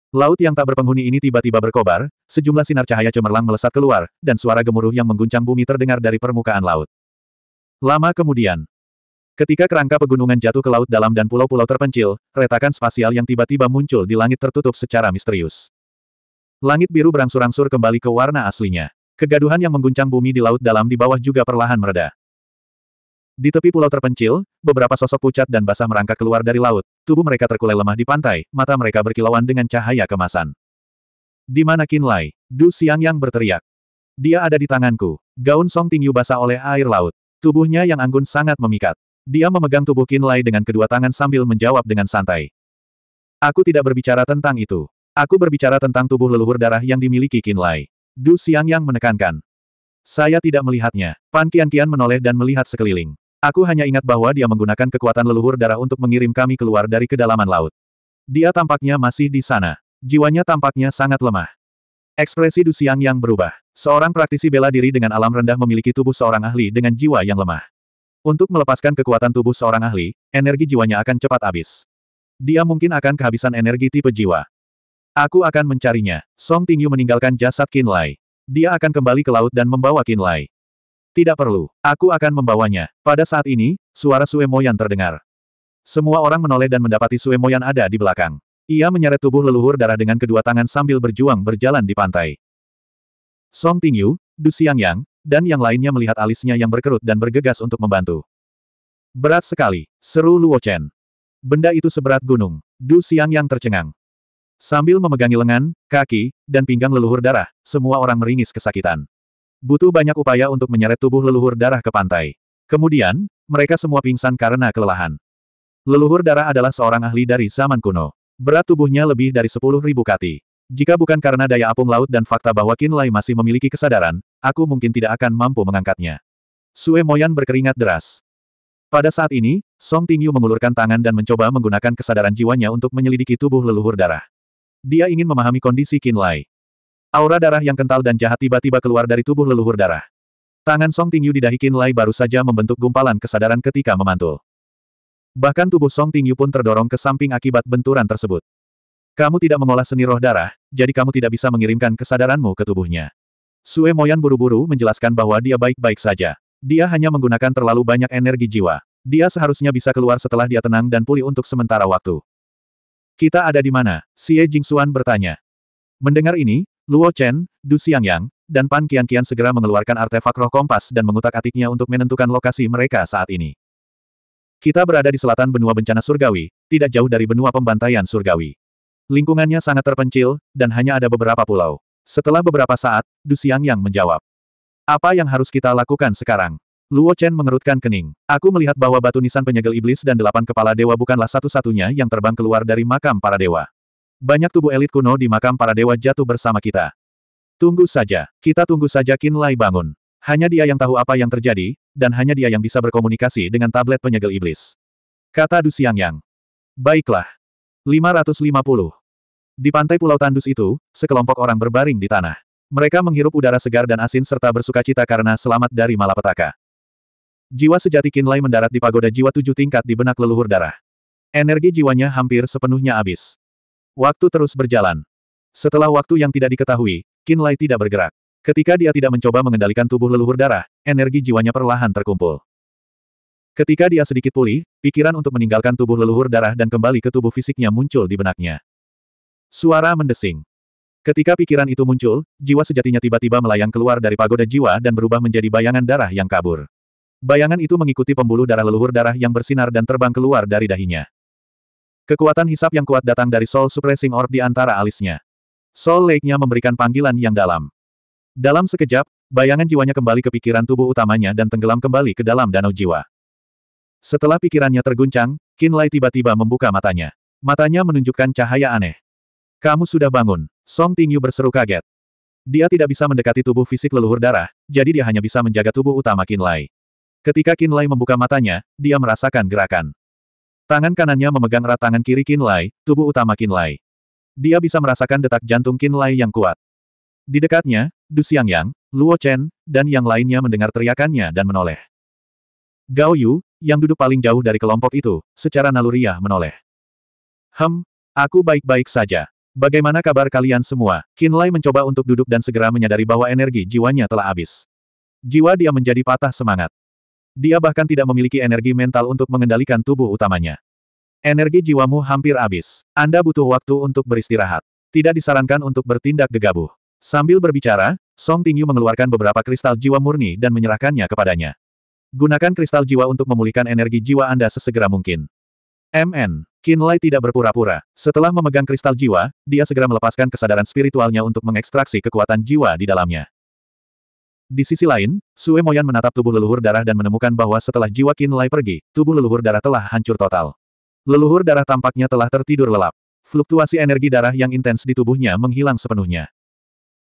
S1: Laut yang tak berpenghuni ini tiba-tiba berkobar, sejumlah sinar cahaya cemerlang melesat keluar, dan suara gemuruh yang mengguncang bumi terdengar dari permukaan laut. Lama kemudian, Ketika kerangka pegunungan jatuh ke laut dalam dan pulau-pulau terpencil, retakan spasial yang tiba-tiba muncul di langit tertutup secara misterius. Langit biru berangsur-angsur kembali ke warna aslinya. Kegaduhan yang mengguncang bumi di laut dalam di bawah juga perlahan mereda. Di tepi pulau terpencil, beberapa sosok pucat dan basah merangkak keluar dari laut, tubuh mereka terkulai lemah di pantai, mata mereka berkilauan dengan cahaya kemasan. Di mana Kinlai? Du Siang yang berteriak. Dia ada di tanganku. Gaun Song Tingyu basah oleh air laut. Tubuhnya yang anggun sangat memikat. Dia memegang tubuh Kinlay dengan kedua tangan sambil menjawab dengan santai. Aku tidak berbicara tentang itu. Aku berbicara tentang tubuh leluhur darah yang dimiliki Kinlay. Du Xiang yang menekankan. Saya tidak melihatnya. Pan Kian Kian menoleh dan melihat sekeliling. Aku hanya ingat bahwa dia menggunakan kekuatan leluhur darah untuk mengirim kami keluar dari kedalaman laut. Dia tampaknya masih di sana. Jiwanya tampaknya sangat lemah. Ekspresi Du Xiang yang berubah. Seorang praktisi bela diri dengan alam rendah memiliki tubuh seorang ahli dengan jiwa yang lemah. Untuk melepaskan kekuatan tubuh seorang ahli, energi jiwanya akan cepat habis. Dia mungkin akan kehabisan energi tipe jiwa. Aku akan mencarinya. Song Tingyu meninggalkan jasad Qin Lai. Dia akan kembali ke laut dan membawa Qin Lai. Tidak perlu, aku akan membawanya. Pada saat ini, suara Suemoyan terdengar. Semua orang menoleh dan mendapati Suemoyan ada di belakang. Ia menyeret tubuh leluhur darah dengan kedua tangan sambil berjuang berjalan di pantai. Song Tingyu, Du Xiangyang, dan yang lainnya melihat alisnya yang berkerut dan bergegas untuk membantu. Berat sekali, seru Luo Chen. Benda itu seberat gunung. Du Siang yang tercengang. Sambil memegangi lengan, kaki, dan pinggang leluhur darah, semua orang meringis kesakitan. Butuh banyak upaya untuk menyeret tubuh leluhur darah ke pantai. Kemudian, mereka semua pingsan karena kelelahan. Leluhur darah adalah seorang ahli dari zaman kuno. Berat tubuhnya lebih dari 10.000 kati. Jika bukan karena daya apung laut dan fakta bahwa Qin Lai masih memiliki kesadaran, aku mungkin tidak akan mampu mengangkatnya. Sue Moyan berkeringat deras. Pada saat ini, Song Tingyu mengulurkan tangan dan mencoba menggunakan kesadaran jiwanya untuk menyelidiki tubuh leluhur darah. Dia ingin memahami kondisi Qin Lai. Aura darah yang kental dan jahat tiba-tiba keluar dari tubuh leluhur darah. Tangan Song Tingyu di dahi Qin Lai baru saja membentuk gumpalan kesadaran ketika memantul. Bahkan tubuh Song Tingyu pun terdorong ke samping akibat benturan tersebut. Kamu tidak mengolah seni roh darah, jadi kamu tidak bisa mengirimkan kesadaranmu ke tubuhnya. Sue Moyan buru-buru menjelaskan bahwa dia baik-baik saja. Dia hanya menggunakan terlalu banyak energi jiwa. Dia seharusnya bisa keluar setelah dia tenang dan pulih untuk sementara waktu. Kita ada di mana? Xie Jingxuan bertanya. Mendengar ini, Luo Chen, Du Xiangyang, dan Pan Qianqian segera mengeluarkan artefak roh kompas dan mengutak-atiknya untuk menentukan lokasi mereka saat ini. Kita berada di selatan benua bencana surgawi, tidak jauh dari benua pembantaian surgawi. Lingkungannya sangat terpencil, dan hanya ada beberapa pulau. Setelah beberapa saat, Du Xiang yang menjawab. Apa yang harus kita lakukan sekarang? Luo Chen mengerutkan kening. Aku melihat bahwa batu nisan penyegel iblis dan delapan kepala dewa bukanlah satu-satunya yang terbang keluar dari makam para dewa. Banyak tubuh elit kuno di makam para dewa jatuh bersama kita. Tunggu saja, kita tunggu saja Qin Lai bangun. Hanya dia yang tahu apa yang terjadi, dan hanya dia yang bisa berkomunikasi dengan tablet penyegel iblis. Kata Du Yang. Baiklah. 550. Di pantai Pulau Tandus itu, sekelompok orang berbaring di tanah. Mereka menghirup udara segar dan asin serta bersuka cita karena selamat dari malapetaka. Jiwa sejati Kinlay mendarat di pagoda jiwa tujuh tingkat di benak leluhur darah. Energi jiwanya hampir sepenuhnya habis. Waktu terus berjalan. Setelah waktu yang tidak diketahui, Kinlay tidak bergerak. Ketika dia tidak mencoba mengendalikan tubuh leluhur darah, energi jiwanya perlahan terkumpul. Ketika dia sedikit pulih, pikiran untuk meninggalkan tubuh leluhur darah dan kembali ke tubuh fisiknya muncul di benaknya. Suara mendesing. Ketika pikiran itu muncul, jiwa sejatinya tiba-tiba melayang keluar dari pagoda jiwa dan berubah menjadi bayangan darah yang kabur. Bayangan itu mengikuti pembuluh darah leluhur darah yang bersinar dan terbang keluar dari dahinya. Kekuatan hisap yang kuat datang dari Soul Suppressing Orb di antara alisnya. Soul Lake-nya memberikan panggilan yang dalam. Dalam sekejap, bayangan jiwanya kembali ke pikiran tubuh utamanya dan tenggelam kembali ke dalam danau jiwa. Setelah pikirannya terguncang, Kinlay tiba-tiba membuka matanya. Matanya menunjukkan cahaya aneh. Kamu sudah bangun. Song Tingyu berseru kaget. Dia tidak bisa mendekati tubuh fisik leluhur darah, jadi dia hanya bisa menjaga tubuh utama Qin Lai. Ketika Qin Lai membuka matanya, dia merasakan gerakan. Tangan kanannya memegang erat tangan kiri Qin Lai, tubuh utama Qin Lai. Dia bisa merasakan detak jantung Qin Lai yang kuat. Di dekatnya, Du Xiangyang, Luo Chen, dan yang lainnya mendengar teriakannya dan menoleh. Gao Yu, yang duduk paling jauh dari kelompok itu, secara naluriah menoleh. Hem, aku baik-baik saja. Bagaimana kabar kalian semua? Kinlay mencoba untuk duduk dan segera menyadari bahwa energi jiwanya telah habis. Jiwa dia menjadi patah semangat. Dia bahkan tidak memiliki energi mental untuk mengendalikan tubuh utamanya. Energi jiwamu hampir habis. Anda butuh waktu untuk beristirahat. Tidak disarankan untuk bertindak gegabah. Sambil berbicara, Song Tingyu mengeluarkan beberapa kristal jiwa murni dan menyerahkannya kepadanya. Gunakan kristal jiwa untuk memulihkan energi jiwa Anda sesegera mungkin. MN. Qin Lai tidak berpura-pura. Setelah memegang kristal jiwa, dia segera melepaskan kesadaran spiritualnya untuk mengekstraksi kekuatan jiwa di dalamnya. Di sisi lain, Sue Moyan menatap tubuh leluhur darah dan menemukan bahwa setelah jiwa Qin Lai pergi, tubuh leluhur darah telah hancur total. Leluhur darah tampaknya telah tertidur lelap. Fluktuasi energi darah yang intens di tubuhnya menghilang sepenuhnya.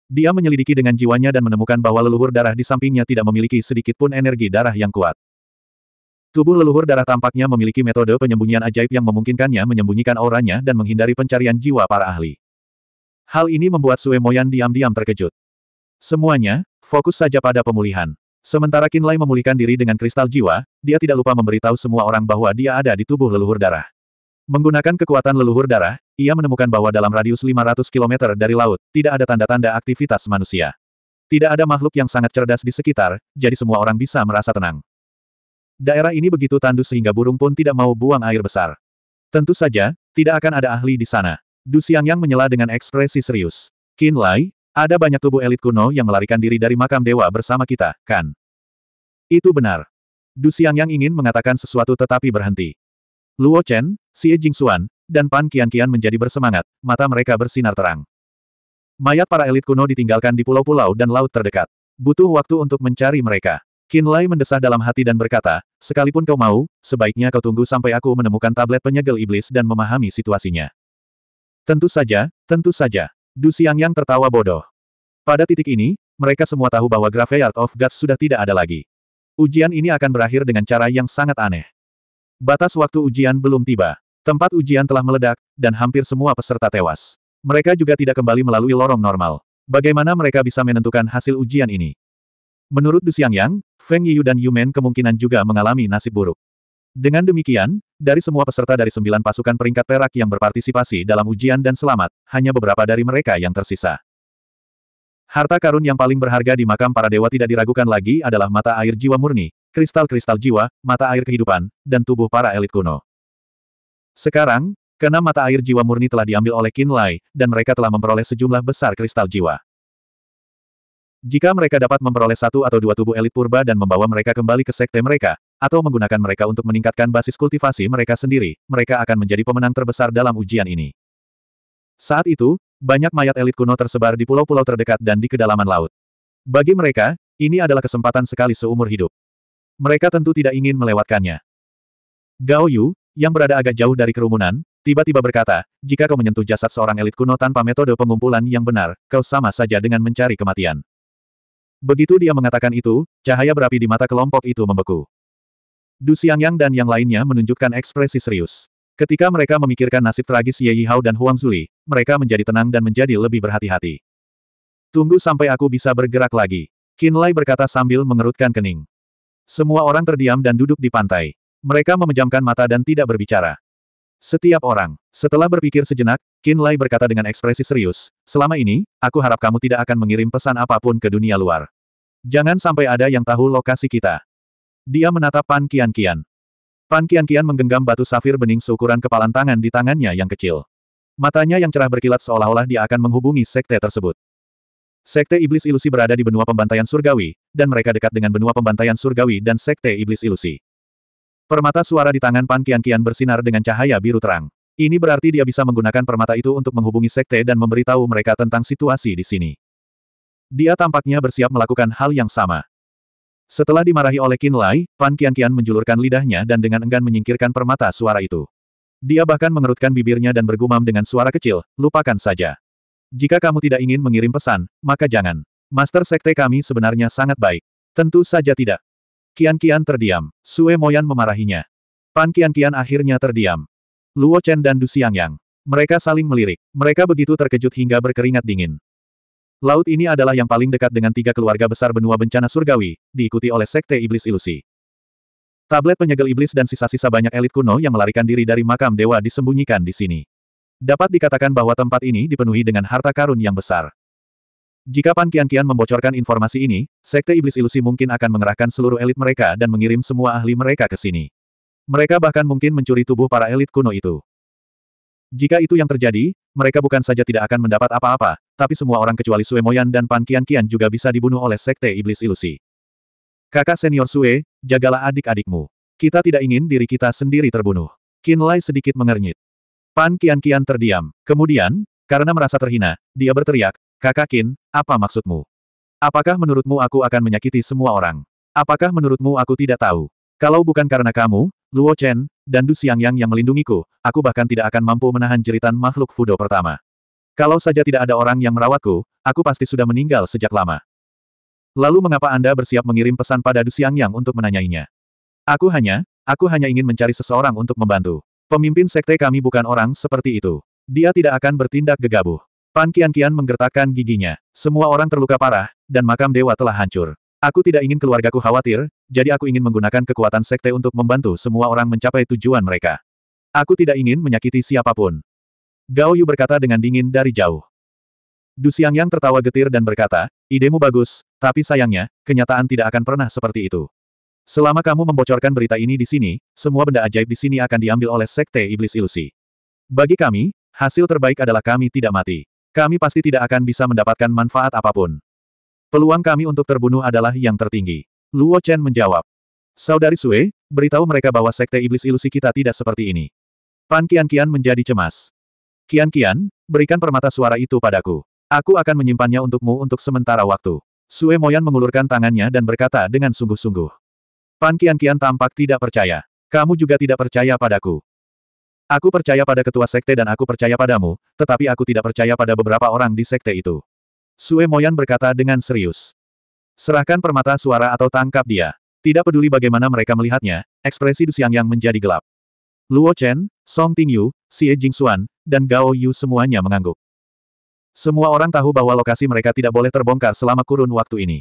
S1: Dia menyelidiki dengan jiwanya dan menemukan bahwa leluhur darah di sampingnya tidak memiliki sedikit pun energi darah yang kuat. Tubuh leluhur darah tampaknya memiliki metode penyembunyian ajaib yang memungkinkannya menyembunyikan auranya dan menghindari pencarian jiwa para ahli. Hal ini membuat Sue Moyan diam-diam terkejut. Semuanya, fokus saja pada pemulihan. Sementara Kinlay memulihkan diri dengan kristal jiwa, dia tidak lupa memberitahu semua orang bahwa dia ada di tubuh leluhur darah. Menggunakan kekuatan leluhur darah, ia menemukan bahwa dalam radius 500 km dari laut, tidak ada tanda-tanda aktivitas manusia. Tidak ada makhluk yang sangat cerdas di sekitar, jadi semua orang bisa merasa tenang. Daerah ini begitu tandus sehingga burung pun tidak mau buang air besar. Tentu saja, tidak akan ada ahli di sana. Du yang menyela dengan ekspresi serius. Qin Lai, ada banyak tubuh elit kuno yang melarikan diri dari makam dewa bersama kita, kan? Itu benar. Du yang ingin mengatakan sesuatu tetapi berhenti. Luo Chen, Xie Jingxuan, dan Pan Kian menjadi bersemangat, mata mereka bersinar terang. Mayat para elit kuno ditinggalkan di pulau-pulau dan laut terdekat. Butuh waktu untuk mencari mereka. Qin Lai mendesah dalam hati dan berkata, sekalipun kau mau, sebaiknya kau tunggu sampai aku menemukan tablet penyegel iblis dan memahami situasinya. Tentu saja, tentu saja. Du yang tertawa bodoh. Pada titik ini, mereka semua tahu bahwa Graveyard of Gods sudah tidak ada lagi. Ujian ini akan berakhir dengan cara yang sangat aneh. Batas waktu ujian belum tiba. Tempat ujian telah meledak, dan hampir semua peserta tewas. Mereka juga tidak kembali melalui lorong normal. Bagaimana mereka bisa menentukan hasil ujian ini? Menurut Du Xiangyang, Feng Yiyu dan Yu Men kemungkinan juga mengalami nasib buruk. Dengan demikian, dari semua peserta dari sembilan pasukan peringkat perak yang berpartisipasi dalam ujian dan selamat, hanya beberapa dari mereka yang tersisa. Harta karun yang paling berharga di makam para dewa tidak diragukan lagi adalah mata air jiwa murni, kristal-kristal jiwa, mata air kehidupan, dan tubuh para elit kuno. Sekarang, karena mata air jiwa murni telah diambil oleh Qin Lai, dan mereka telah memperoleh sejumlah besar kristal jiwa. Jika mereka dapat memperoleh satu atau dua tubuh elit purba dan membawa mereka kembali ke sekte mereka, atau menggunakan mereka untuk meningkatkan basis kultivasi mereka sendiri, mereka akan menjadi pemenang terbesar dalam ujian ini. Saat itu, banyak mayat elit kuno tersebar di pulau-pulau terdekat dan di kedalaman laut. Bagi mereka, ini adalah kesempatan sekali seumur hidup. Mereka tentu tidak ingin melewatkannya. Gao Yu, yang berada agak jauh dari kerumunan, tiba-tiba berkata, jika kau menyentuh jasad seorang elit kuno tanpa metode pengumpulan yang benar, kau sama saja dengan mencari kematian. Begitu dia mengatakan itu, cahaya berapi di mata kelompok itu membeku. Du Xiangyang dan yang lainnya menunjukkan ekspresi serius. Ketika mereka memikirkan nasib tragis Ye Yihao dan Huang Zuli, mereka menjadi tenang dan menjadi lebih berhati-hati. Tunggu sampai aku bisa bergerak lagi. Qin Lai berkata sambil mengerutkan kening. Semua orang terdiam dan duduk di pantai. Mereka memejamkan mata dan tidak berbicara. Setiap orang. Setelah berpikir sejenak, Qin Lai berkata dengan ekspresi serius, selama ini, aku harap kamu tidak akan mengirim pesan apapun ke dunia luar. Jangan sampai ada yang tahu lokasi kita. Dia menatap Pan Kian Kian. Pan Kian Kian menggenggam batu safir bening seukuran kepalan tangan di tangannya yang kecil. Matanya yang cerah berkilat seolah-olah dia akan menghubungi sekte tersebut. Sekte Iblis Ilusi berada di benua pembantaian surgawi, dan mereka dekat dengan benua pembantaian surgawi dan Sekte Iblis Ilusi. Permata suara di tangan Pan Kian-Kian bersinar dengan cahaya biru terang. Ini berarti dia bisa menggunakan permata itu untuk menghubungi sekte dan memberitahu mereka tentang situasi di sini. Dia tampaknya bersiap melakukan hal yang sama. Setelah dimarahi oleh Qin Lai, Pan Kian-Kian menjulurkan lidahnya dan dengan enggan menyingkirkan permata suara itu. Dia bahkan mengerutkan bibirnya dan bergumam dengan suara kecil, lupakan saja. Jika kamu tidak ingin mengirim pesan, maka jangan. Master Sekte kami sebenarnya sangat baik. Tentu saja tidak. Kian-kian terdiam. Sue Moyan memarahinya. Pan Kian-kian akhirnya terdiam. Luo Chen dan Du Yang. Mereka saling melirik. Mereka begitu terkejut hingga berkeringat dingin. Laut ini adalah yang paling dekat dengan tiga keluarga besar benua bencana surgawi, diikuti oleh Sekte Iblis Ilusi. Tablet penyegel iblis dan sisa-sisa banyak elit kuno yang melarikan diri dari makam dewa disembunyikan di sini. Dapat dikatakan bahwa tempat ini dipenuhi dengan harta karun yang besar. Jika Pan Kian Kian membocorkan informasi ini, Sekte Iblis Ilusi mungkin akan mengerahkan seluruh elit mereka dan mengirim semua ahli mereka ke sini. Mereka bahkan mungkin mencuri tubuh para elit kuno itu. Jika itu yang terjadi, mereka bukan saja tidak akan mendapat apa-apa, tapi semua orang kecuali Sue Moyan dan Pan Kian Kian juga bisa dibunuh oleh Sekte Iblis Ilusi. Kakak senior Sue, jagalah adik-adikmu. Kita tidak ingin diri kita sendiri terbunuh. Lai sedikit mengernyit. Pan Kian Kian terdiam. Kemudian, karena merasa terhina, dia berteriak, Kakak Kin, apa maksudmu? Apakah menurutmu aku akan menyakiti semua orang? Apakah menurutmu aku tidak tahu? Kalau bukan karena kamu, Luo Chen, dan Du Xiangyang yang melindungiku, aku bahkan tidak akan mampu menahan jeritan makhluk Fudo pertama. Kalau saja tidak ada orang yang merawatku, aku pasti sudah meninggal sejak lama. Lalu mengapa Anda bersiap mengirim pesan pada Du Xiangyang untuk menanyainya? Aku hanya, aku hanya ingin mencari seseorang untuk membantu. Pemimpin sekte kami bukan orang seperti itu. Dia tidak akan bertindak gegabah. Pan kian-kian menggertakkan giginya. Semua orang terluka parah, dan makam dewa telah hancur. Aku tidak ingin keluargaku khawatir, jadi aku ingin menggunakan kekuatan sekte untuk membantu semua orang mencapai tujuan mereka. Aku tidak ingin menyakiti siapapun. Gao Yu berkata dengan dingin dari jauh. Du Xiang Yang tertawa getir dan berkata, idemu bagus, tapi sayangnya, kenyataan tidak akan pernah seperti itu. Selama kamu membocorkan berita ini di sini, semua benda ajaib di sini akan diambil oleh sekte iblis ilusi. Bagi kami, hasil terbaik adalah kami tidak mati. Kami pasti tidak akan bisa mendapatkan manfaat apapun. Peluang kami untuk terbunuh adalah yang tertinggi. Luo Chen menjawab. Saudari Sue, beritahu mereka bahwa sekte iblis ilusi kita tidak seperti ini. Pan Kian Kian menjadi cemas. Kian Kian, berikan permata suara itu padaku. Aku akan menyimpannya untukmu untuk sementara waktu. Sue Moyan mengulurkan tangannya dan berkata dengan sungguh-sungguh. Pan Kian Kian tampak tidak percaya. Kamu juga tidak percaya padaku. Aku percaya pada ketua sekte dan aku percaya padamu, tetapi aku tidak percaya pada beberapa orang di sekte itu. Sue Moyan berkata dengan serius. Serahkan permata suara atau tangkap dia. Tidak peduli bagaimana mereka melihatnya, ekspresi Du yang menjadi gelap. Luo Chen, Song Tingyu, Xie Jingxuan, dan Gao Yu semuanya mengangguk. Semua orang tahu bahwa lokasi mereka tidak boleh terbongkar selama kurun waktu ini.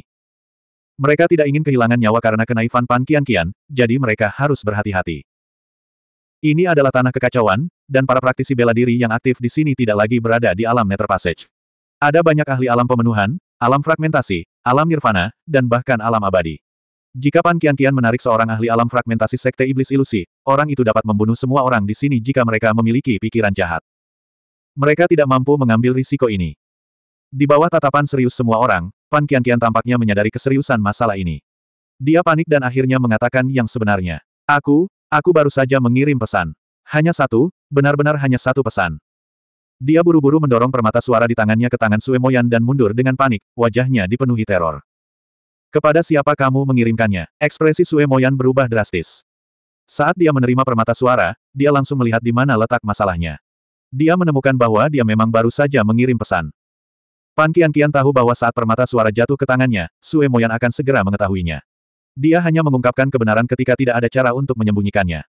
S1: Mereka tidak ingin kehilangan nyawa karena kenaifan Pan Kian Kian, jadi mereka harus berhati-hati. Ini adalah tanah kekacauan, dan para praktisi bela diri yang aktif di sini tidak lagi berada di alam Nether Passage. Ada banyak ahli alam pemenuhan, alam fragmentasi, alam nirvana, dan bahkan alam abadi. Jika Pan Kian Kian menarik seorang ahli alam fragmentasi sekte iblis ilusi, orang itu dapat membunuh semua orang di sini jika mereka memiliki pikiran jahat. Mereka tidak mampu mengambil risiko ini. Di bawah tatapan serius semua orang, Pan Kian Kian tampaknya menyadari keseriusan masalah ini. Dia panik dan akhirnya mengatakan yang sebenarnya. Aku, Aku baru saja mengirim pesan. Hanya satu, benar-benar hanya satu pesan. Dia buru-buru mendorong permata suara di tangannya ke tangan Suemoyan dan mundur dengan panik, wajahnya dipenuhi teror. Kepada siapa kamu mengirimkannya? Ekspresi Suemoyan berubah drastis. Saat dia menerima permata suara, dia langsung melihat di mana letak masalahnya. Dia menemukan bahwa dia memang baru saja mengirim pesan. Pan Kian Kian tahu bahwa saat permata suara jatuh ke tangannya, Suemoyan akan segera mengetahuinya. Dia hanya mengungkapkan kebenaran ketika tidak ada cara untuk menyembunyikannya.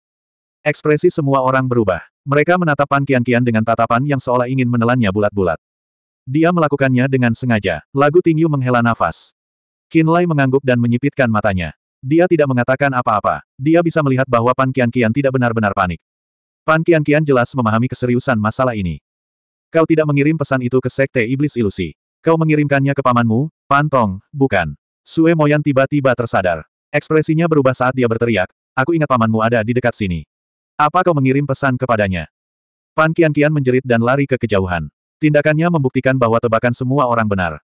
S1: Ekspresi semua orang berubah. Mereka menatap Pan Kian-Kian dengan tatapan yang seolah ingin menelannya bulat-bulat. Dia melakukannya dengan sengaja. Lagu Tingyu menghela nafas. Lai mengangguk dan menyipitkan matanya. Dia tidak mengatakan apa-apa. Dia bisa melihat bahwa Pan Kian-Kian tidak benar-benar panik. Pan Kian-Kian jelas memahami keseriusan masalah ini. Kau tidak mengirim pesan itu ke Sekte Iblis Ilusi. Kau mengirimkannya ke pamanmu, Pantong, bukan. Sue Moyan tiba-tiba tersadar. Ekspresinya berubah saat dia berteriak, aku ingat pamanmu ada di dekat sini. Apa kau mengirim pesan kepadanya? Pan Kian Kian menjerit dan lari ke kejauhan. Tindakannya membuktikan bahwa tebakan semua orang benar.